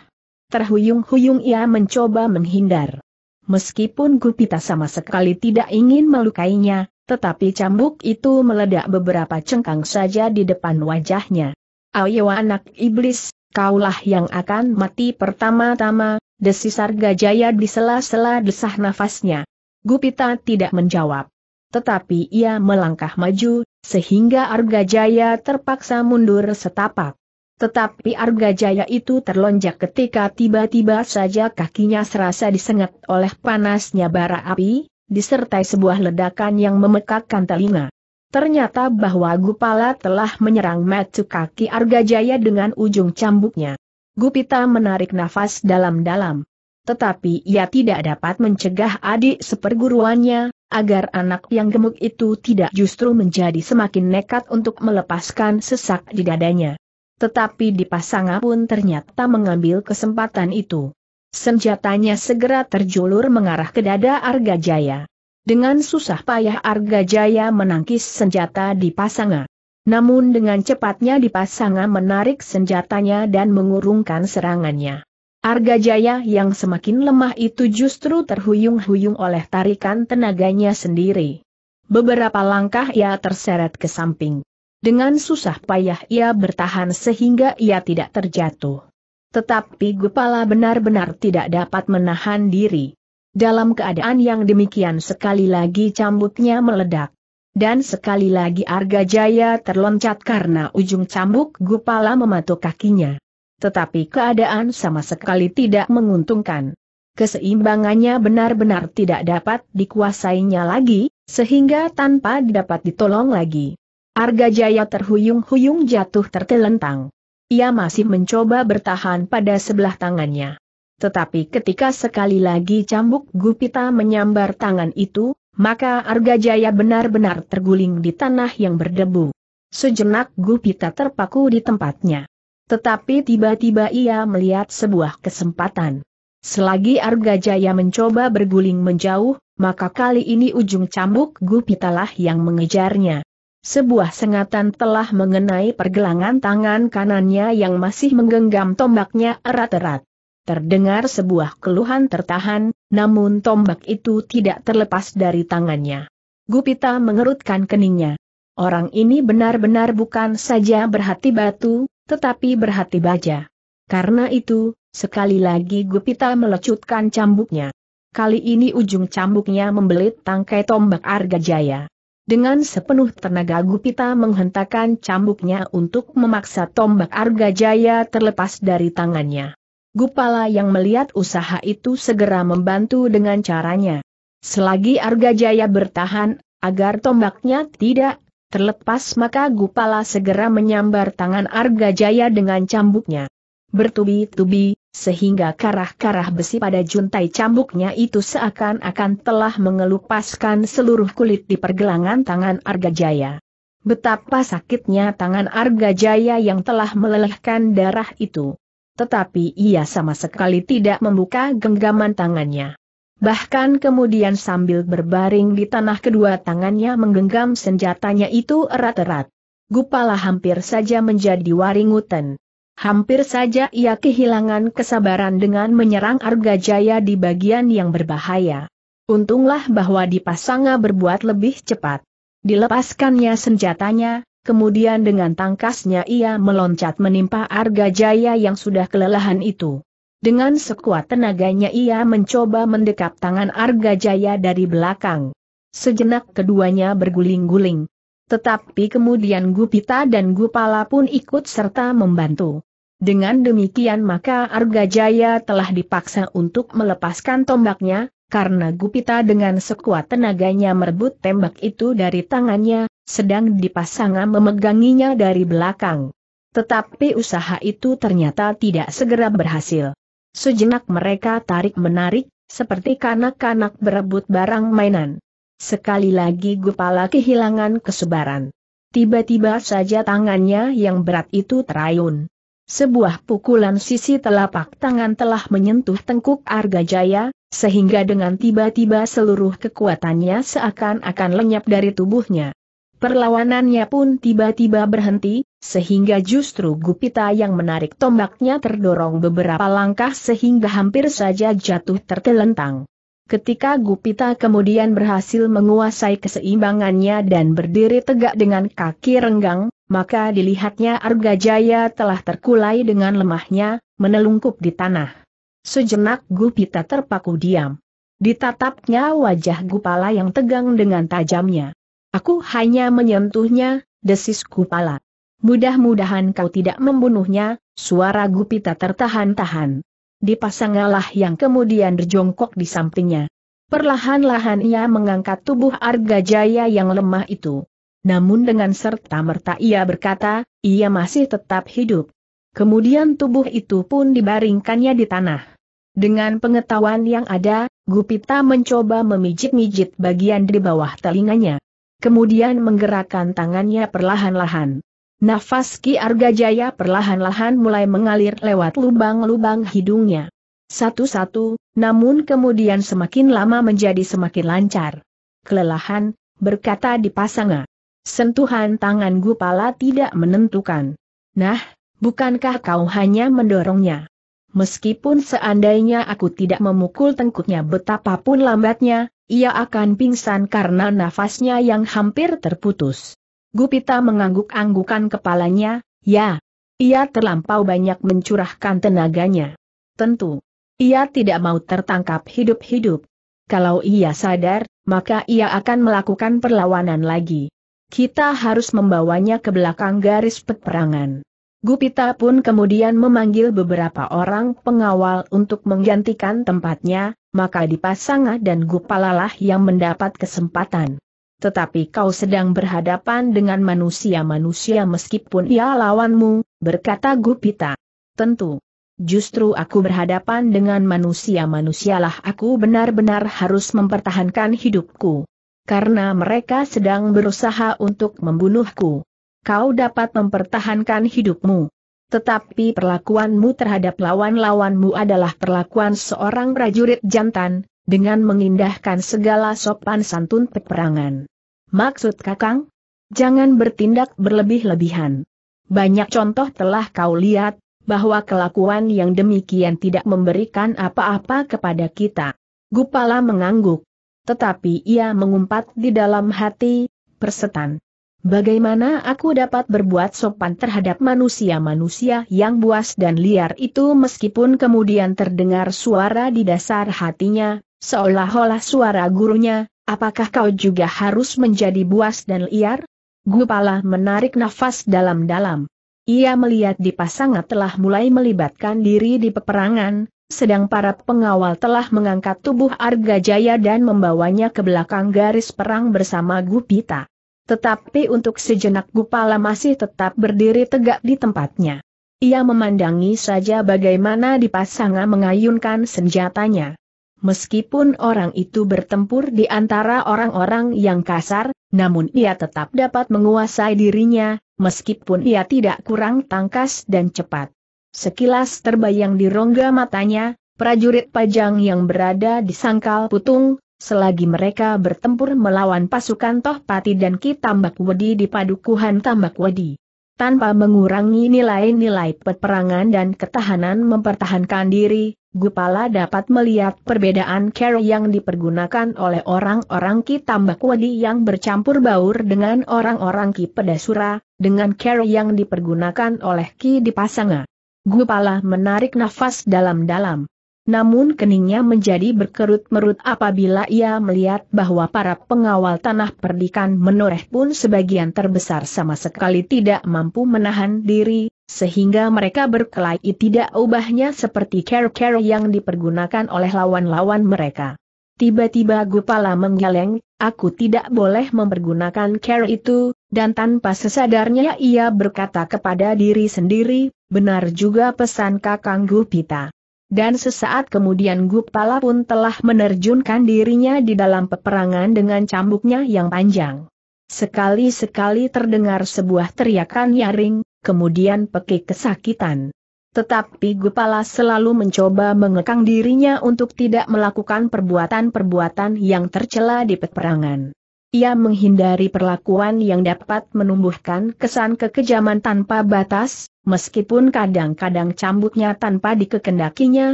Terhuyung-huyung ia mencoba menghindar. Meskipun Gupita sama sekali tidak ingin melukainya, tetapi cambuk itu meledak beberapa cengkang saja di depan wajahnya. Ayo anak iblis, kaulah yang akan mati pertama-tama, desis Arga di sela-sela desah nafasnya. Gupita tidak menjawab. Tetapi ia melangkah maju, sehingga Arga Jaya terpaksa mundur setapak. Tetapi Arga Jaya itu terlonjak ketika tiba-tiba saja kakinya serasa disengat oleh panasnya bara api, disertai sebuah ledakan yang memekakkan telinga. Ternyata bahwa Gupala telah menyerang metu kaki Jaya dengan ujung cambuknya. Gupita menarik nafas dalam-dalam tetapi ia tidak dapat mencegah adik seperguruannya, agar anak yang gemuk itu tidak justru menjadi semakin nekat untuk melepaskan sesak di dadanya. Tetapi di pasanga pun ternyata mengambil kesempatan itu. Senjatanya segera terjulur mengarah ke dada Arga Jaya. Dengan susah payah Arga Jaya menangkis senjata di pasanga. Namun dengan cepatnya di pasanga menarik senjatanya dan mengurungkan serangannya. Argajaya yang semakin lemah itu justru terhuyung-huyung oleh tarikan tenaganya sendiri. Beberapa langkah ia terseret ke samping. Dengan susah payah ia bertahan sehingga ia tidak terjatuh. Tetapi Gupala benar-benar tidak dapat menahan diri. Dalam keadaan yang demikian sekali lagi cambuknya meledak. Dan sekali lagi Argajaya terloncat karena ujung cambuk Gupala mematuk kakinya tetapi keadaan sama sekali tidak menguntungkan. Keseimbangannya benar-benar tidak dapat dikuasainya lagi, sehingga tanpa dapat ditolong lagi. Arga Jaya terhuyung-huyung jatuh tertelentang. Ia masih mencoba bertahan pada sebelah tangannya. Tetapi ketika sekali lagi cambuk gupita menyambar tangan itu, maka Arga Jaya benar-benar terguling di tanah yang berdebu. Sejenak gupita terpaku di tempatnya. Tetapi tiba-tiba ia melihat sebuah kesempatan. Selagi Arga Jaya mencoba berguling menjauh, maka kali ini ujung cambuk Gupitalah yang mengejarnya. Sebuah sengatan telah mengenai pergelangan tangan kanannya yang masih menggenggam tombaknya erat-erat. Terdengar sebuah keluhan tertahan, namun tombak itu tidak terlepas dari tangannya. Gupita mengerutkan keningnya. Orang ini benar-benar bukan saja berhati batu, tetapi berhati baja. Karena itu, sekali lagi Gupita melecutkan cambuknya. Kali ini ujung cambuknya membelit tangkai tombak Arga Jaya. Dengan sepenuh tenaga Gupita menghentakkan cambuknya untuk memaksa tombak Arga Jaya terlepas dari tangannya. Gupala yang melihat usaha itu segera membantu dengan caranya. Selagi Arga Jaya bertahan, agar tombaknya tidak Terlepas maka Gupala segera menyambar tangan Arga Jaya dengan cambuknya. Bertubi-tubi, sehingga karah-karah besi pada juntai cambuknya itu seakan-akan telah mengelupaskan seluruh kulit di pergelangan tangan Arga Jaya. Betapa sakitnya tangan Arga Jaya yang telah melelehkan darah itu. Tetapi ia sama sekali tidak membuka genggaman tangannya. Bahkan kemudian sambil berbaring di tanah kedua tangannya menggenggam senjatanya itu erat-erat. Gupala hampir saja menjadi waringuten. Hampir saja ia kehilangan kesabaran dengan menyerang Arga Jaya di bagian yang berbahaya. Untunglah bahwa dipasangnya berbuat lebih cepat. Dilepaskannya senjatanya, kemudian dengan tangkasnya ia meloncat menimpa Arga Jaya yang sudah kelelahan itu. Dengan sekuat tenaganya ia mencoba mendekap tangan Arga Jaya dari belakang. Sejenak keduanya berguling-guling. Tetapi kemudian Gupita dan Gupala pun ikut serta membantu. Dengan demikian maka Arga Jaya telah dipaksa untuk melepaskan tombaknya, karena Gupita dengan sekuat tenaganya merebut tembak itu dari tangannya, sedang dipasangan memeganginya dari belakang. Tetapi usaha itu ternyata tidak segera berhasil. Sejenak mereka tarik-menarik, seperti kanak-kanak berebut barang mainan. Sekali lagi Gupala kehilangan kesebaran. Tiba-tiba saja tangannya yang berat itu terayun. Sebuah pukulan sisi telapak tangan telah menyentuh tengkuk Arga Jaya, sehingga dengan tiba-tiba seluruh kekuatannya seakan-akan lenyap dari tubuhnya. Perlawanannya pun tiba-tiba berhenti, sehingga justru Gupita yang menarik tombaknya terdorong beberapa langkah sehingga hampir saja jatuh tertelentang. Ketika Gupita kemudian berhasil menguasai keseimbangannya dan berdiri tegak dengan kaki renggang, maka dilihatnya Arga Jaya telah terkulai dengan lemahnya, menelungkup di tanah. Sejenak Gupita terpaku diam. Ditatapnya wajah Gupala yang tegang dengan tajamnya. Aku hanya menyentuhnya, desisku pala. Mudah-mudahan kau tidak membunuhnya, suara Gupita tertahan-tahan. Dipasangalah yang kemudian berjongkok di sampingnya. Perlahan-lahan ia mengangkat tubuh Arga Jaya yang lemah itu. Namun dengan serta-merta ia berkata, ia masih tetap hidup. Kemudian tubuh itu pun dibaringkannya di tanah. Dengan pengetahuan yang ada, Gupita mencoba memijit-mijit bagian di bawah telinganya kemudian menggerakkan tangannya perlahan-lahan. Nafas Ki Arga Jaya perlahan-lahan mulai mengalir lewat lubang-lubang hidungnya. Satu-satu, namun kemudian semakin lama menjadi semakin lancar. Kelelahan, berkata di pasanga. Sentuhan tangan Gupala tidak menentukan. Nah, bukankah kau hanya mendorongnya? Meskipun seandainya aku tidak memukul tengkuknya betapapun lambatnya, ia akan pingsan karena nafasnya yang hampir terputus. Gupita mengangguk-anggukan kepalanya, ya. Ia terlampau banyak mencurahkan tenaganya. Tentu. Ia tidak mau tertangkap hidup-hidup. Kalau ia sadar, maka ia akan melakukan perlawanan lagi. Kita harus membawanya ke belakang garis peperangan. Gupita pun kemudian memanggil beberapa orang pengawal untuk menggantikan tempatnya, maka dipasangah dan Gupalalah yang mendapat kesempatan. Tetapi kau sedang berhadapan dengan manusia-manusia meskipun ia lawanmu, berkata Gupita. Tentu. Justru aku berhadapan dengan manusia-manusialah aku benar-benar harus mempertahankan hidupku. Karena mereka sedang berusaha untuk membunuhku kau dapat mempertahankan hidupmu. Tetapi perlakuanmu terhadap lawan-lawanmu adalah perlakuan seorang prajurit jantan, dengan mengindahkan segala sopan santun peperangan. Maksud kakang? Jangan bertindak berlebih-lebihan. Banyak contoh telah kau lihat, bahwa kelakuan yang demikian tidak memberikan apa-apa kepada kita. Gupala mengangguk. Tetapi ia mengumpat di dalam hati, persetan. Bagaimana aku dapat berbuat sopan terhadap manusia-manusia yang buas dan liar itu meskipun kemudian terdengar suara di dasar hatinya, seolah-olah suara gurunya, apakah kau juga harus menjadi buas dan liar? Gupala menarik nafas dalam-dalam. Ia melihat di pasangan telah mulai melibatkan diri di peperangan, sedang para pengawal telah mengangkat tubuh Arga Jaya dan membawanya ke belakang garis perang bersama Gupita. Tetapi untuk sejenak Gupala masih tetap berdiri tegak di tempatnya. Ia memandangi saja bagaimana dipasanga mengayunkan senjatanya. Meskipun orang itu bertempur di antara orang-orang yang kasar, namun ia tetap dapat menguasai dirinya, meskipun ia tidak kurang tangkas dan cepat. Sekilas terbayang di rongga matanya, prajurit pajang yang berada di sangkal putung, Selagi mereka bertempur melawan pasukan Tohpati dan Ki Tambak Wedi di padukuhan Tambak Wedi. Tanpa mengurangi nilai-nilai peperangan dan ketahanan mempertahankan diri, Gupala dapat melihat perbedaan care yang dipergunakan oleh orang-orang Ki Tambak Wedi yang bercampur baur dengan orang-orang Ki Pedasura, dengan care yang dipergunakan oleh Ki Dipasanga. Gupala menarik nafas dalam-dalam namun keningnya menjadi berkerut-merut apabila ia melihat bahwa para pengawal tanah perdikan menoreh pun sebagian terbesar sama sekali tidak mampu menahan diri, sehingga mereka berkelahi tidak ubahnya seperti care-care yang dipergunakan oleh lawan-lawan mereka. Tiba-tiba Gupala menggeleng, aku tidak boleh mempergunakan care itu, dan tanpa sesadarnya ia berkata kepada diri sendiri, benar juga pesan Kakang Gupita. Dan sesaat kemudian Gupala pun telah menerjunkan dirinya di dalam peperangan dengan cambuknya yang panjang. Sekali-sekali terdengar sebuah teriakan nyaring, kemudian pekik kesakitan. Tetapi Gupala selalu mencoba mengekang dirinya untuk tidak melakukan perbuatan-perbuatan yang tercela di peperangan. Ia menghindari perlakuan yang dapat menumbuhkan kesan kekejaman tanpa batas, meskipun kadang-kadang cambuknya tanpa dikekendakinya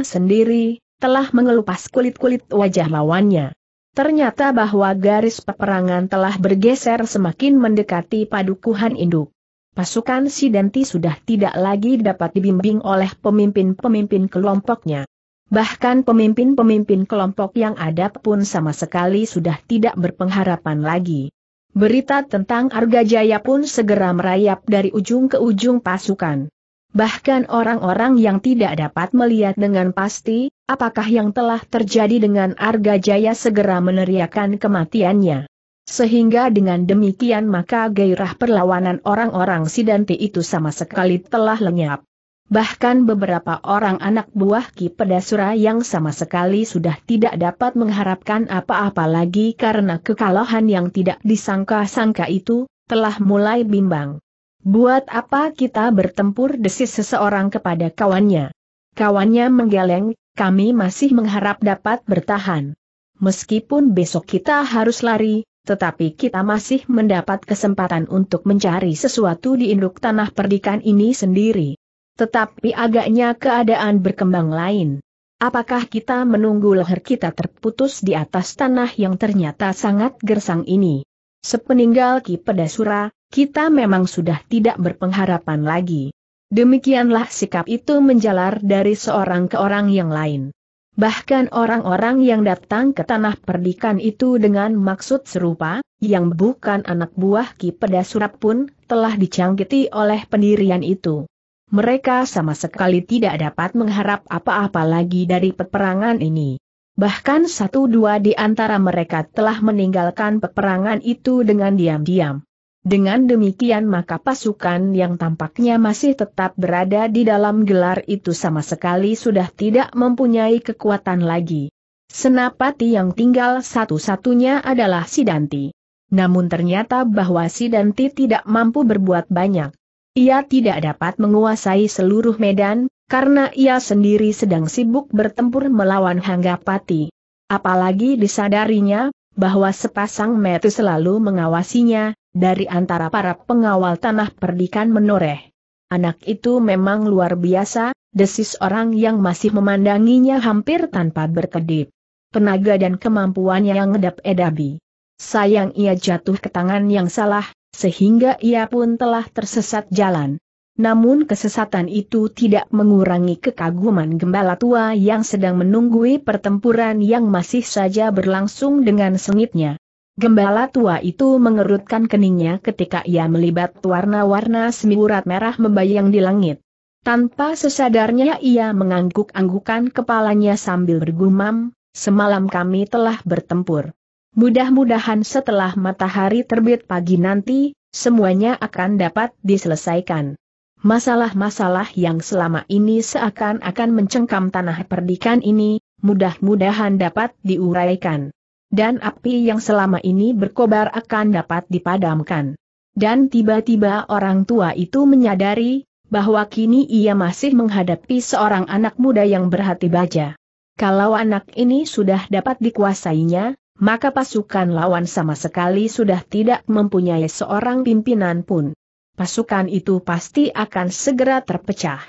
sendiri, telah mengelupas kulit-kulit wajah lawannya. Ternyata bahwa garis peperangan telah bergeser semakin mendekati padukuhan induk. Pasukan Sidanti sudah tidak lagi dapat dibimbing oleh pemimpin-pemimpin kelompoknya. Bahkan pemimpin-pemimpin kelompok yang ada pun sama sekali sudah tidak berpengharapan lagi. Berita tentang Arga Jaya pun segera merayap dari ujung ke ujung pasukan. Bahkan orang-orang yang tidak dapat melihat dengan pasti, apakah yang telah terjadi dengan Arga Jaya segera meneriakan kematiannya. Sehingga dengan demikian maka gairah perlawanan orang-orang Sidanti itu sama sekali telah lenyap. Bahkan beberapa orang anak buah Ki Pedasura yang sama sekali sudah tidak dapat mengharapkan apa-apa lagi karena kekalahan yang tidak disangka-sangka itu, telah mulai bimbang. Buat apa kita bertempur desis seseorang kepada kawannya? Kawannya menggeleng, kami masih mengharap dapat bertahan. Meskipun besok kita harus lari, tetapi kita masih mendapat kesempatan untuk mencari sesuatu di induk tanah perdikan ini sendiri. Tetapi agaknya keadaan berkembang lain. Apakah kita menunggu leher kita terputus di atas tanah yang ternyata sangat gersang ini? Sepeninggal Ki Pedasura, kita memang sudah tidak berpengharapan lagi. Demikianlah sikap itu menjalar dari seorang ke orang yang lain. Bahkan orang-orang yang datang ke tanah perdikan itu dengan maksud serupa, yang bukan anak buah Ki Pedasura pun telah dicangkiti oleh pendirian itu. Mereka sama sekali tidak dapat mengharap apa-apa lagi dari peperangan ini. Bahkan satu dua di antara mereka telah meninggalkan peperangan itu dengan diam-diam. Dengan demikian maka pasukan yang tampaknya masih tetap berada di dalam gelar itu sama sekali sudah tidak mempunyai kekuatan lagi. Senapati yang tinggal satu-satunya adalah Sidanti. Namun ternyata bahwa Sidanti tidak mampu berbuat banyak. Ia tidak dapat menguasai seluruh medan, karena ia sendiri sedang sibuk bertempur melawan Hanggapati. Apalagi disadarinya, bahwa sepasang metu selalu mengawasinya, dari antara para pengawal tanah perdikan menoreh. Anak itu memang luar biasa, desis orang yang masih memandanginya hampir tanpa berkedip. Penaga dan kemampuannya yang ngedap edabi. Sayang ia jatuh ke tangan yang salah, sehingga ia pun telah tersesat jalan. Namun kesesatan itu tidak mengurangi kekaguman gembala tua yang sedang menunggui pertempuran yang masih saja berlangsung dengan sengitnya. Gembala tua itu mengerutkan keningnya ketika ia melibat warna-warna semiurat merah membayang di langit. Tanpa sesadarnya ia mengangguk-anggukan kepalanya sambil bergumam, semalam kami telah bertempur. Mudah-mudahan setelah matahari terbit pagi nanti, semuanya akan dapat diselesaikan. Masalah-masalah yang selama ini seakan-akan mencengkam tanah perdikan ini, mudah-mudahan dapat diuraikan. Dan api yang selama ini berkobar akan dapat dipadamkan. Dan tiba-tiba orang tua itu menyadari, bahwa kini ia masih menghadapi seorang anak muda yang berhati baja. Kalau anak ini sudah dapat dikuasainya, maka pasukan lawan sama sekali sudah tidak mempunyai seorang pimpinan pun. Pasukan itu pasti akan segera terpecah.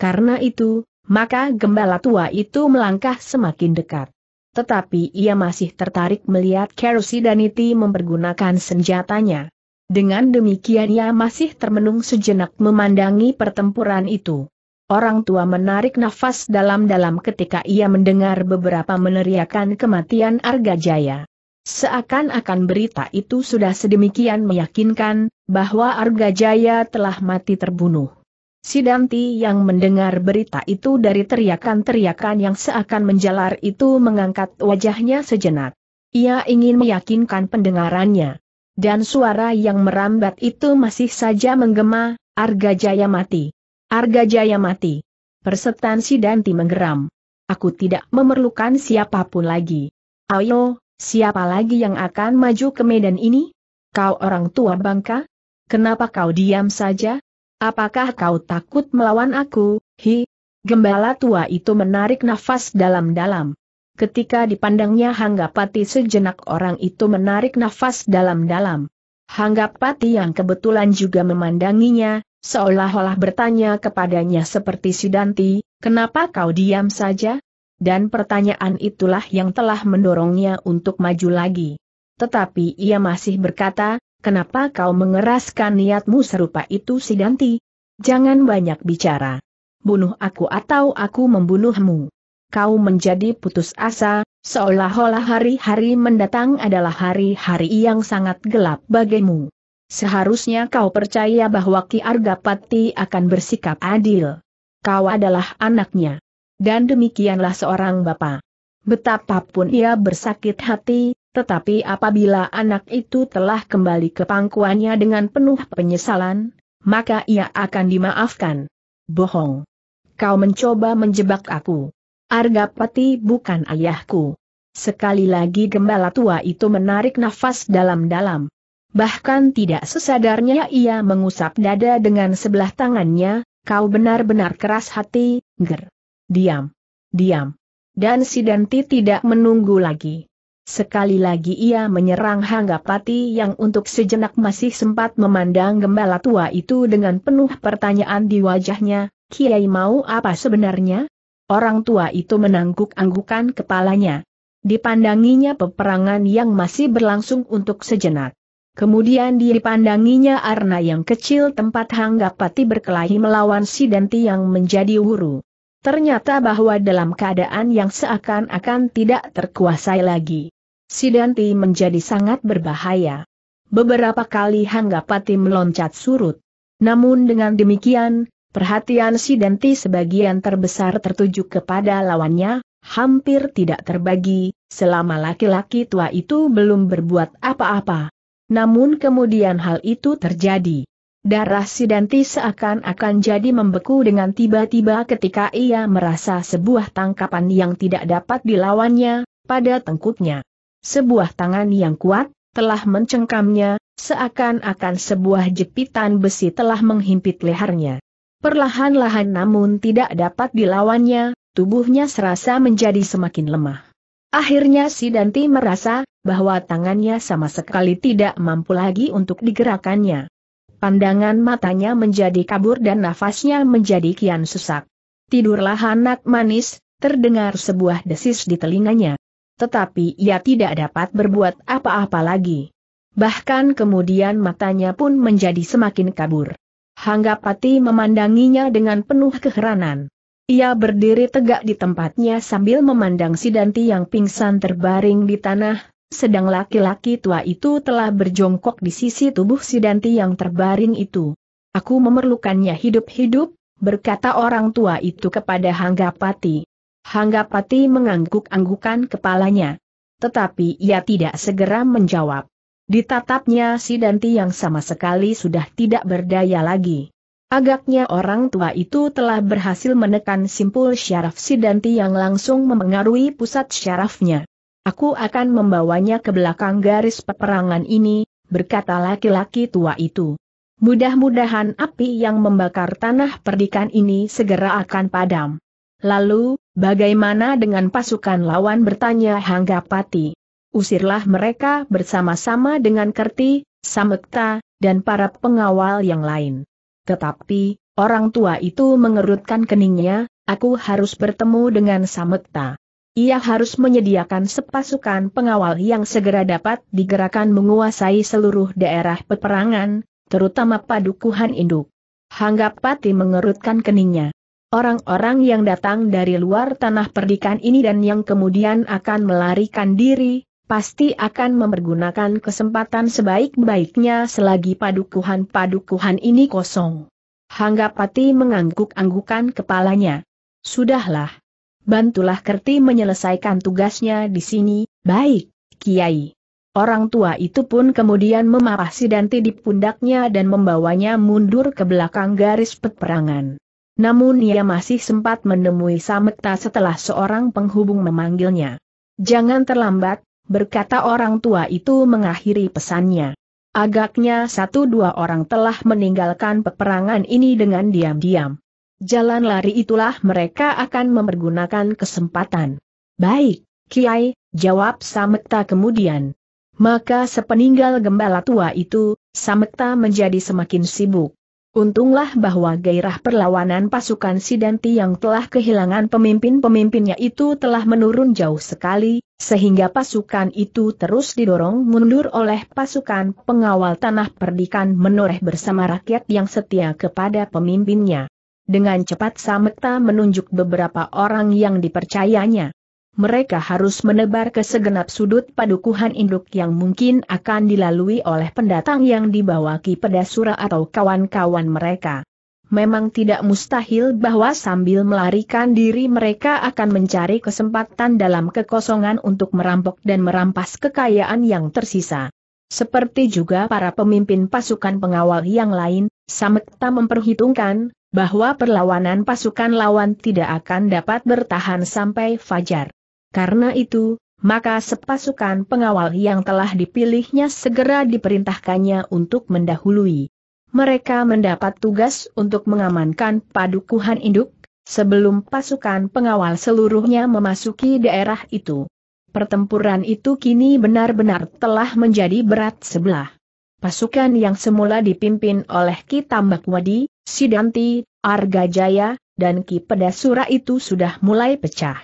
Karena itu, maka gembala tua itu melangkah semakin dekat. Tetapi ia masih tertarik melihat Kerusi Daniti mempergunakan senjatanya. Dengan demikian ia masih termenung sejenak memandangi pertempuran itu. Orang tua menarik nafas dalam-dalam ketika ia mendengar beberapa meneriakan kematian Arga Jaya. Seakan-akan berita itu sudah sedemikian meyakinkan, bahwa Arga Jaya telah mati terbunuh. Sidanti yang mendengar berita itu dari teriakan-teriakan yang seakan menjalar itu mengangkat wajahnya sejenak. Ia ingin meyakinkan pendengarannya. Dan suara yang merambat itu masih saja menggema, Arga Jaya mati. Arga Jaya mati. Persetan si Danti menggeram. Aku tidak memerlukan siapapun lagi. Ayo, siapa lagi yang akan maju ke medan ini? Kau orang tua bangka? Kenapa kau diam saja? Apakah kau takut melawan aku? Hi, gembala tua itu menarik nafas dalam-dalam. Ketika dipandangnya Hanggapati sejenak orang itu menarik nafas dalam-dalam. Pati yang kebetulan juga memandanginya, seolah-olah bertanya kepadanya seperti Sidanti, kenapa kau diam saja? Dan pertanyaan itulah yang telah mendorongnya untuk maju lagi. Tetapi ia masih berkata, kenapa kau mengeraskan niatmu serupa itu Sidanti? Jangan banyak bicara. Bunuh aku atau aku membunuhmu kau menjadi putus asa, seolah-olah hari-hari mendatang adalah hari-hari yang sangat gelap bagimu. Seharusnya kau percaya bahwa Ki Argapati akan bersikap adil. Kau adalah anaknya. Dan demikianlah seorang bapa. Betapapun ia bersakit hati, tetapi apabila anak itu telah kembali ke pangkuannya dengan penuh penyesalan, maka ia akan dimaafkan. Bohong. Kau mencoba menjebak aku. Argapati bukan ayahku. Sekali lagi gembala tua itu menarik nafas dalam-dalam. Bahkan tidak sesadarnya ia mengusap dada dengan sebelah tangannya, kau benar-benar keras hati, ger. Diam. Diam. Dan si Danti tidak menunggu lagi. Sekali lagi ia menyerang Hanggapati yang untuk sejenak masih sempat memandang gembala tua itu dengan penuh pertanyaan di wajahnya, Kiai mau apa sebenarnya? Orang tua itu menangguk-anggukan kepalanya. Dipandanginya peperangan yang masih berlangsung untuk sejenak. Kemudian dipandanginya Arna yang kecil tempat Hanggapati berkelahi melawan Sidanti yang menjadi huru. Ternyata bahwa dalam keadaan yang seakan-akan tidak terkuasai lagi. Sidanti menjadi sangat berbahaya. Beberapa kali Hanggapati meloncat surut. Namun dengan demikian, Perhatian si Denti sebagian terbesar tertuju kepada lawannya, hampir tidak terbagi, selama laki-laki tua itu belum berbuat apa-apa. Namun kemudian hal itu terjadi. Darah si Denti seakan-akan jadi membeku dengan tiba-tiba ketika ia merasa sebuah tangkapan yang tidak dapat dilawannya, pada tengkuknya. Sebuah tangan yang kuat, telah mencengkamnya, seakan-akan sebuah jepitan besi telah menghimpit lehernya. Perlahan-lahan namun tidak dapat dilawannya, tubuhnya serasa menjadi semakin lemah. Akhirnya si Danti merasa, bahwa tangannya sama sekali tidak mampu lagi untuk digerakannya. Pandangan matanya menjadi kabur dan nafasnya menjadi kian sesak. Tidurlah anak manis, terdengar sebuah desis di telinganya. Tetapi ia tidak dapat berbuat apa-apa lagi. Bahkan kemudian matanya pun menjadi semakin kabur. Hanggapati memandanginya dengan penuh keheranan. Ia berdiri tegak di tempatnya sambil memandang Sidanti yang pingsan terbaring di tanah, sedang laki-laki tua itu telah berjongkok di sisi tubuh Sidanti yang terbaring itu. Aku memerlukannya hidup-hidup, berkata orang tua itu kepada Hanggapati. Hanggapati mengangguk-anggukan kepalanya. Tetapi ia tidak segera menjawab. Ditatapnya si Danti yang sama sekali sudah tidak berdaya lagi. Agaknya orang tua itu telah berhasil menekan simpul syaraf si Danti yang langsung memengaruhi pusat syarafnya. Aku akan membawanya ke belakang garis peperangan ini, berkata laki-laki tua itu. Mudah-mudahan api yang membakar tanah perdikan ini segera akan padam. Lalu, bagaimana dengan pasukan lawan bertanya Hanggapati? usirlah mereka bersama-sama dengan Kerti, Samekta, dan para pengawal yang lain. Tetapi, orang tua itu mengerutkan keningnya, aku harus bertemu dengan Samekta. Ia harus menyediakan sepasukan pengawal yang segera dapat digerakkan menguasai seluruh daerah peperangan, terutama padukuhan induk. Hanggapati mengerutkan keningnya. Orang-orang yang datang dari luar tanah perdikan ini dan yang kemudian akan melarikan diri, pasti akan mempergunakan kesempatan sebaik-baiknya selagi padukuhan-padukuhan ini kosong. Hanggapati mengangguk-anggukan kepalanya. Sudahlah. Bantulah Kerti menyelesaikan tugasnya di sini, baik, Kiai. Orang tua itu pun kemudian memarah Sidanti di pundaknya dan membawanya mundur ke belakang garis peperangan. Namun ia masih sempat menemui Samekta setelah seorang penghubung memanggilnya. Jangan terlambat, berkata orang tua itu mengakhiri pesannya. Agaknya satu dua orang telah meninggalkan peperangan ini dengan diam-diam. Jalan lari itulah mereka akan mempergunakan kesempatan. Baik, Kiai, jawab Samekta kemudian. Maka sepeninggal gembala tua itu, Samekta menjadi semakin sibuk. Untunglah bahwa gairah perlawanan pasukan Sidanti yang telah kehilangan pemimpin-pemimpinnya itu telah menurun jauh sekali, sehingga pasukan itu terus didorong mundur oleh pasukan pengawal tanah perdikan menoreh bersama rakyat yang setia kepada pemimpinnya. Dengan cepat Sametta menunjuk beberapa orang yang dipercayanya mereka harus menebar ke segenap sudut padukuhan induk yang mungkin akan dilalui oleh pendatang yang dibawa Ki Pedasura atau kawan-kawan mereka. Memang tidak mustahil bahwa sambil melarikan diri mereka akan mencari kesempatan dalam kekosongan untuk merampok dan merampas kekayaan yang tersisa. Seperti juga para pemimpin pasukan pengawal yang lain, Samekta memperhitungkan bahwa perlawanan pasukan lawan tidak akan dapat bertahan sampai fajar. Karena itu, maka sepasukan pengawal yang telah dipilihnya segera diperintahkannya untuk mendahului. Mereka mendapat tugas untuk mengamankan padukuhan induk, sebelum pasukan pengawal seluruhnya memasuki daerah itu. Pertempuran itu kini benar-benar telah menjadi berat sebelah. Pasukan yang semula dipimpin oleh Ki Tambak Wadi, Sidanti, Jaya, dan Ki Pedasura itu sudah mulai pecah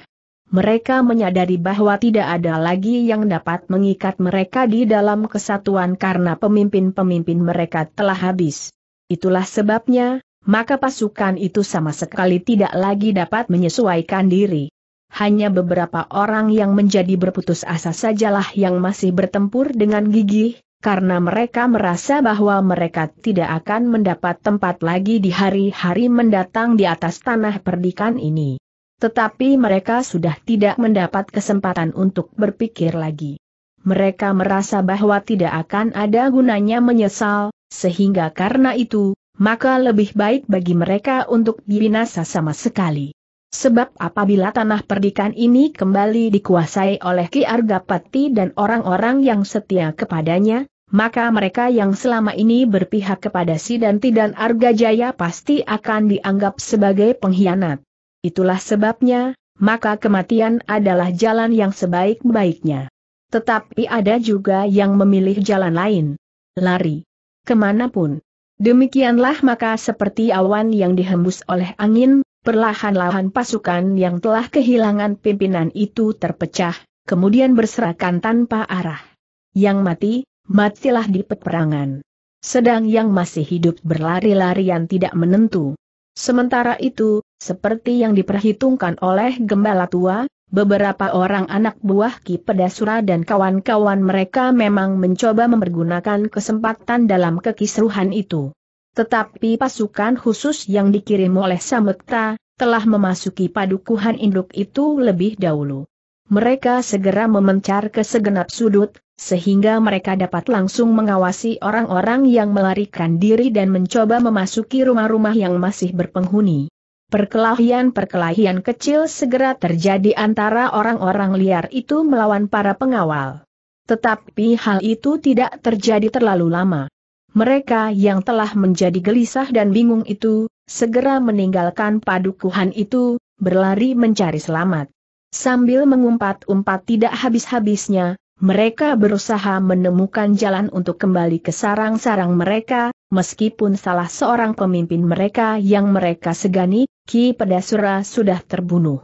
mereka menyadari bahwa tidak ada lagi yang dapat mengikat mereka di dalam kesatuan karena pemimpin-pemimpin mereka telah habis. Itulah sebabnya, maka pasukan itu sama sekali tidak lagi dapat menyesuaikan diri. Hanya beberapa orang yang menjadi berputus asa sajalah yang masih bertempur dengan gigih, karena mereka merasa bahwa mereka tidak akan mendapat tempat lagi di hari-hari mendatang di atas tanah perdikan ini. Tetapi mereka sudah tidak mendapat kesempatan untuk berpikir lagi. Mereka merasa bahwa tidak akan ada gunanya menyesal, sehingga karena itu, maka lebih baik bagi mereka untuk dibinasa sama sekali. Sebab apabila tanah perdikan ini kembali dikuasai oleh Ki Argapati dan orang-orang yang setia kepadanya, maka mereka yang selama ini berpihak kepada Sidanti dan Argajaya pasti akan dianggap sebagai pengkhianat. Itulah sebabnya, maka kematian adalah jalan yang sebaik-baiknya. Tetapi ada juga yang memilih jalan lain. Lari. Kemanapun. Demikianlah maka seperti awan yang dihembus oleh angin, perlahan-lahan pasukan yang telah kehilangan pimpinan itu terpecah, kemudian berserakan tanpa arah. Yang mati, matilah di peperangan. Sedang yang masih hidup berlari-larian tidak menentu. Sementara itu, seperti yang diperhitungkan oleh Gembala Tua, beberapa orang anak buah Ki Pedasura dan kawan-kawan mereka memang mencoba mempergunakan kesempatan dalam kekisruhan itu. Tetapi pasukan khusus yang dikirim oleh Samekta, telah memasuki padukuhan induk itu lebih dahulu. Mereka segera memencar ke segenap sudut, sehingga mereka dapat langsung mengawasi orang-orang yang melarikan diri dan mencoba memasuki rumah-rumah yang masih berpenghuni. Perkelahian-perkelahian kecil segera terjadi antara orang-orang liar itu melawan para pengawal. Tetapi hal itu tidak terjadi terlalu lama. Mereka yang telah menjadi gelisah dan bingung itu, segera meninggalkan padukuhan itu, berlari mencari selamat. Sambil mengumpat-umpat tidak habis-habisnya, mereka berusaha menemukan jalan untuk kembali ke sarang-sarang mereka, meskipun salah seorang pemimpin mereka yang mereka segani, Ki Pedasura sudah terbunuh.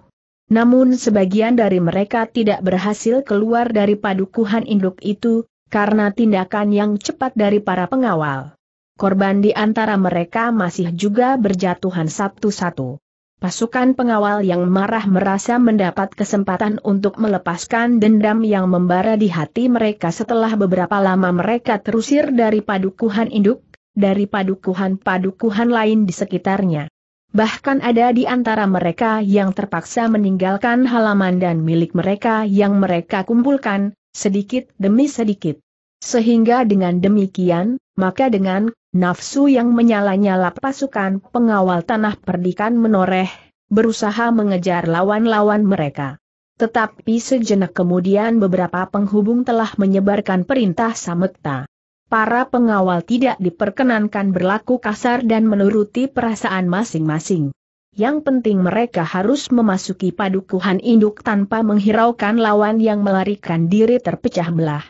Namun sebagian dari mereka tidak berhasil keluar dari padukuhan induk itu, karena tindakan yang cepat dari para pengawal. Korban di antara mereka masih juga berjatuhan satu-satu. Pasukan pengawal yang marah merasa mendapat kesempatan untuk melepaskan dendam yang membara di hati mereka setelah beberapa lama mereka terusir dari padukuhan induk, dari padukuhan-padukuhan lain di sekitarnya. Bahkan ada di antara mereka yang terpaksa meninggalkan halaman dan milik mereka yang mereka kumpulkan, sedikit demi sedikit. Sehingga dengan demikian, maka dengan nafsu yang menyala-nyala pasukan pengawal tanah perdikan menoreh, berusaha mengejar lawan-lawan mereka. Tetapi sejenak kemudian beberapa penghubung telah menyebarkan perintah Samekta. Para pengawal tidak diperkenankan berlaku kasar dan menuruti perasaan masing-masing. Yang penting mereka harus memasuki padukuhan induk tanpa menghiraukan lawan yang melarikan diri terpecah belah.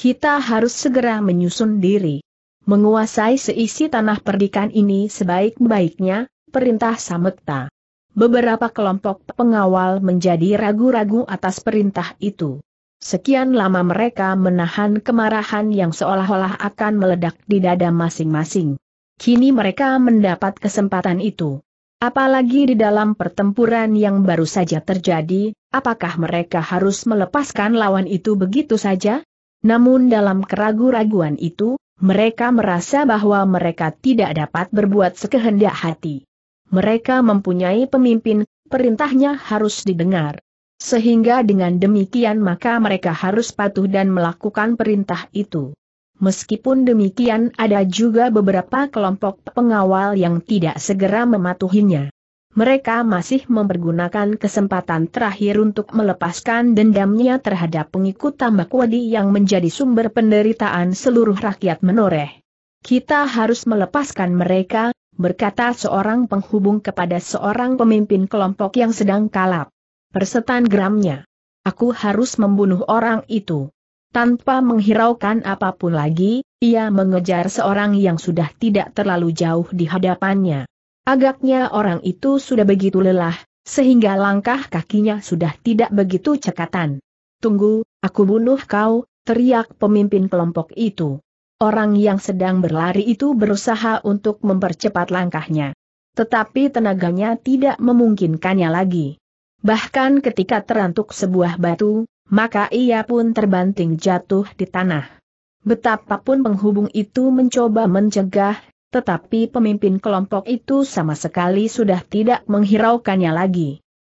Kita harus segera menyusun diri menguasai seisi tanah perdikan ini sebaik-baiknya, perintah Samekta. Beberapa kelompok pengawal menjadi ragu-ragu atas perintah itu. Sekian lama mereka menahan kemarahan yang seolah-olah akan meledak di dada masing-masing. Kini mereka mendapat kesempatan itu. Apalagi di dalam pertempuran yang baru saja terjadi, apakah mereka harus melepaskan lawan itu begitu saja? Namun dalam keragu-raguan itu, mereka merasa bahwa mereka tidak dapat berbuat sekehendak hati. Mereka mempunyai pemimpin, perintahnya harus didengar. Sehingga dengan demikian maka mereka harus patuh dan melakukan perintah itu. Meskipun demikian ada juga beberapa kelompok pengawal yang tidak segera mematuhinya mereka masih mempergunakan kesempatan terakhir untuk melepaskan dendamnya terhadap pengikut tambak wadi yang menjadi sumber penderitaan seluruh rakyat menoreh. Kita harus melepaskan mereka, berkata seorang penghubung kepada seorang pemimpin kelompok yang sedang kalap. Persetan geramnya, Aku harus membunuh orang itu. Tanpa menghiraukan apapun lagi, ia mengejar seorang yang sudah tidak terlalu jauh di hadapannya. Agaknya orang itu sudah begitu lelah, sehingga langkah kakinya sudah tidak begitu cekatan. Tunggu, aku bunuh kau, teriak pemimpin kelompok itu. Orang yang sedang berlari itu berusaha untuk mempercepat langkahnya. Tetapi tenaganya tidak memungkinkannya lagi. Bahkan ketika terantuk sebuah batu, maka ia pun terbanting jatuh di tanah. Betapapun penghubung itu mencoba mencegah, tetapi pemimpin kelompok itu sama sekali sudah tidak menghiraukannya lagi.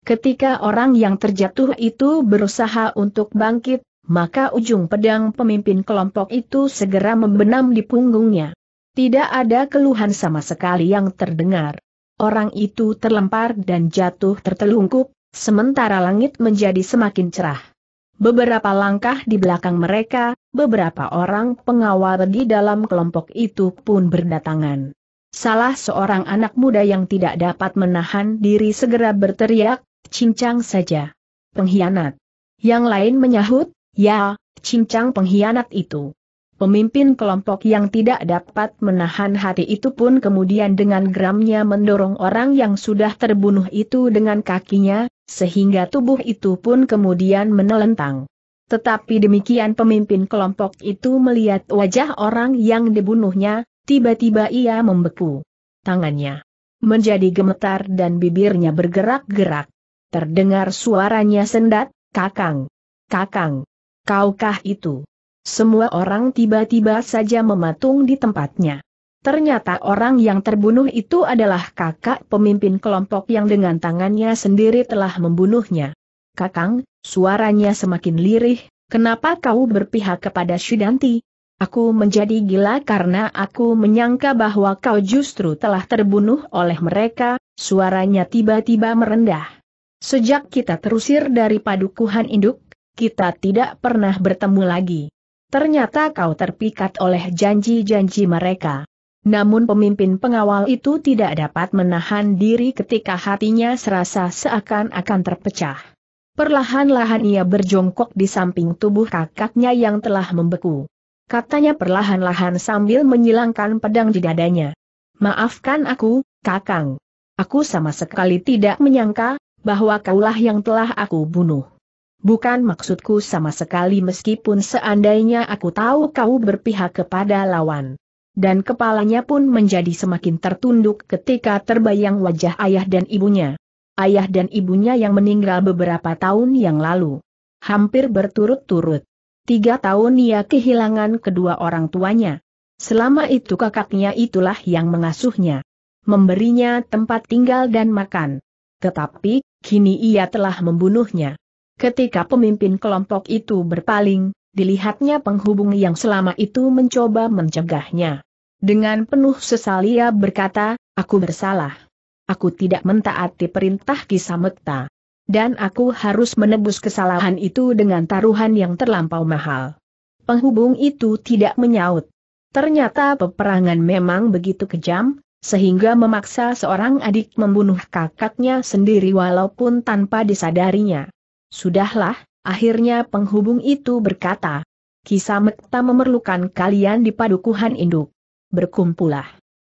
Ketika orang yang terjatuh itu berusaha untuk bangkit, maka ujung pedang pemimpin kelompok itu segera membenam di punggungnya. Tidak ada keluhan sama sekali yang terdengar. Orang itu terlempar dan jatuh tertelungkup, sementara langit menjadi semakin cerah. Beberapa langkah di belakang mereka, beberapa orang pengawal di dalam kelompok itu pun berdatangan. Salah seorang anak muda yang tidak dapat menahan diri segera berteriak, cincang saja. Pengkhianat. Yang lain menyahut, ya, cincang pengkhianat itu. Pemimpin kelompok yang tidak dapat menahan hati itu pun kemudian dengan geramnya mendorong orang yang sudah terbunuh itu dengan kakinya, sehingga tubuh itu pun kemudian menelentang. Tetapi demikian pemimpin kelompok itu melihat wajah orang yang dibunuhnya, tiba-tiba ia membeku. Tangannya menjadi gemetar dan bibirnya bergerak-gerak. Terdengar suaranya sendat, kakang. Kakang, kaukah itu? Semua orang tiba-tiba saja mematung di tempatnya. Ternyata orang yang terbunuh itu adalah kakak pemimpin kelompok yang dengan tangannya sendiri telah membunuhnya. Kakang, suaranya semakin lirih, kenapa kau berpihak kepada Shidanti? Aku menjadi gila karena aku menyangka bahwa kau justru telah terbunuh oleh mereka, suaranya tiba-tiba merendah. Sejak kita terusir dari padukuhan induk, kita tidak pernah bertemu lagi. Ternyata kau terpikat oleh janji-janji mereka. Namun pemimpin pengawal itu tidak dapat menahan diri ketika hatinya serasa seakan-akan terpecah. Perlahan-lahan ia berjongkok di samping tubuh kakaknya yang telah membeku. Katanya perlahan-lahan sambil menyilangkan pedang di dadanya. Maafkan aku, kakang. Aku sama sekali tidak menyangka, bahwa kaulah yang telah aku bunuh. Bukan maksudku sama sekali meskipun seandainya aku tahu kau berpihak kepada lawan. Dan kepalanya pun menjadi semakin tertunduk ketika terbayang wajah ayah dan ibunya. Ayah dan ibunya yang meninggal beberapa tahun yang lalu. Hampir berturut-turut. Tiga tahun ia kehilangan kedua orang tuanya. Selama itu kakaknya itulah yang mengasuhnya. Memberinya tempat tinggal dan makan. Tetapi, kini ia telah membunuhnya. Ketika pemimpin kelompok itu berpaling, dilihatnya penghubung yang selama itu mencoba mencegahnya. Dengan penuh sesal ia berkata, aku bersalah. Aku tidak mentaati perintah Kisamekta. Dan aku harus menebus kesalahan itu dengan taruhan yang terlampau mahal. Penghubung itu tidak menyaut. Ternyata peperangan memang begitu kejam, sehingga memaksa seorang adik membunuh kakaknya sendiri walaupun tanpa disadarinya. Sudahlah, akhirnya penghubung itu berkata, Kisah Mekta memerlukan kalian di padukuhan induk. Berkumpulah.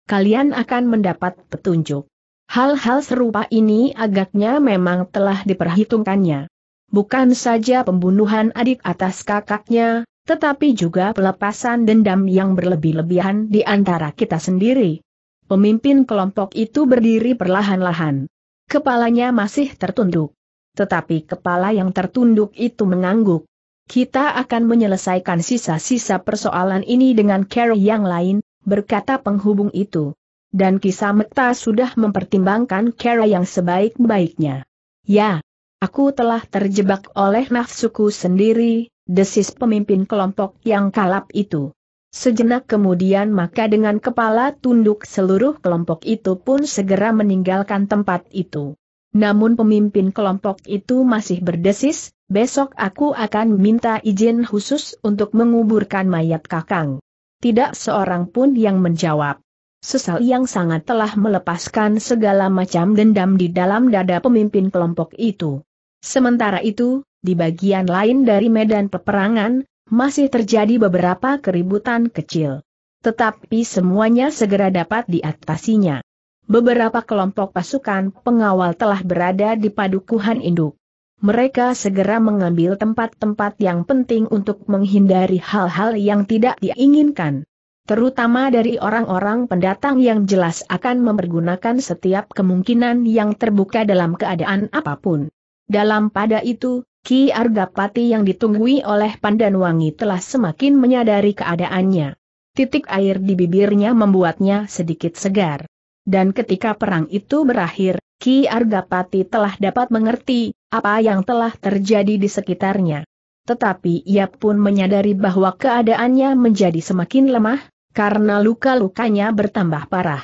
Kalian akan mendapat petunjuk. Hal-hal serupa ini agaknya memang telah diperhitungkannya. Bukan saja pembunuhan adik atas kakaknya, tetapi juga pelepasan dendam yang berlebih-lebihan di antara kita sendiri. Pemimpin kelompok itu berdiri perlahan-lahan. Kepalanya masih tertunduk tetapi kepala yang tertunduk itu mengangguk. Kita akan menyelesaikan sisa-sisa persoalan ini dengan cara yang lain, berkata penghubung itu. Dan kisah meta sudah mempertimbangkan cara yang sebaik-baiknya. Ya, aku telah terjebak oleh nafsuku sendiri, desis pemimpin kelompok yang kalap itu. Sejenak kemudian maka dengan kepala tunduk seluruh kelompok itu pun segera meninggalkan tempat itu. Namun pemimpin kelompok itu masih berdesis, besok aku akan minta izin khusus untuk menguburkan mayat kakang. Tidak seorang pun yang menjawab. Sesal yang sangat telah melepaskan segala macam dendam di dalam dada pemimpin kelompok itu. Sementara itu, di bagian lain dari medan peperangan, masih terjadi beberapa keributan kecil. Tetapi semuanya segera dapat diatasinya beberapa kelompok pasukan pengawal telah berada di padukuhan induk. Mereka segera mengambil tempat-tempat yang penting untuk menghindari hal-hal yang tidak diinginkan. Terutama dari orang-orang pendatang yang jelas akan mempergunakan setiap kemungkinan yang terbuka dalam keadaan apapun. Dalam pada itu, Ki Argapati yang ditunggui oleh Pandanwangi telah semakin menyadari keadaannya. Titik air di bibirnya membuatnya sedikit segar dan ketika perang itu berakhir, Ki Argapati telah dapat mengerti apa yang telah terjadi di sekitarnya. Tetapi ia pun menyadari bahwa keadaannya menjadi semakin lemah, karena luka-lukanya bertambah parah.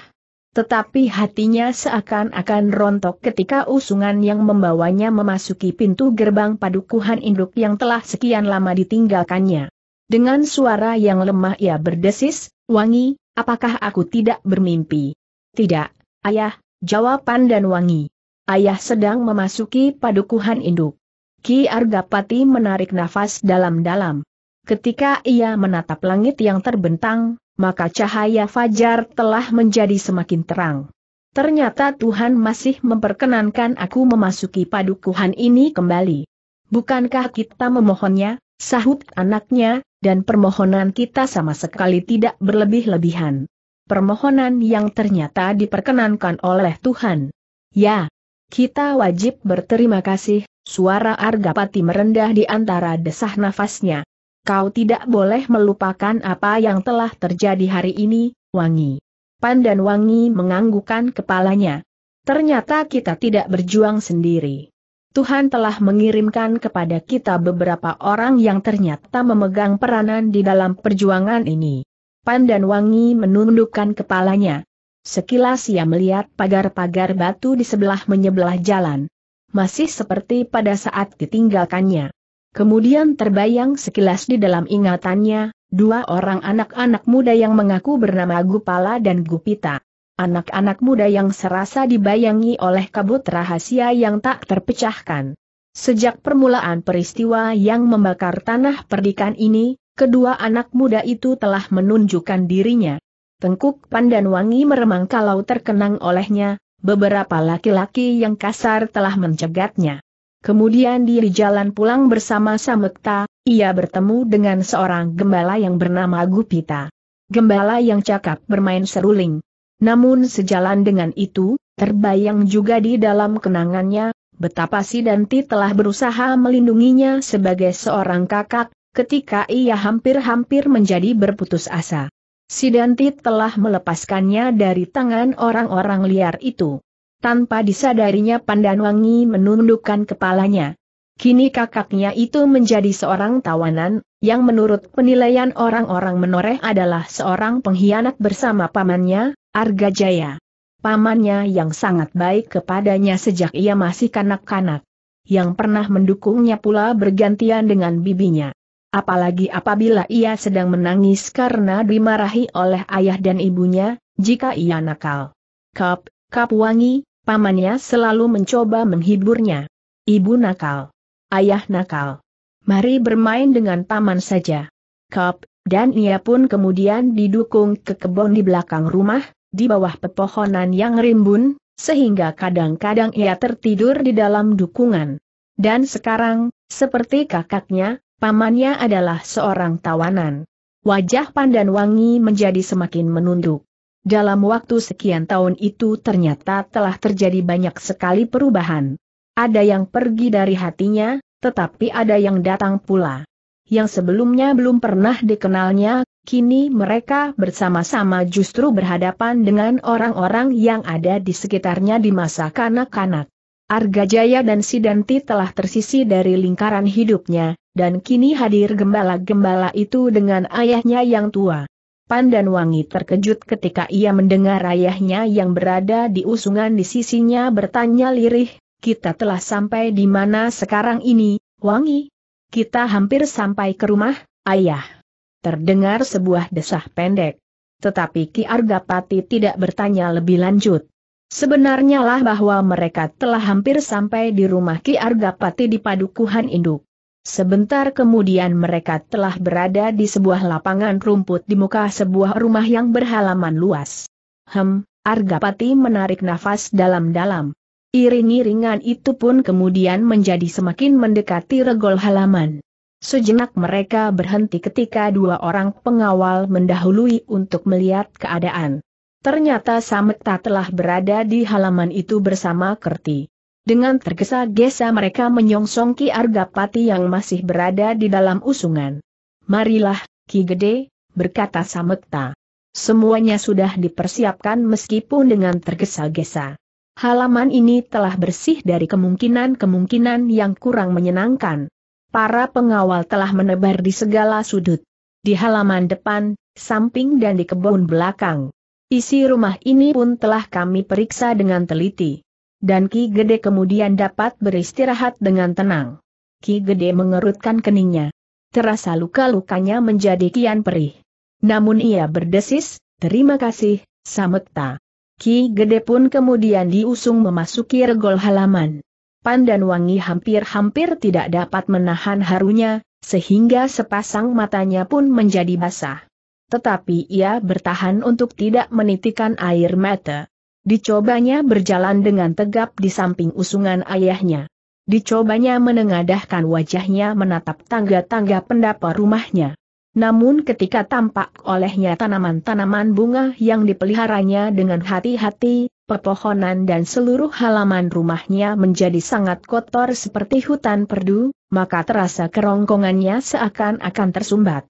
Tetapi hatinya seakan-akan rontok ketika usungan yang membawanya memasuki pintu gerbang padukuhan induk yang telah sekian lama ditinggalkannya. Dengan suara yang lemah ia berdesis, Wangi, apakah aku tidak bermimpi? Tidak, ayah, jawab dan Wangi. Ayah sedang memasuki padukuhan induk. Ki Argapati menarik nafas dalam-dalam. Ketika ia menatap langit yang terbentang, maka cahaya fajar telah menjadi semakin terang. Ternyata Tuhan masih memperkenankan aku memasuki padukuhan ini kembali. Bukankah kita memohonnya, sahut anaknya, dan permohonan kita sama sekali tidak berlebih-lebihan permohonan yang ternyata diperkenankan oleh Tuhan. Ya, kita wajib berterima kasih, suara Argapati merendah di antara desah nafasnya. Kau tidak boleh melupakan apa yang telah terjadi hari ini, Wangi. Pandan Wangi menganggukan kepalanya. Ternyata kita tidak berjuang sendiri. Tuhan telah mengirimkan kepada kita beberapa orang yang ternyata memegang peranan di dalam perjuangan ini. Pandan Wangi menundukkan kepalanya. Sekilas ia melihat pagar-pagar batu di sebelah menyebelah jalan. Masih seperti pada saat ditinggalkannya. Kemudian terbayang sekilas di dalam ingatannya, dua orang anak-anak muda yang mengaku bernama Gupala dan Gupita. Anak-anak muda yang serasa dibayangi oleh kabut rahasia yang tak terpecahkan. Sejak permulaan peristiwa yang membakar tanah perdikan ini, kedua anak muda itu telah menunjukkan dirinya. Tengkuk Pandan Wangi meremang kalau terkenang olehnya, beberapa laki-laki yang kasar telah mencegatnya. Kemudian di jalan pulang bersama Samekta, ia bertemu dengan seorang gembala yang bernama Gupita. Gembala yang cakap bermain seruling. Namun sejalan dengan itu, terbayang juga di dalam kenangannya, betapa Sidanti telah berusaha melindunginya sebagai seorang kakak, ketika ia hampir-hampir menjadi berputus asa. Sidanti telah melepaskannya dari tangan orang-orang liar itu. Tanpa disadarinya Pandanwangi menundukkan kepalanya. Kini kakaknya itu menjadi seorang tawanan, yang menurut penilaian orang-orang menoreh adalah seorang pengkhianat bersama pamannya, Arga Jaya, Pamannya yang sangat baik kepadanya sejak ia masih kanak-kanak. Yang pernah mendukungnya pula bergantian dengan bibinya. Apalagi apabila ia sedang menangis karena dimarahi oleh ayah dan ibunya, jika ia nakal. Kap, kap wangi, pamannya selalu mencoba menghiburnya. Ibu nakal. Ayah nakal. Mari bermain dengan paman saja. Kap, dan ia pun kemudian didukung ke kebun di belakang rumah, di bawah pepohonan yang rimbun, sehingga kadang-kadang ia tertidur di dalam dukungan. Dan sekarang, seperti kakaknya, pamannya adalah seorang tawanan. Wajah Pandan Wangi menjadi semakin menunduk. Dalam waktu sekian tahun itu ternyata telah terjadi banyak sekali perubahan. Ada yang pergi dari hatinya, tetapi ada yang datang pula. Yang sebelumnya belum pernah dikenalnya, kini mereka bersama-sama justru berhadapan dengan orang-orang yang ada di sekitarnya di masa kanak-kanak. Argajaya dan Sidanti telah tersisi dari lingkaran hidupnya, dan kini hadir gembala-gembala itu dengan ayahnya yang tua. Pandan Wangi terkejut ketika ia mendengar ayahnya yang berada di usungan di sisinya bertanya lirih, kita telah sampai di mana sekarang ini, Wangi? Kita hampir sampai ke rumah, ayah. Terdengar sebuah desah pendek. Tetapi Ki Argapati tidak bertanya lebih lanjut. Sebenarnya lah bahwa mereka telah hampir sampai di rumah Ki Argapati di Padukuhan Induk. Sebentar kemudian mereka telah berada di sebuah lapangan rumput di muka sebuah rumah yang berhalaman luas. Hem, Argapati menarik nafas dalam-dalam. Iring-iringan itu pun kemudian menjadi semakin mendekati regol halaman. Sejenak mereka berhenti ketika dua orang pengawal mendahului untuk melihat keadaan. Ternyata Sametta telah berada di halaman itu bersama Kerti. Dengan tergesa-gesa mereka menyongsong Ki Argapati yang masih berada di dalam usungan. Marilah, Ki Gede, berkata Samekta. Semuanya sudah dipersiapkan meskipun dengan tergesa-gesa. Halaman ini telah bersih dari kemungkinan-kemungkinan yang kurang menyenangkan. Para pengawal telah menebar di segala sudut. Di halaman depan, samping dan di kebun belakang. Isi rumah ini pun telah kami periksa dengan teliti dan Ki Gede kemudian dapat beristirahat dengan tenang. Ki Gede mengerutkan keningnya. Terasa luka-lukanya menjadi kian perih. Namun ia berdesis, terima kasih, Samekta. Ki Gede pun kemudian diusung memasuki regol halaman. Pan dan wangi hampir-hampir tidak dapat menahan harunya, sehingga sepasang matanya pun menjadi basah. Tetapi ia bertahan untuk tidak menitikan air mata. Dicobanya berjalan dengan tegap di samping usungan ayahnya. Dicobanya menengadahkan wajahnya menatap tangga-tangga pendapa rumahnya. Namun ketika tampak olehnya tanaman-tanaman bunga yang dipeliharanya dengan hati-hati, pepohonan dan seluruh halaman rumahnya menjadi sangat kotor seperti hutan perdu, maka terasa kerongkongannya seakan-akan tersumbat.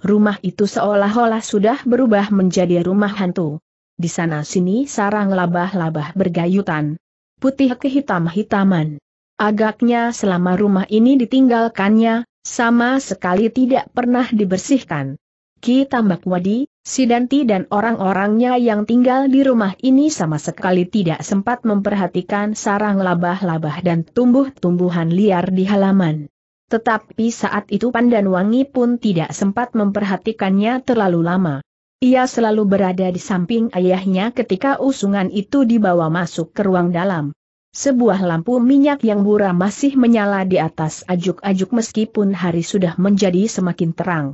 Rumah itu seolah-olah sudah berubah menjadi rumah hantu di sana-sini sarang labah-labah bergayutan. Putih kehitam-hitaman. Agaknya selama rumah ini ditinggalkannya, sama sekali tidak pernah dibersihkan. Ki Tambak Wadi, Sidanti dan orang-orangnya yang tinggal di rumah ini sama sekali tidak sempat memperhatikan sarang labah-labah dan tumbuh-tumbuhan liar di halaman. Tetapi saat itu Pandan Wangi pun tidak sempat memperhatikannya terlalu lama. Ia selalu berada di samping ayahnya ketika usungan itu dibawa masuk ke ruang dalam. Sebuah lampu minyak yang buram masih menyala di atas ajuk-ajuk meskipun hari sudah menjadi semakin terang.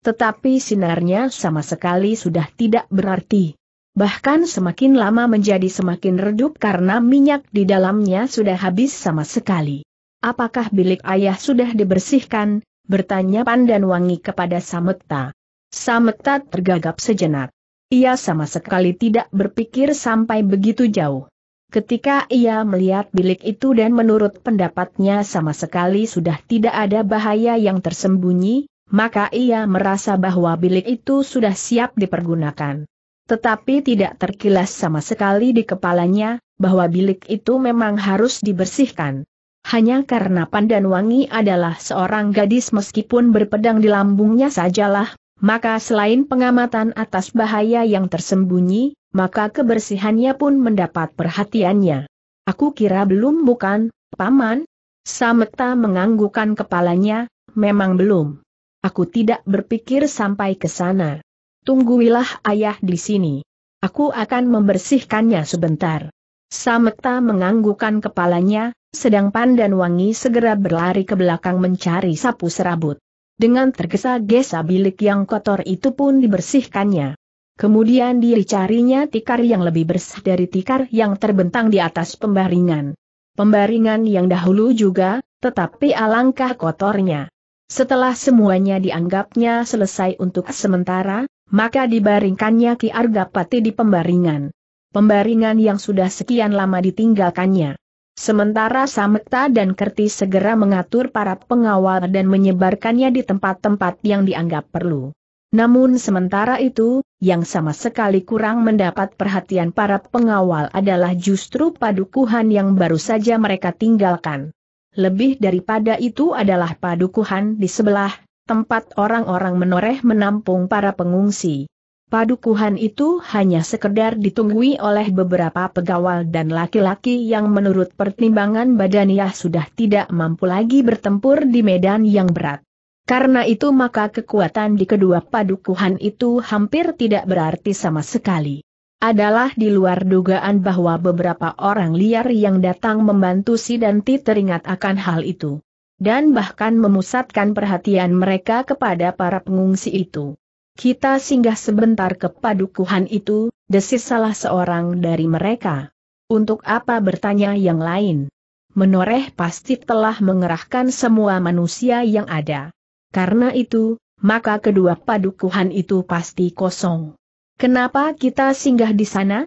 Tetapi sinarnya sama sekali sudah tidak berarti. Bahkan semakin lama menjadi semakin redup karena minyak di dalamnya sudah habis sama sekali. Apakah bilik ayah sudah dibersihkan? Bertanya Pandan Wangi kepada Samekta. Sameta tergagap sejenak. Ia sama sekali tidak berpikir sampai begitu jauh. Ketika ia melihat bilik itu dan menurut pendapatnya sama sekali sudah tidak ada bahaya yang tersembunyi, maka ia merasa bahwa bilik itu sudah siap dipergunakan. Tetapi tidak terkilas sama sekali di kepalanya, bahwa bilik itu memang harus dibersihkan. Hanya karena Pandan Wangi adalah seorang gadis meskipun berpedang di lambungnya sajalah, maka selain pengamatan atas bahaya yang tersembunyi, maka kebersihannya pun mendapat perhatiannya. Aku kira belum bukan, Paman? Sameta menganggukan kepalanya, memang belum. Aku tidak berpikir sampai ke sana. Tungguilah ayah di sini. Aku akan membersihkannya sebentar. Sameta menganggukan kepalanya, sedang Pandan Wangi segera berlari ke belakang mencari sapu serabut. Dengan tergesa-gesa bilik yang kotor itu pun dibersihkannya. Kemudian dicarinya tikar yang lebih bersih dari tikar yang terbentang di atas pembaringan. Pembaringan yang dahulu juga, tetapi alangkah kotornya. Setelah semuanya dianggapnya selesai untuk sementara, maka dibaringkannya Ki Argapati di pembaringan. Pembaringan yang sudah sekian lama ditinggalkannya. Sementara Sameta dan Kerti segera mengatur para pengawal dan menyebarkannya di tempat-tempat yang dianggap perlu. Namun sementara itu, yang sama sekali kurang mendapat perhatian para pengawal adalah justru padukuhan yang baru saja mereka tinggalkan. Lebih daripada itu adalah padukuhan di sebelah, tempat orang-orang menoreh menampung para pengungsi. Padukuhan itu hanya sekedar ditunggui oleh beberapa pegawal dan laki-laki yang menurut pertimbangan badaniah sudah tidak mampu lagi bertempur di medan yang berat. Karena itu maka kekuatan di kedua padukuhan itu hampir tidak berarti sama sekali. Adalah di luar dugaan bahwa beberapa orang liar yang datang membantu si Danti teringat akan hal itu. Dan bahkan memusatkan perhatian mereka kepada para pengungsi itu. Kita singgah sebentar ke padukuhan itu, desis salah seorang dari mereka. Untuk apa bertanya yang lain? Menoreh pasti telah mengerahkan semua manusia yang ada. Karena itu, maka kedua padukuhan itu pasti kosong. Kenapa kita singgah di sana?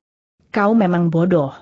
Kau memang bodoh.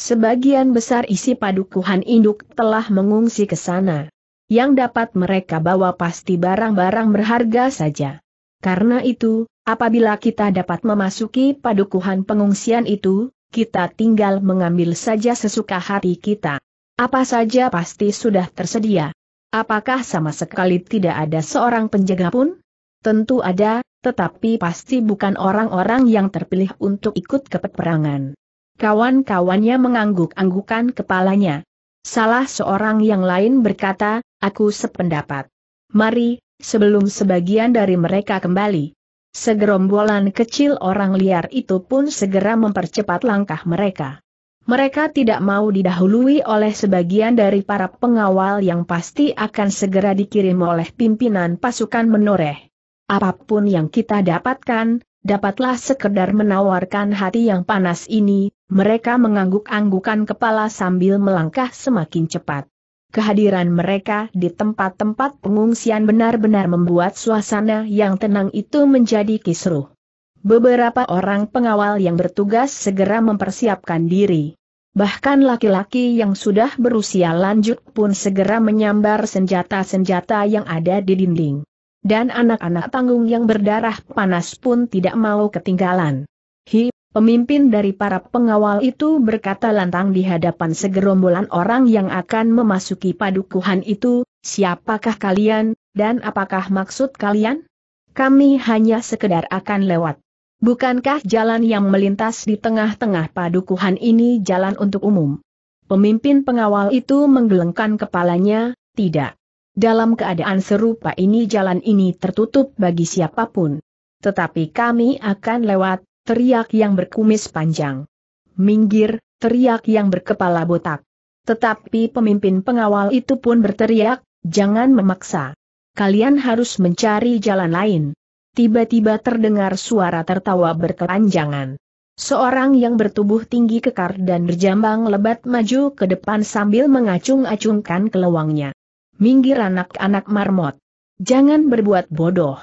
Sebagian besar isi padukuhan induk telah mengungsi ke sana. Yang dapat mereka bawa pasti barang-barang berharga saja. Karena itu, apabila kita dapat memasuki padukuhan pengungsian itu, kita tinggal mengambil saja sesuka hati kita. Apa saja pasti sudah tersedia. Apakah sama sekali tidak ada seorang penjaga pun? Tentu ada, tetapi pasti bukan orang-orang yang terpilih untuk ikut ke peperangan. Kawan-kawannya mengangguk-anggukan kepalanya. Salah seorang yang lain berkata, aku sependapat. Mari, sebelum sebagian dari mereka kembali. Segerombolan kecil orang liar itu pun segera mempercepat langkah mereka. Mereka tidak mau didahului oleh sebagian dari para pengawal yang pasti akan segera dikirim oleh pimpinan pasukan menoreh. Apapun yang kita dapatkan, dapatlah sekedar menawarkan hati yang panas ini, mereka mengangguk-anggukan kepala sambil melangkah semakin cepat. Kehadiran mereka di tempat-tempat pengungsian benar-benar membuat suasana yang tenang itu menjadi kisruh. Beberapa orang pengawal yang bertugas segera mempersiapkan diri. Bahkan laki-laki yang sudah berusia lanjut pun segera menyambar senjata-senjata yang ada di dinding. Dan anak-anak tanggung yang berdarah panas pun tidak mau ketinggalan. Hi, Pemimpin dari para pengawal itu berkata lantang di hadapan segerombolan orang yang akan memasuki padukuhan itu, siapakah kalian, dan apakah maksud kalian? Kami hanya sekedar akan lewat. Bukankah jalan yang melintas di tengah-tengah padukuhan ini jalan untuk umum? Pemimpin pengawal itu menggelengkan kepalanya, tidak. Dalam keadaan serupa ini jalan ini tertutup bagi siapapun. Tetapi kami akan lewat, teriak yang berkumis panjang. Minggir, teriak yang berkepala botak. Tetapi pemimpin pengawal itu pun berteriak, jangan memaksa. Kalian harus mencari jalan lain. Tiba-tiba terdengar suara tertawa berkepanjangan. Seorang yang bertubuh tinggi kekar dan berjambang lebat maju ke depan sambil mengacung-acungkan kelewangnya. Minggir anak-anak marmot. Jangan berbuat bodoh.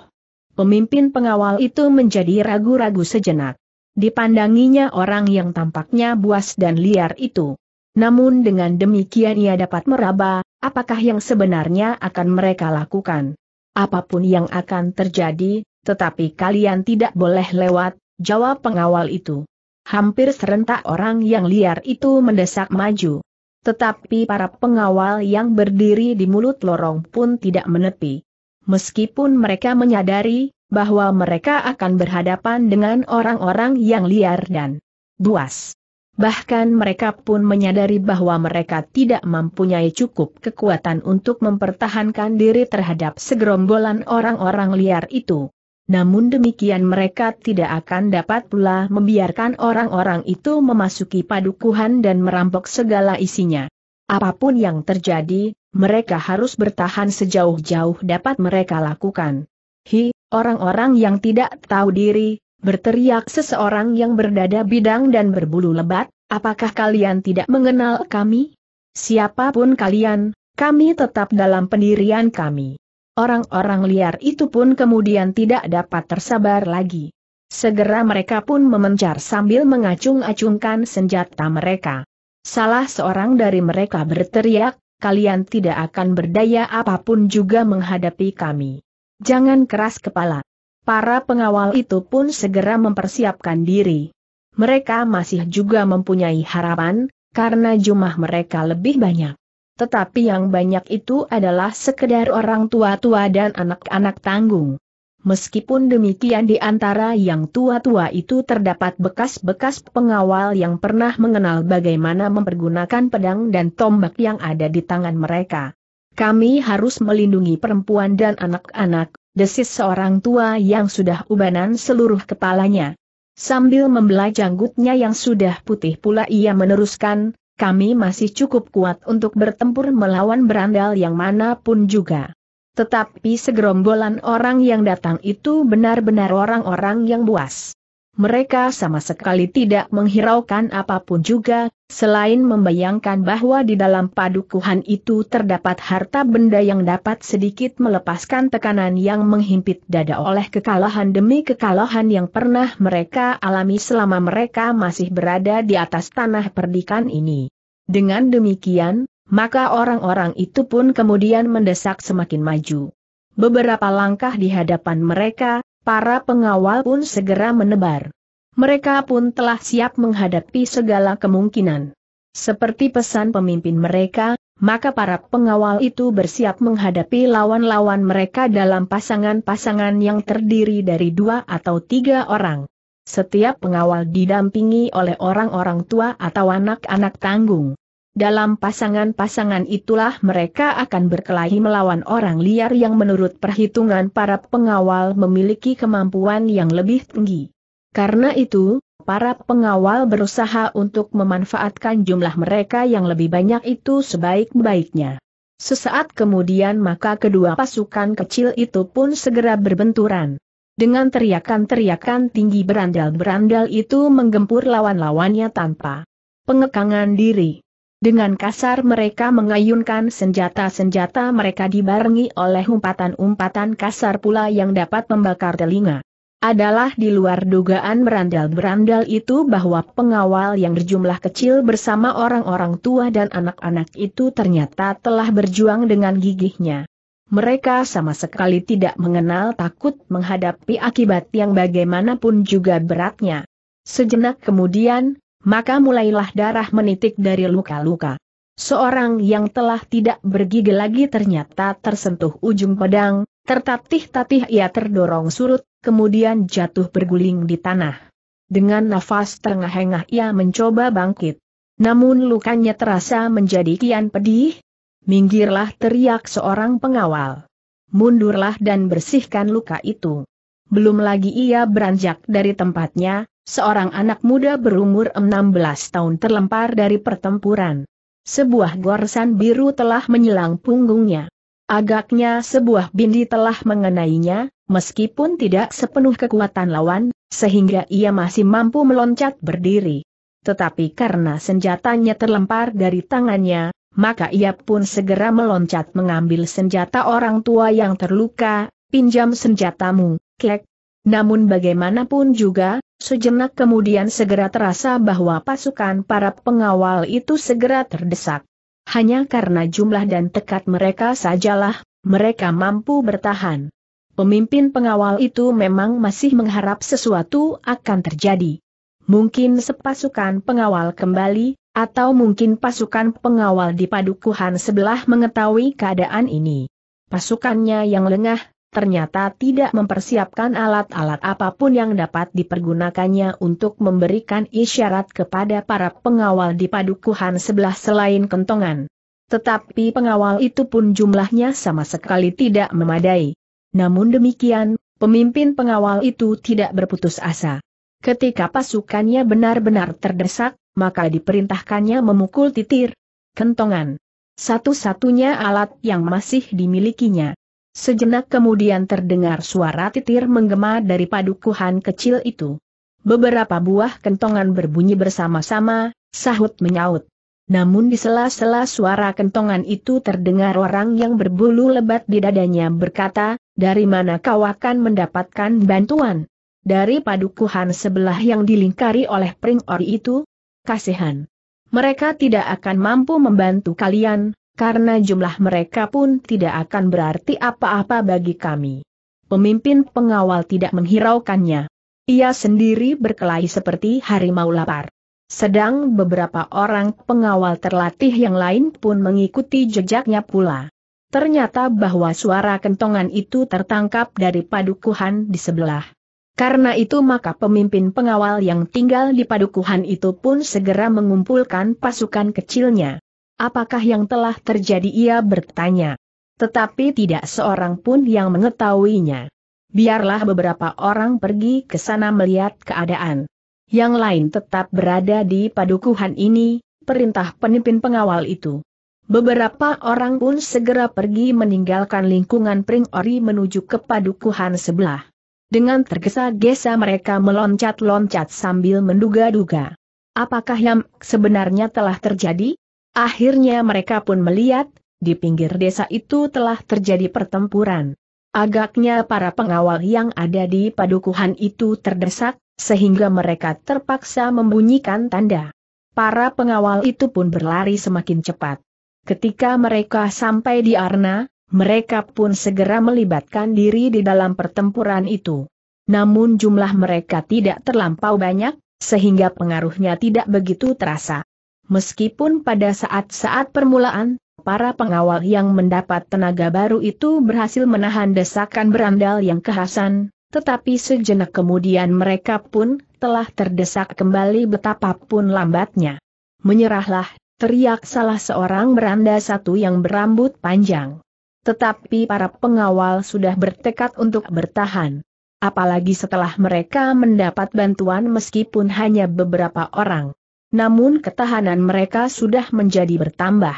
Pemimpin pengawal itu menjadi ragu-ragu sejenak. Dipandanginya orang yang tampaknya buas dan liar itu. Namun dengan demikian ia dapat meraba, apakah yang sebenarnya akan mereka lakukan. Apapun yang akan terjadi, tetapi kalian tidak boleh lewat, jawab pengawal itu. Hampir serentak orang yang liar itu mendesak maju. Tetapi para pengawal yang berdiri di mulut lorong pun tidak menepi meskipun mereka menyadari bahwa mereka akan berhadapan dengan orang-orang yang liar dan buas. Bahkan mereka pun menyadari bahwa mereka tidak mempunyai cukup kekuatan untuk mempertahankan diri terhadap segerombolan orang-orang liar itu. Namun demikian mereka tidak akan dapat pula membiarkan orang-orang itu memasuki padukuhan dan merampok segala isinya. Apapun yang terjadi, mereka harus bertahan sejauh-jauh dapat mereka lakukan. Hi, orang-orang yang tidak tahu diri, berteriak seseorang yang berdada bidang dan berbulu lebat, apakah kalian tidak mengenal kami? Siapapun kalian, kami tetap dalam pendirian kami. Orang-orang liar itu pun kemudian tidak dapat tersabar lagi. Segera mereka pun memencar sambil mengacung-acungkan senjata mereka. Salah seorang dari mereka berteriak, kalian tidak akan berdaya apapun juga menghadapi kami. Jangan keras kepala. Para pengawal itu pun segera mempersiapkan diri. Mereka masih juga mempunyai harapan, karena jumlah mereka lebih banyak. Tetapi yang banyak itu adalah sekedar orang tua-tua dan anak-anak tanggung. Meskipun demikian di antara yang tua-tua itu terdapat bekas-bekas pengawal yang pernah mengenal bagaimana mempergunakan pedang dan tombak yang ada di tangan mereka. Kami harus melindungi perempuan dan anak-anak, desis seorang tua yang sudah ubanan seluruh kepalanya. Sambil membelah janggutnya yang sudah putih pula ia meneruskan, kami masih cukup kuat untuk bertempur melawan berandal yang manapun juga. Tetapi segerombolan orang yang datang itu benar-benar orang-orang yang buas. Mereka sama sekali tidak menghiraukan apapun juga, selain membayangkan bahwa di dalam padukuhan itu terdapat harta benda yang dapat sedikit melepaskan tekanan yang menghimpit dada oleh kekalahan demi kekalahan yang pernah mereka alami selama mereka masih berada di atas tanah perdikan ini. Dengan demikian, maka orang-orang itu pun kemudian mendesak semakin maju. Beberapa langkah di hadapan mereka, para pengawal pun segera menebar. Mereka pun telah siap menghadapi segala kemungkinan. Seperti pesan pemimpin mereka, maka para pengawal itu bersiap menghadapi lawan-lawan mereka dalam pasangan-pasangan yang terdiri dari dua atau tiga orang. Setiap pengawal didampingi oleh orang-orang tua atau anak-anak tanggung. Dalam pasangan-pasangan itulah mereka akan berkelahi melawan orang liar yang menurut perhitungan para pengawal memiliki kemampuan yang lebih tinggi. Karena itu, para pengawal berusaha untuk memanfaatkan jumlah mereka yang lebih banyak itu sebaik-baiknya. Sesaat kemudian maka kedua pasukan kecil itu pun segera berbenturan. Dengan teriakan-teriakan tinggi berandal-berandal itu menggempur lawan-lawannya tanpa pengekangan diri. Dengan kasar mereka mengayunkan senjata-senjata mereka dibarengi oleh umpatan-umpatan kasar pula yang dapat membakar telinga. Adalah di luar dugaan berandal-berandal itu bahwa pengawal yang berjumlah kecil bersama orang-orang tua dan anak-anak itu ternyata telah berjuang dengan gigihnya. Mereka sama sekali tidak mengenal takut menghadapi akibat yang bagaimanapun juga beratnya. Sejenak kemudian, maka mulailah darah menitik dari luka-luka. Seorang yang telah tidak bergigi lagi ternyata tersentuh ujung pedang, tertatih-tatih ia terdorong surut, kemudian jatuh berguling di tanah. Dengan nafas terengah-engah ia mencoba bangkit. Namun lukanya terasa menjadi kian pedih. Minggirlah teriak seorang pengawal. Mundurlah dan bersihkan luka itu. Belum lagi ia beranjak dari tempatnya, seorang anak muda berumur 16 tahun terlempar dari pertempuran. Sebuah gorsan biru telah menyelang punggungnya. Agaknya sebuah bindi telah mengenainya, meskipun tidak sepenuh kekuatan lawan, sehingga ia masih mampu meloncat berdiri. Tetapi karena senjatanya terlempar dari tangannya, maka ia pun segera meloncat mengambil senjata orang tua yang terluka, pinjam senjatamu, kek. Namun bagaimanapun juga, Sejenak kemudian segera terasa bahwa pasukan para pengawal itu segera terdesak. Hanya karena jumlah dan tekad mereka sajalah, mereka mampu bertahan. Pemimpin pengawal itu memang masih mengharap sesuatu akan terjadi. Mungkin sepasukan pengawal kembali, atau mungkin pasukan pengawal di padukuhan sebelah mengetahui keadaan ini. Pasukannya yang lengah, ternyata tidak mempersiapkan alat-alat apapun yang dapat dipergunakannya untuk memberikan isyarat kepada para pengawal di padukuhan sebelah selain kentongan. Tetapi pengawal itu pun jumlahnya sama sekali tidak memadai. Namun demikian, pemimpin pengawal itu tidak berputus asa. Ketika pasukannya benar-benar terdesak, maka diperintahkannya memukul titir, kentongan. Satu-satunya alat yang masih dimilikinya. Sejenak kemudian terdengar suara titir menggema dari padukuhan kecil itu. Beberapa buah kentongan berbunyi bersama-sama, sahut menyaut. Namun di sela-sela suara kentongan itu terdengar orang yang berbulu lebat di dadanya berkata, dari mana kau akan mendapatkan bantuan? Dari padukuhan sebelah yang dilingkari oleh pring ori itu? Kasihan. Mereka tidak akan mampu membantu kalian, karena jumlah mereka pun tidak akan berarti apa-apa bagi kami. Pemimpin pengawal tidak menghiraukannya. Ia sendiri berkelahi seperti harimau lapar. Sedang beberapa orang pengawal terlatih yang lain pun mengikuti jejaknya pula. Ternyata bahwa suara kentongan itu tertangkap dari padukuhan di sebelah. Karena itu maka pemimpin pengawal yang tinggal di padukuhan itu pun segera mengumpulkan pasukan kecilnya. Apakah yang telah terjadi ia bertanya. Tetapi tidak seorang pun yang mengetahuinya. Biarlah beberapa orang pergi ke sana melihat keadaan. Yang lain tetap berada di padukuhan ini, perintah penimpin pengawal itu. Beberapa orang pun segera pergi meninggalkan lingkungan Pring Ori menuju ke padukuhan sebelah. Dengan tergesa-gesa mereka meloncat-loncat sambil menduga-duga. Apakah yang sebenarnya telah terjadi? Akhirnya mereka pun melihat, di pinggir desa itu telah terjadi pertempuran. Agaknya para pengawal yang ada di padukuhan itu terdesak, sehingga mereka terpaksa membunyikan tanda. Para pengawal itu pun berlari semakin cepat. Ketika mereka sampai di Arna, mereka pun segera melibatkan diri di dalam pertempuran itu. Namun jumlah mereka tidak terlampau banyak, sehingga pengaruhnya tidak begitu terasa. Meskipun pada saat-saat permulaan, para pengawal yang mendapat tenaga baru itu berhasil menahan desakan berandal yang kehasan, tetapi sejenak kemudian mereka pun telah terdesak kembali betapapun lambatnya. Menyerahlah, teriak salah seorang beranda satu yang berambut panjang. Tetapi para pengawal sudah bertekad untuk bertahan. Apalagi setelah mereka mendapat bantuan meskipun hanya beberapa orang. Namun ketahanan mereka sudah menjadi bertambah.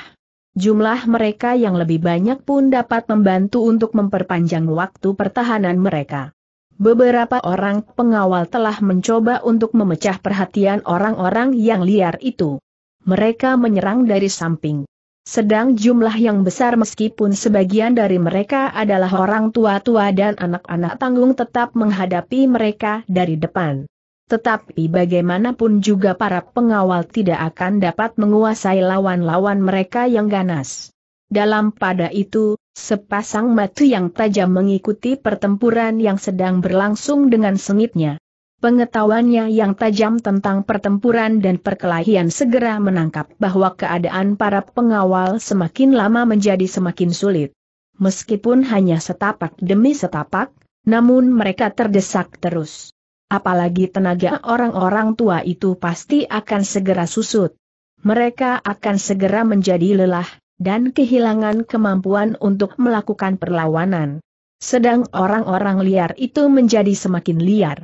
Jumlah mereka yang lebih banyak pun dapat membantu untuk memperpanjang waktu pertahanan mereka. Beberapa orang pengawal telah mencoba untuk memecah perhatian orang-orang yang liar itu. Mereka menyerang dari samping. Sedang jumlah yang besar meskipun sebagian dari mereka adalah orang tua-tua dan anak-anak tanggung tetap menghadapi mereka dari depan. Tetapi bagaimanapun juga para pengawal tidak akan dapat menguasai lawan-lawan mereka yang ganas. Dalam pada itu, sepasang mata yang tajam mengikuti pertempuran yang sedang berlangsung dengan sengitnya. Pengetahuannya yang tajam tentang pertempuran dan perkelahian segera menangkap bahwa keadaan para pengawal semakin lama menjadi semakin sulit. Meskipun hanya setapak demi setapak, namun mereka terdesak terus apalagi tenaga orang-orang tua itu pasti akan segera susut. Mereka akan segera menjadi lelah, dan kehilangan kemampuan untuk melakukan perlawanan. Sedang orang-orang liar itu menjadi semakin liar.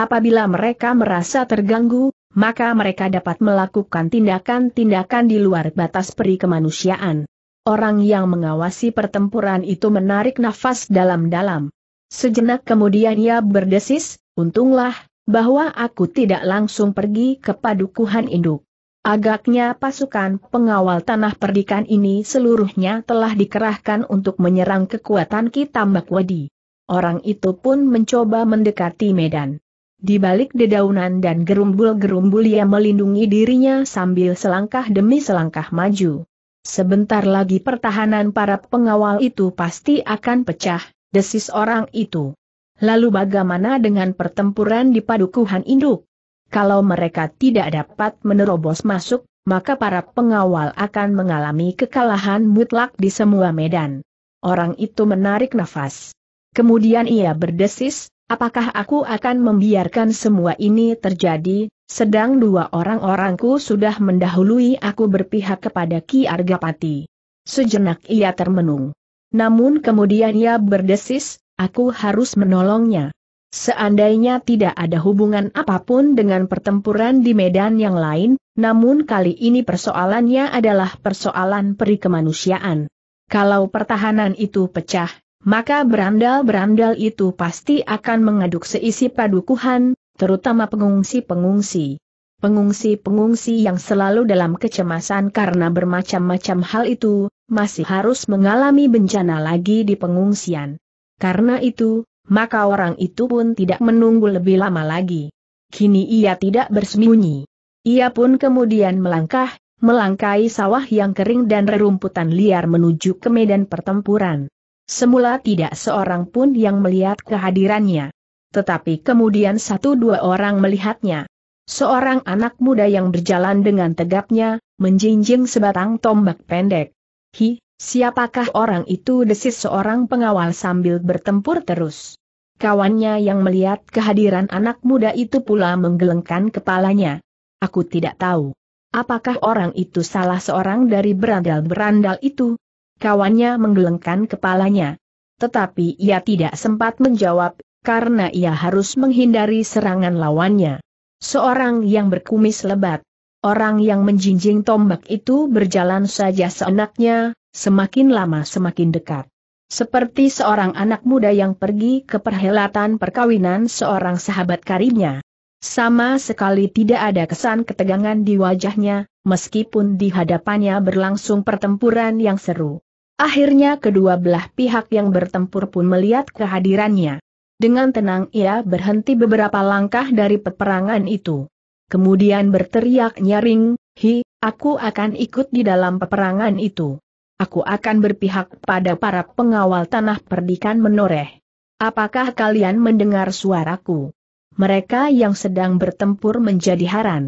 Apabila mereka merasa terganggu, maka mereka dapat melakukan tindakan-tindakan di luar batas peri kemanusiaan. Orang yang mengawasi pertempuran itu menarik nafas dalam-dalam. Sejenak kemudian ia berdesis, Untunglah, bahwa aku tidak langsung pergi ke padukuhan induk. Agaknya pasukan pengawal tanah perdikan ini seluruhnya telah dikerahkan untuk menyerang kekuatan kita Wadi. Orang itu pun mencoba mendekati Medan. Di balik dedaunan dan gerumbul-gerumbul ia melindungi dirinya sambil selangkah demi selangkah maju. Sebentar lagi pertahanan para pengawal itu pasti akan pecah, desis orang itu. Lalu bagaimana dengan pertempuran di padukuhan induk? Kalau mereka tidak dapat menerobos masuk, maka para pengawal akan mengalami kekalahan mutlak di semua medan. Orang itu menarik nafas. Kemudian ia berdesis, apakah aku akan membiarkan semua ini terjadi, sedang dua orang-orangku sudah mendahului aku berpihak kepada Ki Argapati. Sejenak ia termenung. Namun kemudian ia berdesis, Aku harus menolongnya. Seandainya tidak ada hubungan apapun dengan pertempuran di medan yang lain, namun kali ini persoalannya adalah persoalan peri kemanusiaan. Kalau pertahanan itu pecah, maka berandal-berandal itu pasti akan mengaduk seisi padukuhan, terutama pengungsi-pengungsi. Pengungsi-pengungsi yang selalu dalam kecemasan karena bermacam-macam hal itu, masih harus mengalami bencana lagi di pengungsian. Karena itu, maka orang itu pun tidak menunggu lebih lama lagi. Kini ia tidak bersembunyi. Ia pun kemudian melangkah, melangkai sawah yang kering dan rerumputan liar menuju ke medan pertempuran. Semula tidak seorang pun yang melihat kehadirannya. Tetapi kemudian satu dua orang melihatnya. Seorang anak muda yang berjalan dengan tegapnya, menjinjing sebatang tombak pendek. Hi, Siapakah orang itu desis seorang pengawal sambil bertempur terus. Kawannya yang melihat kehadiran anak muda itu pula menggelengkan kepalanya. Aku tidak tahu. Apakah orang itu salah seorang dari berandal-berandal itu? Kawannya menggelengkan kepalanya. Tetapi ia tidak sempat menjawab, karena ia harus menghindari serangan lawannya. Seorang yang berkumis lebat, orang yang menjinjing tombak itu berjalan saja seenaknya, Semakin lama semakin dekat. Seperti seorang anak muda yang pergi ke perhelatan perkawinan seorang sahabat karibnya. Sama sekali tidak ada kesan ketegangan di wajahnya, meskipun di hadapannya berlangsung pertempuran yang seru. Akhirnya kedua belah pihak yang bertempur pun melihat kehadirannya. Dengan tenang ia berhenti beberapa langkah dari peperangan itu. Kemudian berteriak nyaring, Hi, aku akan ikut di dalam peperangan itu aku akan berpihak pada para pengawal tanah perdikan menoreh. Apakah kalian mendengar suaraku? Mereka yang sedang bertempur menjadi haran.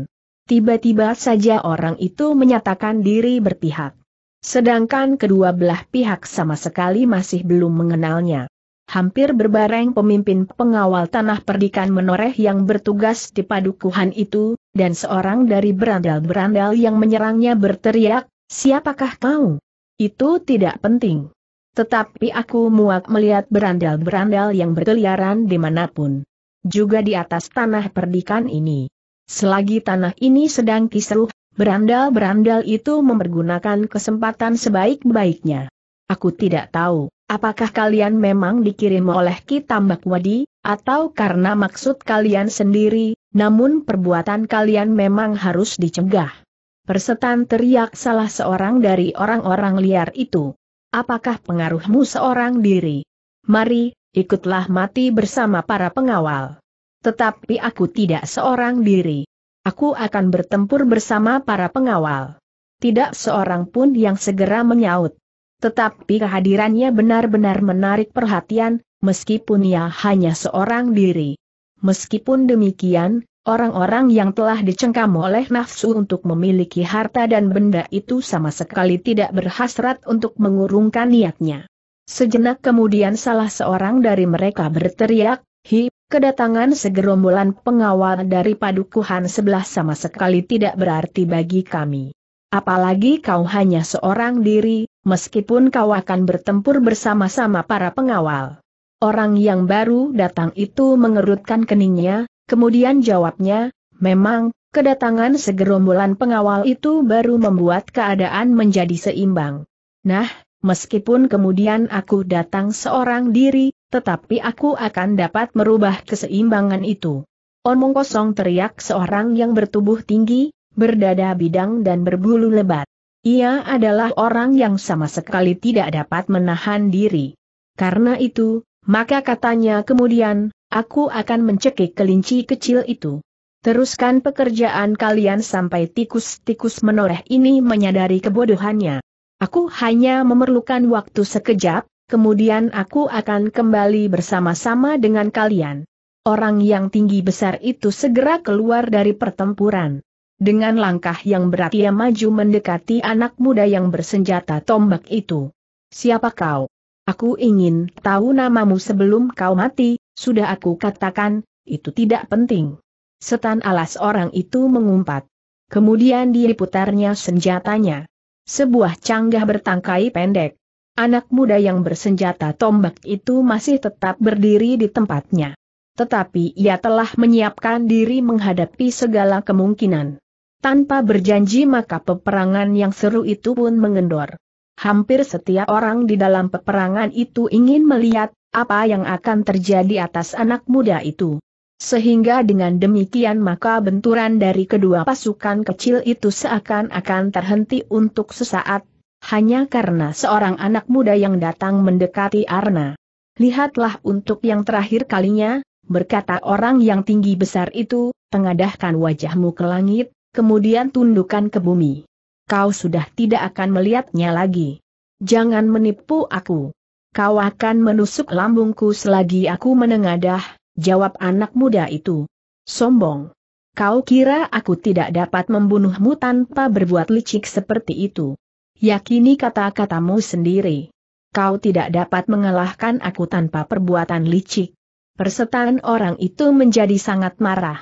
Tiba-tiba saja orang itu menyatakan diri berpihak. Sedangkan kedua belah pihak sama sekali masih belum mengenalnya. Hampir berbareng pemimpin pengawal tanah perdikan menoreh yang bertugas di padukuhan itu, dan seorang dari berandal-berandal yang menyerangnya berteriak, Siapakah kau? Itu tidak penting. Tetapi aku muak melihat berandal-berandal yang berkeliaran dimanapun. Juga di atas tanah perdikan ini. Selagi tanah ini sedang kisruh, berandal-berandal itu mempergunakan kesempatan sebaik-baiknya. Aku tidak tahu, apakah kalian memang dikirim oleh Kitambak Wadi, atau karena maksud kalian sendiri, namun perbuatan kalian memang harus dicegah. Persetan teriak salah seorang dari orang-orang liar itu. Apakah pengaruhmu seorang diri? Mari, ikutlah mati bersama para pengawal. Tetapi aku tidak seorang diri. Aku akan bertempur bersama para pengawal. Tidak seorang pun yang segera menyaut. Tetapi kehadirannya benar-benar menarik perhatian, meskipun ia hanya seorang diri. Meskipun demikian, Orang-orang yang telah dicengkam oleh nafsu untuk memiliki harta dan benda itu sama sekali tidak berhasrat untuk mengurungkan niatnya. Sejenak kemudian salah seorang dari mereka berteriak, Hi, kedatangan segerombolan pengawal dari padukuhan sebelah sama sekali tidak berarti bagi kami. Apalagi kau hanya seorang diri, meskipun kau akan bertempur bersama-sama para pengawal. Orang yang baru datang itu mengerutkan keningnya, Kemudian jawabnya, memang, kedatangan segerombolan pengawal itu baru membuat keadaan menjadi seimbang. Nah, meskipun kemudian aku datang seorang diri, tetapi aku akan dapat merubah keseimbangan itu. Omong kosong teriak seorang yang bertubuh tinggi, berdada bidang dan berbulu lebat. Ia adalah orang yang sama sekali tidak dapat menahan diri. Karena itu, maka katanya kemudian, Aku akan mencekik kelinci kecil itu. Teruskan pekerjaan kalian sampai tikus-tikus menoreh ini menyadari kebodohannya. Aku hanya memerlukan waktu sekejap, kemudian aku akan kembali bersama-sama dengan kalian. Orang yang tinggi besar itu segera keluar dari pertempuran. Dengan langkah yang berat ia maju mendekati anak muda yang bersenjata tombak itu. Siapa kau? Aku ingin tahu namamu sebelum kau mati, sudah aku katakan, itu tidak penting. Setan alas orang itu mengumpat. Kemudian diputarnya senjatanya. Sebuah canggah bertangkai pendek. Anak muda yang bersenjata tombak itu masih tetap berdiri di tempatnya. Tetapi ia telah menyiapkan diri menghadapi segala kemungkinan. Tanpa berjanji maka peperangan yang seru itu pun mengendor. Hampir setiap orang di dalam peperangan itu ingin melihat apa yang akan terjadi atas anak muda itu. Sehingga dengan demikian maka benturan dari kedua pasukan kecil itu seakan-akan terhenti untuk sesaat, hanya karena seorang anak muda yang datang mendekati Arna. Lihatlah untuk yang terakhir kalinya, berkata orang yang tinggi besar itu, tengadahkan wajahmu ke langit, kemudian tundukkan ke bumi. Kau sudah tidak akan melihatnya lagi. Jangan menipu aku kau akan menusuk lambungku selagi aku menengadah, jawab anak muda itu. Sombong. Kau kira aku tidak dapat membunuhmu tanpa berbuat licik seperti itu. Yakini kata-katamu sendiri. Kau tidak dapat mengalahkan aku tanpa perbuatan licik. Persetan orang itu menjadi sangat marah.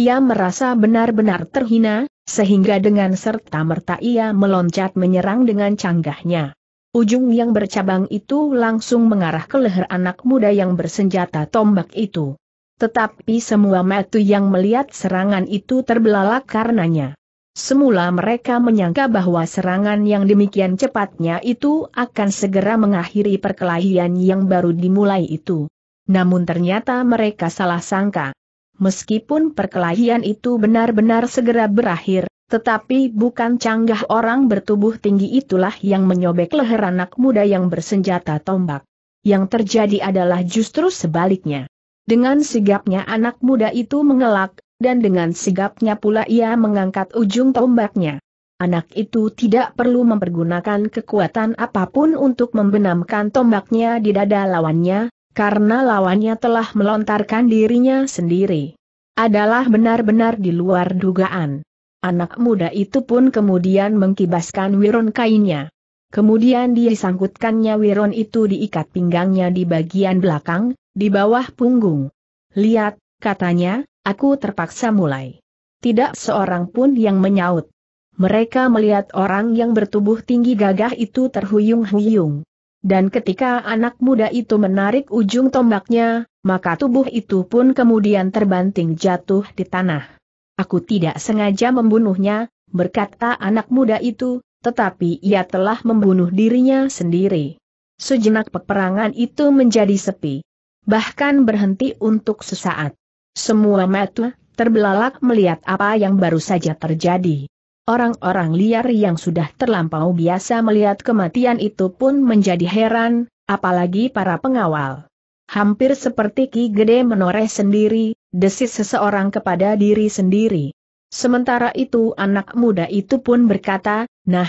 Ia merasa benar-benar terhina, sehingga dengan serta-merta ia meloncat menyerang dengan canggahnya. Ujung yang bercabang itu langsung mengarah ke leher anak muda yang bersenjata tombak itu. Tetapi semua metu yang melihat serangan itu terbelalak karenanya. Semula mereka menyangka bahwa serangan yang demikian cepatnya itu akan segera mengakhiri perkelahian yang baru dimulai itu. Namun ternyata mereka salah sangka. Meskipun perkelahian itu benar-benar segera berakhir, tetapi bukan canggah orang bertubuh tinggi itulah yang menyobek leher anak muda yang bersenjata tombak. Yang terjadi adalah justru sebaliknya. Dengan sigapnya anak muda itu mengelak, dan dengan sigapnya pula ia mengangkat ujung tombaknya. Anak itu tidak perlu mempergunakan kekuatan apapun untuk membenamkan tombaknya di dada lawannya, karena lawannya telah melontarkan dirinya sendiri. Adalah benar-benar di luar dugaan. Anak muda itu pun kemudian mengkibaskan wiron kainnya. Kemudian disangkutkannya wiron itu diikat pinggangnya di bagian belakang, di bawah punggung. Lihat, katanya, aku terpaksa mulai. Tidak seorang pun yang menyaut. Mereka melihat orang yang bertubuh tinggi gagah itu terhuyung-huyung. Dan ketika anak muda itu menarik ujung tombaknya, maka tubuh itu pun kemudian terbanting jatuh di tanah. Aku tidak sengaja membunuhnya, berkata anak muda itu, tetapi ia telah membunuh dirinya sendiri. Sejenak peperangan itu menjadi sepi. Bahkan berhenti untuk sesaat. Semua mata terbelalak melihat apa yang baru saja terjadi. Orang-orang liar yang sudah terlampau biasa melihat kematian itu pun menjadi heran, apalagi para pengawal. Hampir seperti Ki Gede menoreh sendiri, desis seseorang kepada diri sendiri. Sementara itu anak muda itu pun berkata, nah,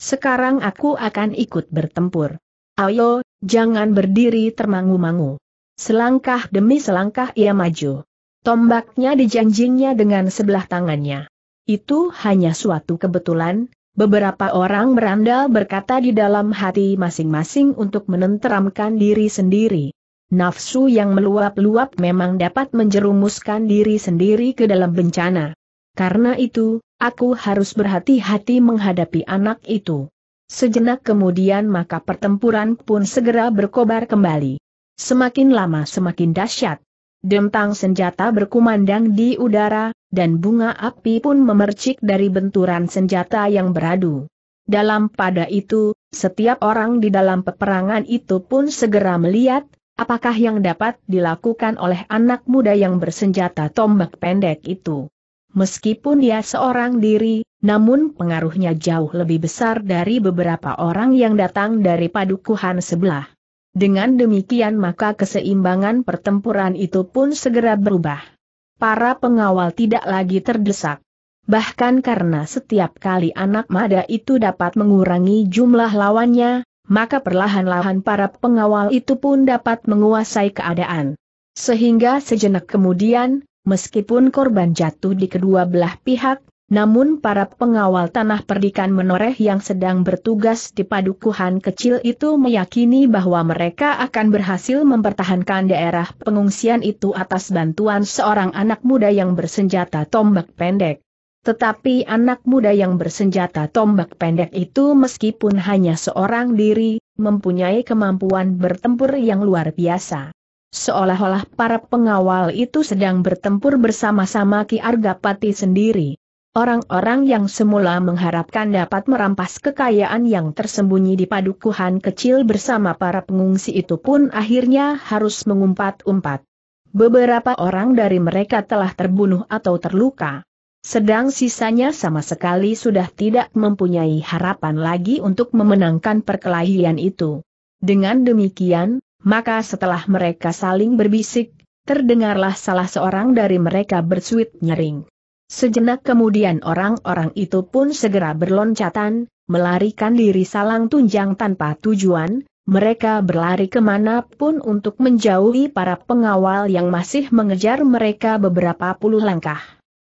sekarang aku akan ikut bertempur. Ayo, jangan berdiri termangu-mangu. Selangkah demi selangkah ia maju. Tombaknya dijanjinya dengan sebelah tangannya. Itu hanya suatu kebetulan, beberapa orang berandal berkata di dalam hati masing-masing untuk menenteramkan diri sendiri nafsu yang meluap-luap memang dapat menjerumuskan diri sendiri ke dalam bencana. Karena itu, aku harus berhati-hati menghadapi anak itu. Sejenak kemudian maka pertempuran pun segera berkobar kembali. Semakin lama semakin dahsyat. Dentang senjata berkumandang di udara, dan bunga api pun memercik dari benturan senjata yang beradu. Dalam pada itu, setiap orang di dalam peperangan itu pun segera melihat, Apakah yang dapat dilakukan oleh anak muda yang bersenjata tombak pendek itu? Meskipun dia seorang diri, namun pengaruhnya jauh lebih besar dari beberapa orang yang datang dari padukuhan sebelah. Dengan demikian maka keseimbangan pertempuran itu pun segera berubah. Para pengawal tidak lagi terdesak. Bahkan karena setiap kali anak muda itu dapat mengurangi jumlah lawannya, maka perlahan-lahan para pengawal itu pun dapat menguasai keadaan. Sehingga sejenak kemudian, meskipun korban jatuh di kedua belah pihak, namun para pengawal tanah perdikan menoreh yang sedang bertugas di padukuhan kecil itu meyakini bahwa mereka akan berhasil mempertahankan daerah pengungsian itu atas bantuan seorang anak muda yang bersenjata tombak pendek. Tetapi anak muda yang bersenjata tombak pendek itu meskipun hanya seorang diri, mempunyai kemampuan bertempur yang luar biasa. Seolah-olah para pengawal itu sedang bertempur bersama-sama Ki Argapati sendiri. Orang-orang yang semula mengharapkan dapat merampas kekayaan yang tersembunyi di padukuhan kecil bersama para pengungsi itu pun akhirnya harus mengumpat-umpat. Beberapa orang dari mereka telah terbunuh atau terluka sedang sisanya sama sekali sudah tidak mempunyai harapan lagi untuk memenangkan perkelahian itu. Dengan demikian, maka setelah mereka saling berbisik, terdengarlah salah seorang dari mereka bersuit nyering. Sejenak kemudian orang-orang itu pun segera berloncatan, melarikan diri salang tunjang tanpa tujuan, mereka berlari pun untuk menjauhi para pengawal yang masih mengejar mereka beberapa puluh langkah.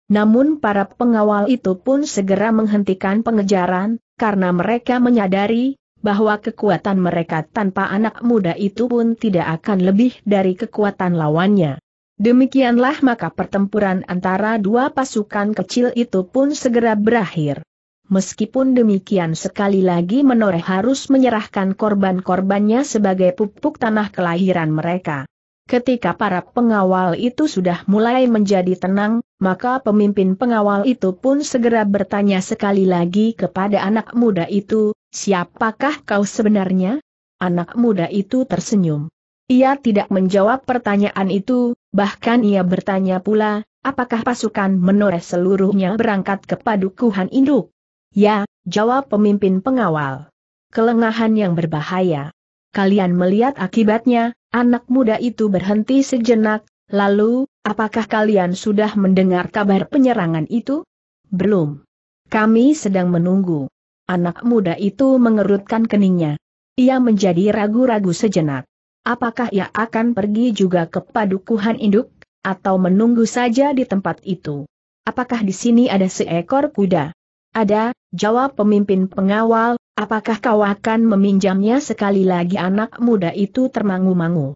Namun para pengawal itu pun segera menghentikan pengejaran, karena mereka menyadari, bahwa kekuatan mereka tanpa anak muda itu pun tidak akan lebih dari kekuatan lawannya. Demikianlah maka pertempuran antara dua pasukan kecil itu pun segera berakhir. Meskipun demikian sekali lagi menoreh harus menyerahkan korban-korbannya sebagai pupuk tanah kelahiran mereka. Ketika para pengawal itu sudah mulai menjadi tenang, maka pemimpin pengawal itu pun segera bertanya sekali lagi kepada anak muda itu, siapakah kau sebenarnya? Anak muda itu tersenyum. Ia tidak menjawab pertanyaan itu, bahkan ia bertanya pula, apakah pasukan menoreh seluruhnya berangkat ke padukuhan induk? Ya, jawab pemimpin pengawal. Kelengahan yang berbahaya kalian melihat akibatnya, anak muda itu berhenti sejenak, lalu, apakah kalian sudah mendengar kabar penyerangan itu? Belum. Kami sedang menunggu. Anak muda itu mengerutkan keningnya. Ia menjadi ragu-ragu sejenak. Apakah ia akan pergi juga ke padukuhan induk, atau menunggu saja di tempat itu? Apakah di sini ada seekor kuda? Ada, jawab pemimpin pengawal, Apakah kau akan meminjamnya sekali lagi anak muda itu termangu-mangu?